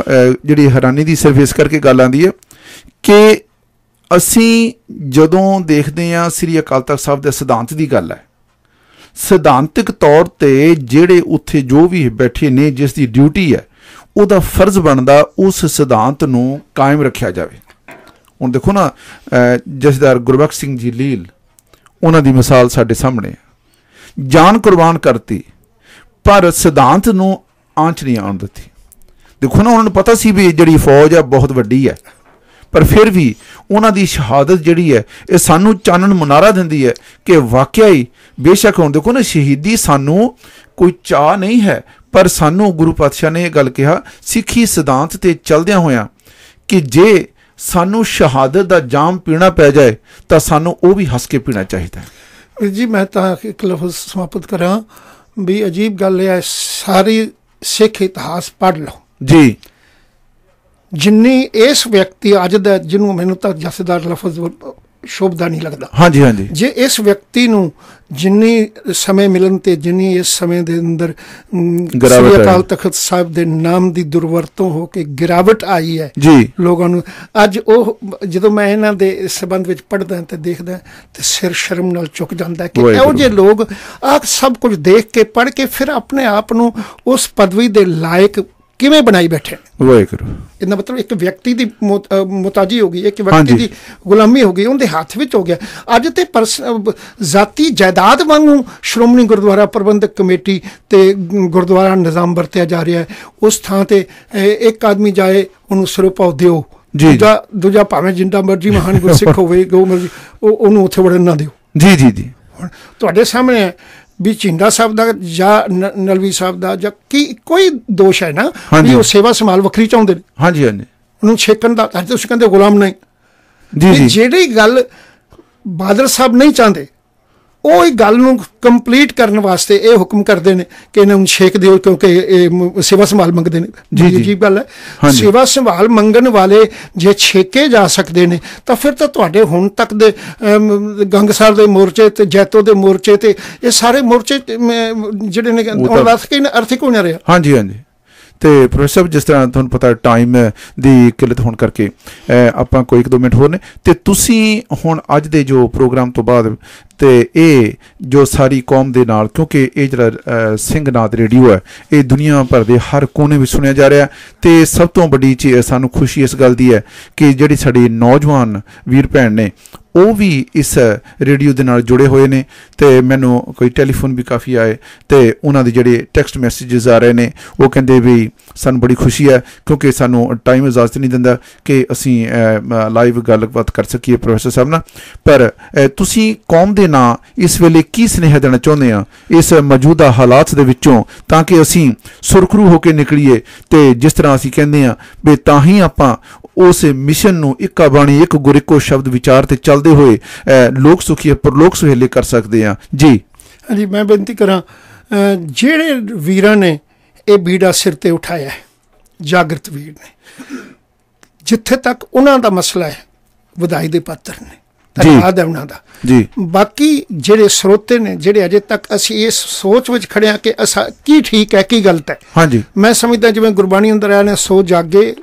ਜਿਹੜੀ ਹੈਰਾਨੀ ਦੀ ਸਿਰਫ ਇਸ ਕਰਕੇ ਗੱਲ ਆਂਦੀ ਹੈ ਕਿ ਅਸੀਂ ਜਦੋਂ ਦੇਖਦੇ ਹਾਂ ਸ੍ਰੀ ਅਕਾਲ ਤਖਤ ਸਾਹਿਬ ਦੇ ਸਿਧਾਂਤ ਦੀ ਗੱਲ ਹੈ ਸਿਧਾਂਤਿਕ ਤੌਰ ਤੇ ਜਿਹੜੇ ਉੱਥੇ ਜੋ ਵੀ ਬੈਠੇ ਨੇ ਜਿਸ ਦੀ ਡਿਊਟੀ ਹੈ ਉਹਦਾ ਫਰਜ਼ ਬਣਦਾ ਉਸ ਸਿਧਾਂਤ ਨੂੰ ਕਾਇਮ ਰੱਖਿਆ ਜਾਵੇ ਹੁਣ ਦੇਖੋ ਨਾ ਜਸਦਾਰ ਗੁਰਬਖਸ਼ ਸਿੰਘ ਜੀ ਲੀਲ ਉਹਨਾਂ ਦੀ ਮਿਸਾਲ ਸਾਡੇ ਸਾਹਮਣੇ ਜਾਨ ਕੁਰਬਾਨ ਕਰਤੀ ਪਰ ਸਿਧਾਂਤ ਨੂੰ ਆਂਚ ਨਹੀਂ ਆਉਣ ਦਿੱਤੀ ਦੇਖੋ ਨਾ ਉਹਨਾਂ ਨੂੰ ਪਤਾ ਸੀ ਵੀ ਜਿਹੜੀ ਫੌਜ ਆ ਬਹੁਤ ਵੱਡੀ ਹੈ ਪਰ ਫਿਰ ਵੀ ਉਹਨਾਂ ਦੀ ਸ਼ਹਾਦਤ ਜਿਹੜੀ ਹੈ ਇਹ ਸਾਨੂੰ ਚਾਨਣ ਮੁਨਾਰਾ ਦਿੰਦੀ ਹੈ ਕਿ ਵਾਕਿਆ ਹੀ ਬੇਸ਼ੱਕ ਹੁਣ ਦੇਖੋ ਨਾ ਸ਼ਹੀਦੀ ਸਾਨੂੰ ਕੋਈ ਚਾਹ ਨਹੀਂ ਹੈ ਪਰ ਸਾਨੂੰ ਗੁਰੂ ਪਾਤਸ਼ਾਹ ਨੇ ਇਹ ਗੱਲ ਕਿਹਾ ਸਿੱਖੀ ਸਿਧਾਂਤ ਤੇ ਚੱਲਦਿਆਂ ਹੋਇਆਂ ਕਿ ਜੇ ਸਾਨੂੰ ਸ਼ਹਾਦਤ ਦਾ ਜਾਮ ਪੀਣਾ ਪੈ ਜਾਏ ਤਾਂ ਸਾਨੂੰ ਉਹ ਵੀ ਹੱਸ ਕੇ ਪੀਣਾ ਚਾਹੀਦਾ ਹੈ ਜੀ ਮੈਂ ਤਾਂ ਇੱਕ ਲਫ਼ਜ਼ ਸਮਾਪਤ ਕਰਾਂ ਵੀ ਅਜੀਬ ਗੱਲ ਹੈ ਸਾਰੀ ਸਿੱਖ ਇਤਿਹਾਸ ਪੜ੍ਹ ਲਓ ਜੀ ਜਿੰਨੀ ਇਸ ਵਿਅਕਤੀ ਅੱਜ ਦਾ ਜਿਹਨੂੰ ਮੈਨੂੰ ਤਾਂ ਜਸਦਾਰ ਲਫ਼ਜ਼ ਸ਼ੋਭਦਾ ਨਹੀਂ ਲੱਗਦਾ ਹਾਂਜੀ ਹਾਂਜੀ ਜੇ ਇਸ ਵਿਅਕਤੀ ਨੂੰ ਜਿੰਨੀ ਸਮੇਂ ਮਿਲਣ ਤੇ ਜਿੰਨੀ ਇਸ ਸਮੇਂ ਦੇ ਅੰਦਰ ਸ੍ਰੀ ਤਖਤ ਸਾਹਿਬ ਦੇ ਨਾਮ ਦੀ ਦੁਰਵਰਤੋਂ ਹੋ ਕੇ ਗਿਰਾਵਟ ਆਈ ਹੈ ਜੀ ਲੋਕਾਂ ਨੂੰ ਅੱਜ ਉਹ ਜਦੋਂ ਮੈਂ ਇਹਨਾਂ ਦੇ ਸਬੰਧ ਵਿੱਚ ਪੜਦਾ ਤੇ ਦੇਖਦਾ ਤੇ ਸਿਰ ਸ਼ਰਮ ਨਾਲ ਝੁਕ ਜਾਂਦਾ ਕਿ ਇਹੋ ਜਿਹੇ ਲੋਕ ਆ ਸਭ ਕੁਝ ਦੇਖ ਕੇ ਪੜ ਕੇ ਫਿਰ ਆਪਣੇ ਆਪ ਨੂੰ ਉਸ ਪਦਵੀ ਦੇ ਲਾਇਕ ਕਿਵੇਂ ਬਣਾਈ ਬੈਠੇ ਵਾਹਿਗੁਰੂ ਇਹਦਾ ਮਤਲਬ ਇੱਕ ਵਿਅਕਤੀ ਦੀ ਮੁਤਾਜੀ ਹੋ ਗਈ ਇੱਕ ਵਿਅਕਤੀ ਦੀ ਗੁਲਾਮੀ ਹੋ ਗਈ ਉਹਦੇ ਹੱਥ ਵਿੱਚ ਹੋ ਗਿਆ ਅੱਜ ਤੇ ਜ਼ਾਤੀ ਜਾਇਦਾਦ ਵਾਂਗੂ ਸ਼੍ਰੋਮਣੀ ਗੁਰਦੁਆਰਾ ਪ੍ਰਬੰਧਕ ਕਮੇਟੀ ਤੇ ਗੁਰਦੁਆਰਾ ਨਿਜ਼ਾਮ ਵਰਤਿਆ ਜਾ ਰਿਹਾ ਹੈ ਉਸ ਥਾਂ ਤੇ ਇੱਕ ਆਦਮੀ ਜਾਏ ਉਹਨੂੰ ਸਿਰੋਪਾਉ ਦਿਓ ਦੂਜਾ ਦੂਜਾ ਭਾਵੇਂ ਜਿੰਦਾ ਮਰਜੀ ਮਹਾਨ ਗੁਰਸਿੱਖ ਹੋਵੇ ਗੋ ਮਰਜੀ ਉਹਨੂੰ ਉੱਥੇ ਵੜਨ ਨਾ ਦਿਓ ਜੀ ਜੀ ਜੀ ਤੁਹਾਡੇ ਸਾਹਮਣੇ ਵੀ ਚਿੰਦਾ ਸਾਹਿਬ ਦਾ ਜਾਂ ਨਲਵੀ ਸਾਹਿਬ ਦਾ ਜਾਂ ਕੀ ਕੋਈ ਦੋਸ਼ ਹੈ ਨਾ ਵੀ ਉਹ ਸੇਵਾ ਸੰਭਾਲ ਵੱਖਰੀ ਚਾਹੁੰਦੇ ਨੇ ਹਾਂਜੀ ਹਾਂਜੀ ਉਹਨੂੰ ਛੇਕਣ ਦਾ ਤਾਂ ਤੁਸੀਂ ਕਹਿੰਦੇ ਗੁਲਾਮ ਨਹੀਂ ਜੀ ਜੀ ਜਿਹੜੀ ਗੱਲ ਬਾਦਲ ਸਾਹਿਬ ਨਹੀਂ ਚਾਹੁੰਦੇ ਉਹ ਇਹ ਗੱਲ ਨੂੰ ਕੰਪਲੀਟ ਕਰਨ ਵਾਸਤੇ ਇਹ ਹੁਕਮ ਕਰਦੇ ਨੇ ਕਿ ਇਹਨਾਂ ਨੂੰ ਛੇਕ ਦਿਓ ਕਿਉਂਕਿ ਇਹ ਸੇਵਾ ਸੰਭਾਲ ਮੰਗਦੇ ਨੇ ਜੀ ਜੀ ਗੱਲ ਹੈ ਸੇਵਾ ਸੰਭਾਲ ਮੰਗਣ ਵਾਲੇ ਜੇ ਛੇਕੇ ਜਾ ਸਕਦੇ ਨੇ ਤਾਂ ਫਿਰ ਤਾਂ ਤੁਹਾਡੇ ਹੁਣ ਤੱਕ ਦੇ ਗੰਗਸਰ ਦੇ ਮੋਰਚੇ ਤੇ ਜੈਤੋ ਦੇ ਮੋਰਚੇ ਤੇ ਇਹ ਸਾਰੇ ਮੋਰਚੇ ਜਿਹੜੇ ਨੇ ਉਹ ਵਸ ਕੇ ਅਰਥਿਕ ਹੋ ਨਹੀਂ ਰਿਹਾ ਹਾਂਜੀ ਹਾਂਜੀ ਤੇ ਪ੍ਰੋਫੈਸਰ ਜਿਸ ਤਰ੍ਹਾਂ ਤੁਹਾਨੂੰ ਪਤਾ ਟਾਈਮ ਦੀ ਕਿਲਤ ਹੋਣ ਕਰਕੇ ਆਪਾਂ ਕੋਈ ਇੱਕ ਦੋ ਮਿੰਟ ਹੋਰ ਨੇ ਤੇ ਤੁਸੀਂ ਹੁਣ ਅੱਜ ਦੇ ਜੋ ਪ੍ਰੋਗਰਾਮ ਤੋਂ ਬਾਅਦ ਤੇ ਇਹ ਜੋ ਸਾਰੀ ਕੌਮ ਦੇ ਨਾਲ ਕਿਉਂਕਿ ਇਹ ਜਿਹੜਾ ਸਿੰਘ ਨਾਦ ਰੇਡੀਓ ਹੈ ਇਹ ਦੁਨੀਆ ਭਰ ਦੇ ਹਰ ਕੋਨੇ ਵਿੱਚ ਸੁਣਿਆ ਜਾ ਰਿਹਾ ਤੇ ਸਭ ਤੋਂ ਵੱਡੀ ਚੀਜ਼ ਸਾਨੂੰ ਖੁਸ਼ੀ ਇਸ ਗੱਲ ਦੀ ਹੈ ਕਿ ਜਿਹੜੀ ਸਾਡੀ ਨੌਜਵਾਨ ਵੀਰ ਭੈਣ ਨੇ ਉਹ ਵੀ ਇਸ ਰੇਡੀਓ ਦੇ ਨਾਲ ਜੁੜੇ ਹੋਏ ਨੇ ਤੇ ਮੈਨੂੰ ਕੋਈ ਟੈਲੀਫੋਨ ਵੀ ਕਾਫੀ ਆਏ ਤੇ ਉਹਨਾਂ ਦੇ ਜਿਹੜੇ ਟੈਕਸਟ ਮੈਸੇजेस ਆ ਰਹੇ ਨੇ ਉਹ ਕਹਿੰਦੇ ਵੀ ਸਾਨੂੰ ਬੜੀ ਖੁਸ਼ੀ ਹੈ ਕਿਉਂਕਿ ਸਾਨੂੰ ਟਾਈਮ ਇਜਾਜ਼ਤ ਨਹੀਂ ਦਿੰਦਾ ਕਿ ਅਸੀਂ ਲਾਈਵ ਗੱਲਬਾਤ ਕਰ ਸਕੀਏ ਪ੍ਰੋਫੈਸਰ ਸਾਹਿਬ ਨਾਲ ਪਰ ਤੁਸੀਂ ਕੌਮ ਦੇ ਨਾਂ ਇਸ ਵੇਲੇ ਕੀ ਸਨੇਹ ਦੇਣਾ ਚਾਹੁੰਦੇ ਆ ਇਸ ਮੌਜੂਦਾ ਹਾਲਾਤ ਦੇ ਵਿੱਚੋਂ ਤਾਂ ਕਿ ਅਸੀਂ ਸੁਰਖਰੂ ਹੋ ਕੇ ਨਿਕਲੀਏ ਤੇ ਜਿਸ ਤਰ੍ਹਾਂ ਅਸੀਂ ਕਹਿੰਦੇ ਆ ਵੀ ਤਾਂ ਹੀ ਆਪਾਂ ਉਸ ਮਿਸ਼ਨ ਨੂੰ ਇੱਕਾ ਬਾਣੀ ਇੱਕ ਗੁਰ ਇੱਕੋ ਸ਼ਬਦ ਵਿਚਾਰ ਤੇ ਚੱਲਦੇ ਹੋਏ ਲੋਕ ਸੁਖੀ ਪਰਲੋਕ ਸੁਹੇਲੇ ਕਰ ਸਕਦੇ ਆ ਜੀ ਹਾਂਜੀ ਮੈਂ ਬੇਨਤੀ ਕਰਾਂ ਜਿਹੜੇ ਵੀਰਾਂ ਨੇ ਇਹ ਬੀੜਾ ਸਿਰ ਤੇ ਉਠਾਇਆ ਹੈ ਜਾਗਰਤ ਵੀਰ ਨੇ ਜਿੱਥੇ ਤੱਕ ਉਹਨਾਂ ਦਾ ਮਸਲਾ ਹੈ ਵਧਾਈ ਦੇ ਪਾਤਰ ਨੇ ਧੰਨਵਾਦ ਹੈ ਉਹਨਾਂ ਦਾ ਜੀ ਬਾਕੀ ਜਿਹੜੇ ਸਰੋਤੇ ਨੇ ਜਿਹੜੇ ਅਜੇ ਤੱਕ ਅਸੀਂ ਇਸ ਸੋਚ ਵਿੱਚ ਖੜਿਆ ਕਿ ਅਸਾ ਕੀ ਠੀਕ ਹੈ ਕੀ ਗਲਤ ਹੈ ਹਾਂਜੀ ਮੈਂ ਸਮਝਦਾ ਜਿਵੇਂ ਗੁਰਬਾਣੀ ਅੰਦਰ ਆਇਆ ਨੇ ਸੋ ਜਾਗੇ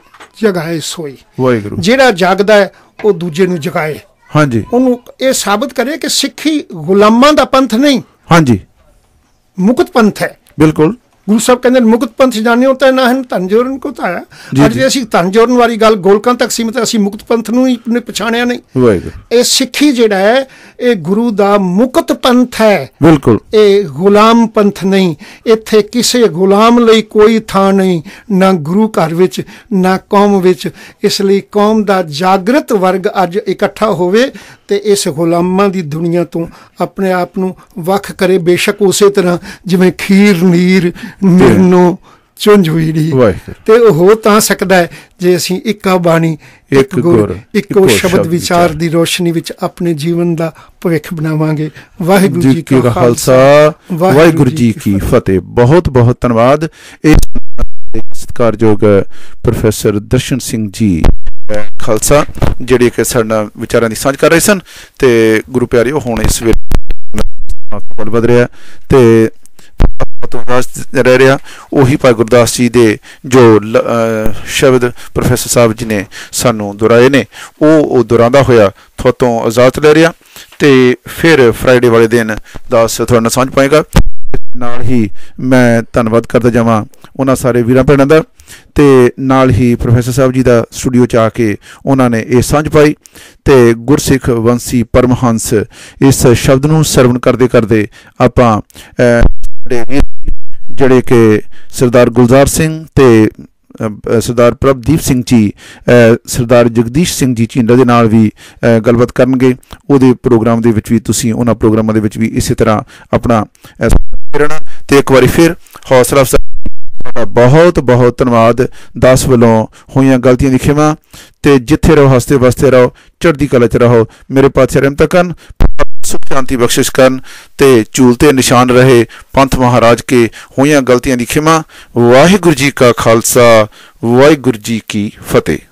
ਜਗਾਏ ਸੋਈ ਵਾਹਿਗੁਰੂ ਜਿਹੜਾ ਜਾਗਦਾ ਹੈ ਉਹ ਦੂਜੇ ਨੂੰ ਜਗਾਏ ਹਾਂਜੀ ਉਹਨੂੰ ਇਹ ਸਾਬਤ ਕਰੇ ਕਿ ਸਿੱਖੀ ਗੁਲਾਮਾਂ ਦਾ ਪੰਥ ਨਹੀਂ ਹਾਂਜੀ ਮੁਕਤ ਪੰਥ ਹੈ ਬਿਲਕੁਲ ਗੁਰੂ ਸਾਹਿਬ ਕਹਿੰਦੇ ਮੁਕਤ ਪੰਥ ਜਾਣੇ ਹੋ ਤਾਂ ਨਾ ਹਨ ਧਨ ਕੋ ਤਾਂ ਅੱਜ ਜੇ ਅਸੀਂ ਧਨ ਵਾਲੀ ਗੱਲ ਗੋਲਕਾਂ ਤੱਕ ਸੀਮਤ ਅਸੀਂ ਮੁਕਤ ਪੰਥ ਨੂੰ ਹੀ ਪਛਾਣਿਆ ਨਹੀਂ ਇਹ ਸਿੱਖੀ ਜਿਹੜਾ ਹੈ ਇਹ ਗੁਰੂ ਦਾ ਮੁਕਤ ਪੰਥ ਹੈ ਬਿਲਕੁਲ ਇਹ ਗੁਲਾਮ ਪੰਥ ਨਹੀਂ ਇੱਥੇ ਕਿਸੇ ਗੁਲਾਮ ਲਈ ਕੋਈ ਥਾਂ ਨਹੀਂ ਨਾ ਗੁਰੂ ਘਰ ਵਿੱਚ ਨਾ ਕੌਮ ਵਿੱਚ ਇਸ ਲਈ ਕੌਮ ਦਾ ਜਾਗਰਤ ਵਰਗ ਅੱਜ ਇਕੱਠਾ ਹੋਵੇ ਤੇ ਇਸ ਗੁਲਾਮਾਂ ਦੀ ਦੁਨੀਆ ਤੋਂ ਆਪਣੇ ਆਪ ਨੂੰ ਵੱਖ ਕਰੇ ਬੇਸ਼ੱਕ ਉਸੇ ਤਰ੍ਹਾਂ ਜਿਵੇਂ ਖੀਰ ਨੀਰ ਨਿਰਨੋ ਚੁੰਝ ਹੋਈ ਦੀ ਤੇ ਉਹ ਤਾਂ ਸਕਦਾ ਹੈ ਜੇ ਅਸੀਂ ਇੱਕਾ ਬਾਣੀ ਇੱਕ ਗੁਰ ਇੱਕੋ ਸ਼ਬਦ ਵਿਚਾਰ ਦੀ ਰੋਸ਼ਨੀ ਵਿੱਚ ਆਪਣੇ ਜੀਵਨ ਦਾ ਭਵਿੱਖ ਬਣਾਵਾਂਗੇ ਵਾਹਿਗੁਰੂ ਜੀ ਕਾ ਖਾਲਸਾ ਵਾਹਿਗੁਰੂ ਜੀ ਕੀ ਫਤਿਹ ਬਹੁਤ ਬਹੁਤ ਧੰਨਵਾਦ ਇਸ ਸਤਿਕਾਰਯੋਗ ਪ੍ਰੋਫੈਸਰ ਦਰਸ਼ਨ ਸਿੰਘ ਜੀ ਖਾਲਸਾ ਜਿਹੜੇ ਕਿ ਸਾਡਾ ਵਿਚਾਰਾਂ ਦੀ ਸਾਂਝ ਕਰ ਰਹੇ ਸਨ ਤੇ ਗੁਰੂ ਪਿਆਰਿਓ ਹੁਣ ਇਸ ਵੇਲੇ ਵੱਧ ਰਿਹਾ ਤੇ ਤੁਮਦਾਸ ਰਹਿ ਰਿਹਾ ਉਹੀ ਭਾਈ ਗੁਰਦਾਸ ਜੀ ਦੇ ਜੋ ਸ਼ਬਦ ਪ੍ਰੋਫੈਸਰ ਸਾਹਿਬ ਜੀ ਨੇ ਸਾਨੂੰ ਦੁਰਾਏ ਨੇ ਉਹ ਉਹ ਦੁਰਾਂਦਾ ਹੋਇਆ ਤੋਂ ਆਜ਼ਾਦ ਲੈ ਰਿਹਾ ਤੇ ਫਿਰ ਫਰਾਈਡੇ ਵਾਲੇ ਦਿਨ ਦਾ ਤੁਹਾਨੂੰ ਸਮਝ ਪਾਏਗਾ ਨਾਲ ਹੀ ਮੈਂ ਧੰਨਵਾਦ ਕਰਦਾ ਜਾਵਾਂ ਉਹਨਾਂ ਸਾਰੇ ਵੀਰਾਂ ਭੈਣਾਂ ਦਾ ਤੇ ਨਾਲ ਹੀ ਪ੍ਰੋਫੈਸਰ ਸਾਹਿਬ ਜੀ ਦਾ ਸਟੂਡੀਓ ਚ ਆ ਕੇ ਉਹਨਾਂ ਨੇ ਇਹ ਸਾਂਝ ਪਾਈ ਤੇ ਗੁਰਸਿੱਖ ਵੰਸੀ ਪਰਮਹੰਸ ਇਸ ਸ਼ਬਦ ਨੂੰ ਸਰਵਣ ਕਰਦੇ ਕਰਦੇ ਆਪਾਂ ਜਿਹੜੇ ਵੀਰ ਜਿਹੜੇ ਕਿ ਸਰਦਾਰ ਗੁਲਜ਼ਾਰ ਸਿੰਘ ਤੇ ਸਰਦਾਰ ਪ੍ਰਭਦੀਪ ਸਿੰਘ ਜੀ ਸਰਦਾਰ ਜਗਦੀਸ਼ ਸਿੰਘ ਜੀ ਚਿੰਡਾ ਦੇ ਨਾਲ ਵੀ ਗੱਲਬਾਤ ਕਰਨਗੇ ਉਹਦੇ ਪ੍ਰੋਗਰਾਮ ਦੇ ਵਿੱਚ ਵੀ ਤੁਸੀਂ ਉਹਨਾਂ ਪ੍ਰੋਗਰਾਮਾਂ ਦੇ ਵਿੱਚ ਵੀ ਇਸੇ ਤਰ੍ਹਾਂ ਆਪਣਾ ਪ੍ਰੇਰਣਾ ਤੇ ਇੱਕ ਵਾਰੀ ਫਿਰ ਹੌਸਲਾ ਅਫਜ਼ਾਈ ਬਹੁਤ ਬਹੁਤ ਧੰਨਵਾਦ 10 ਵੱਲੋਂ ਹੋਈਆਂ ਗਲਤੀਆਂ ਦੀ ਖਿਮਾ ਤੇ ਜਿੱਥੇ ਰਹੋ ਹੱਸਦੇ ਵਸਦੇ ਰਹੋ ਚੜ੍ਹਦੀ ਕਲਾ 'ਚ ਰਹੋ ਮੇਰੇ ਪਾਸੇ ਰਹਿਮ ਤੱਕਨ ਸੁਖ ਸ਼ਾਂਤੀ ਬਖਸ਼ਿਸ਼ ਕਰਨ ਤੇ ਝੂਲਤੇ ਨਿਸ਼ਾਨ ਰਹੇ ਪੰਥ ਮਹਾਰਾਜ ਕੇ ਹੋਈਆਂ ਗਲਤੀਆਂ ਦੀ ਖਿਮਾ ਵਾਹਿਗੁਰੂ ਜੀ ਕਾ ਖਾਲਸਾ ਵਾਹਿਗੁਰੂ ਜੀ ਕੀ ਫਤਿਹ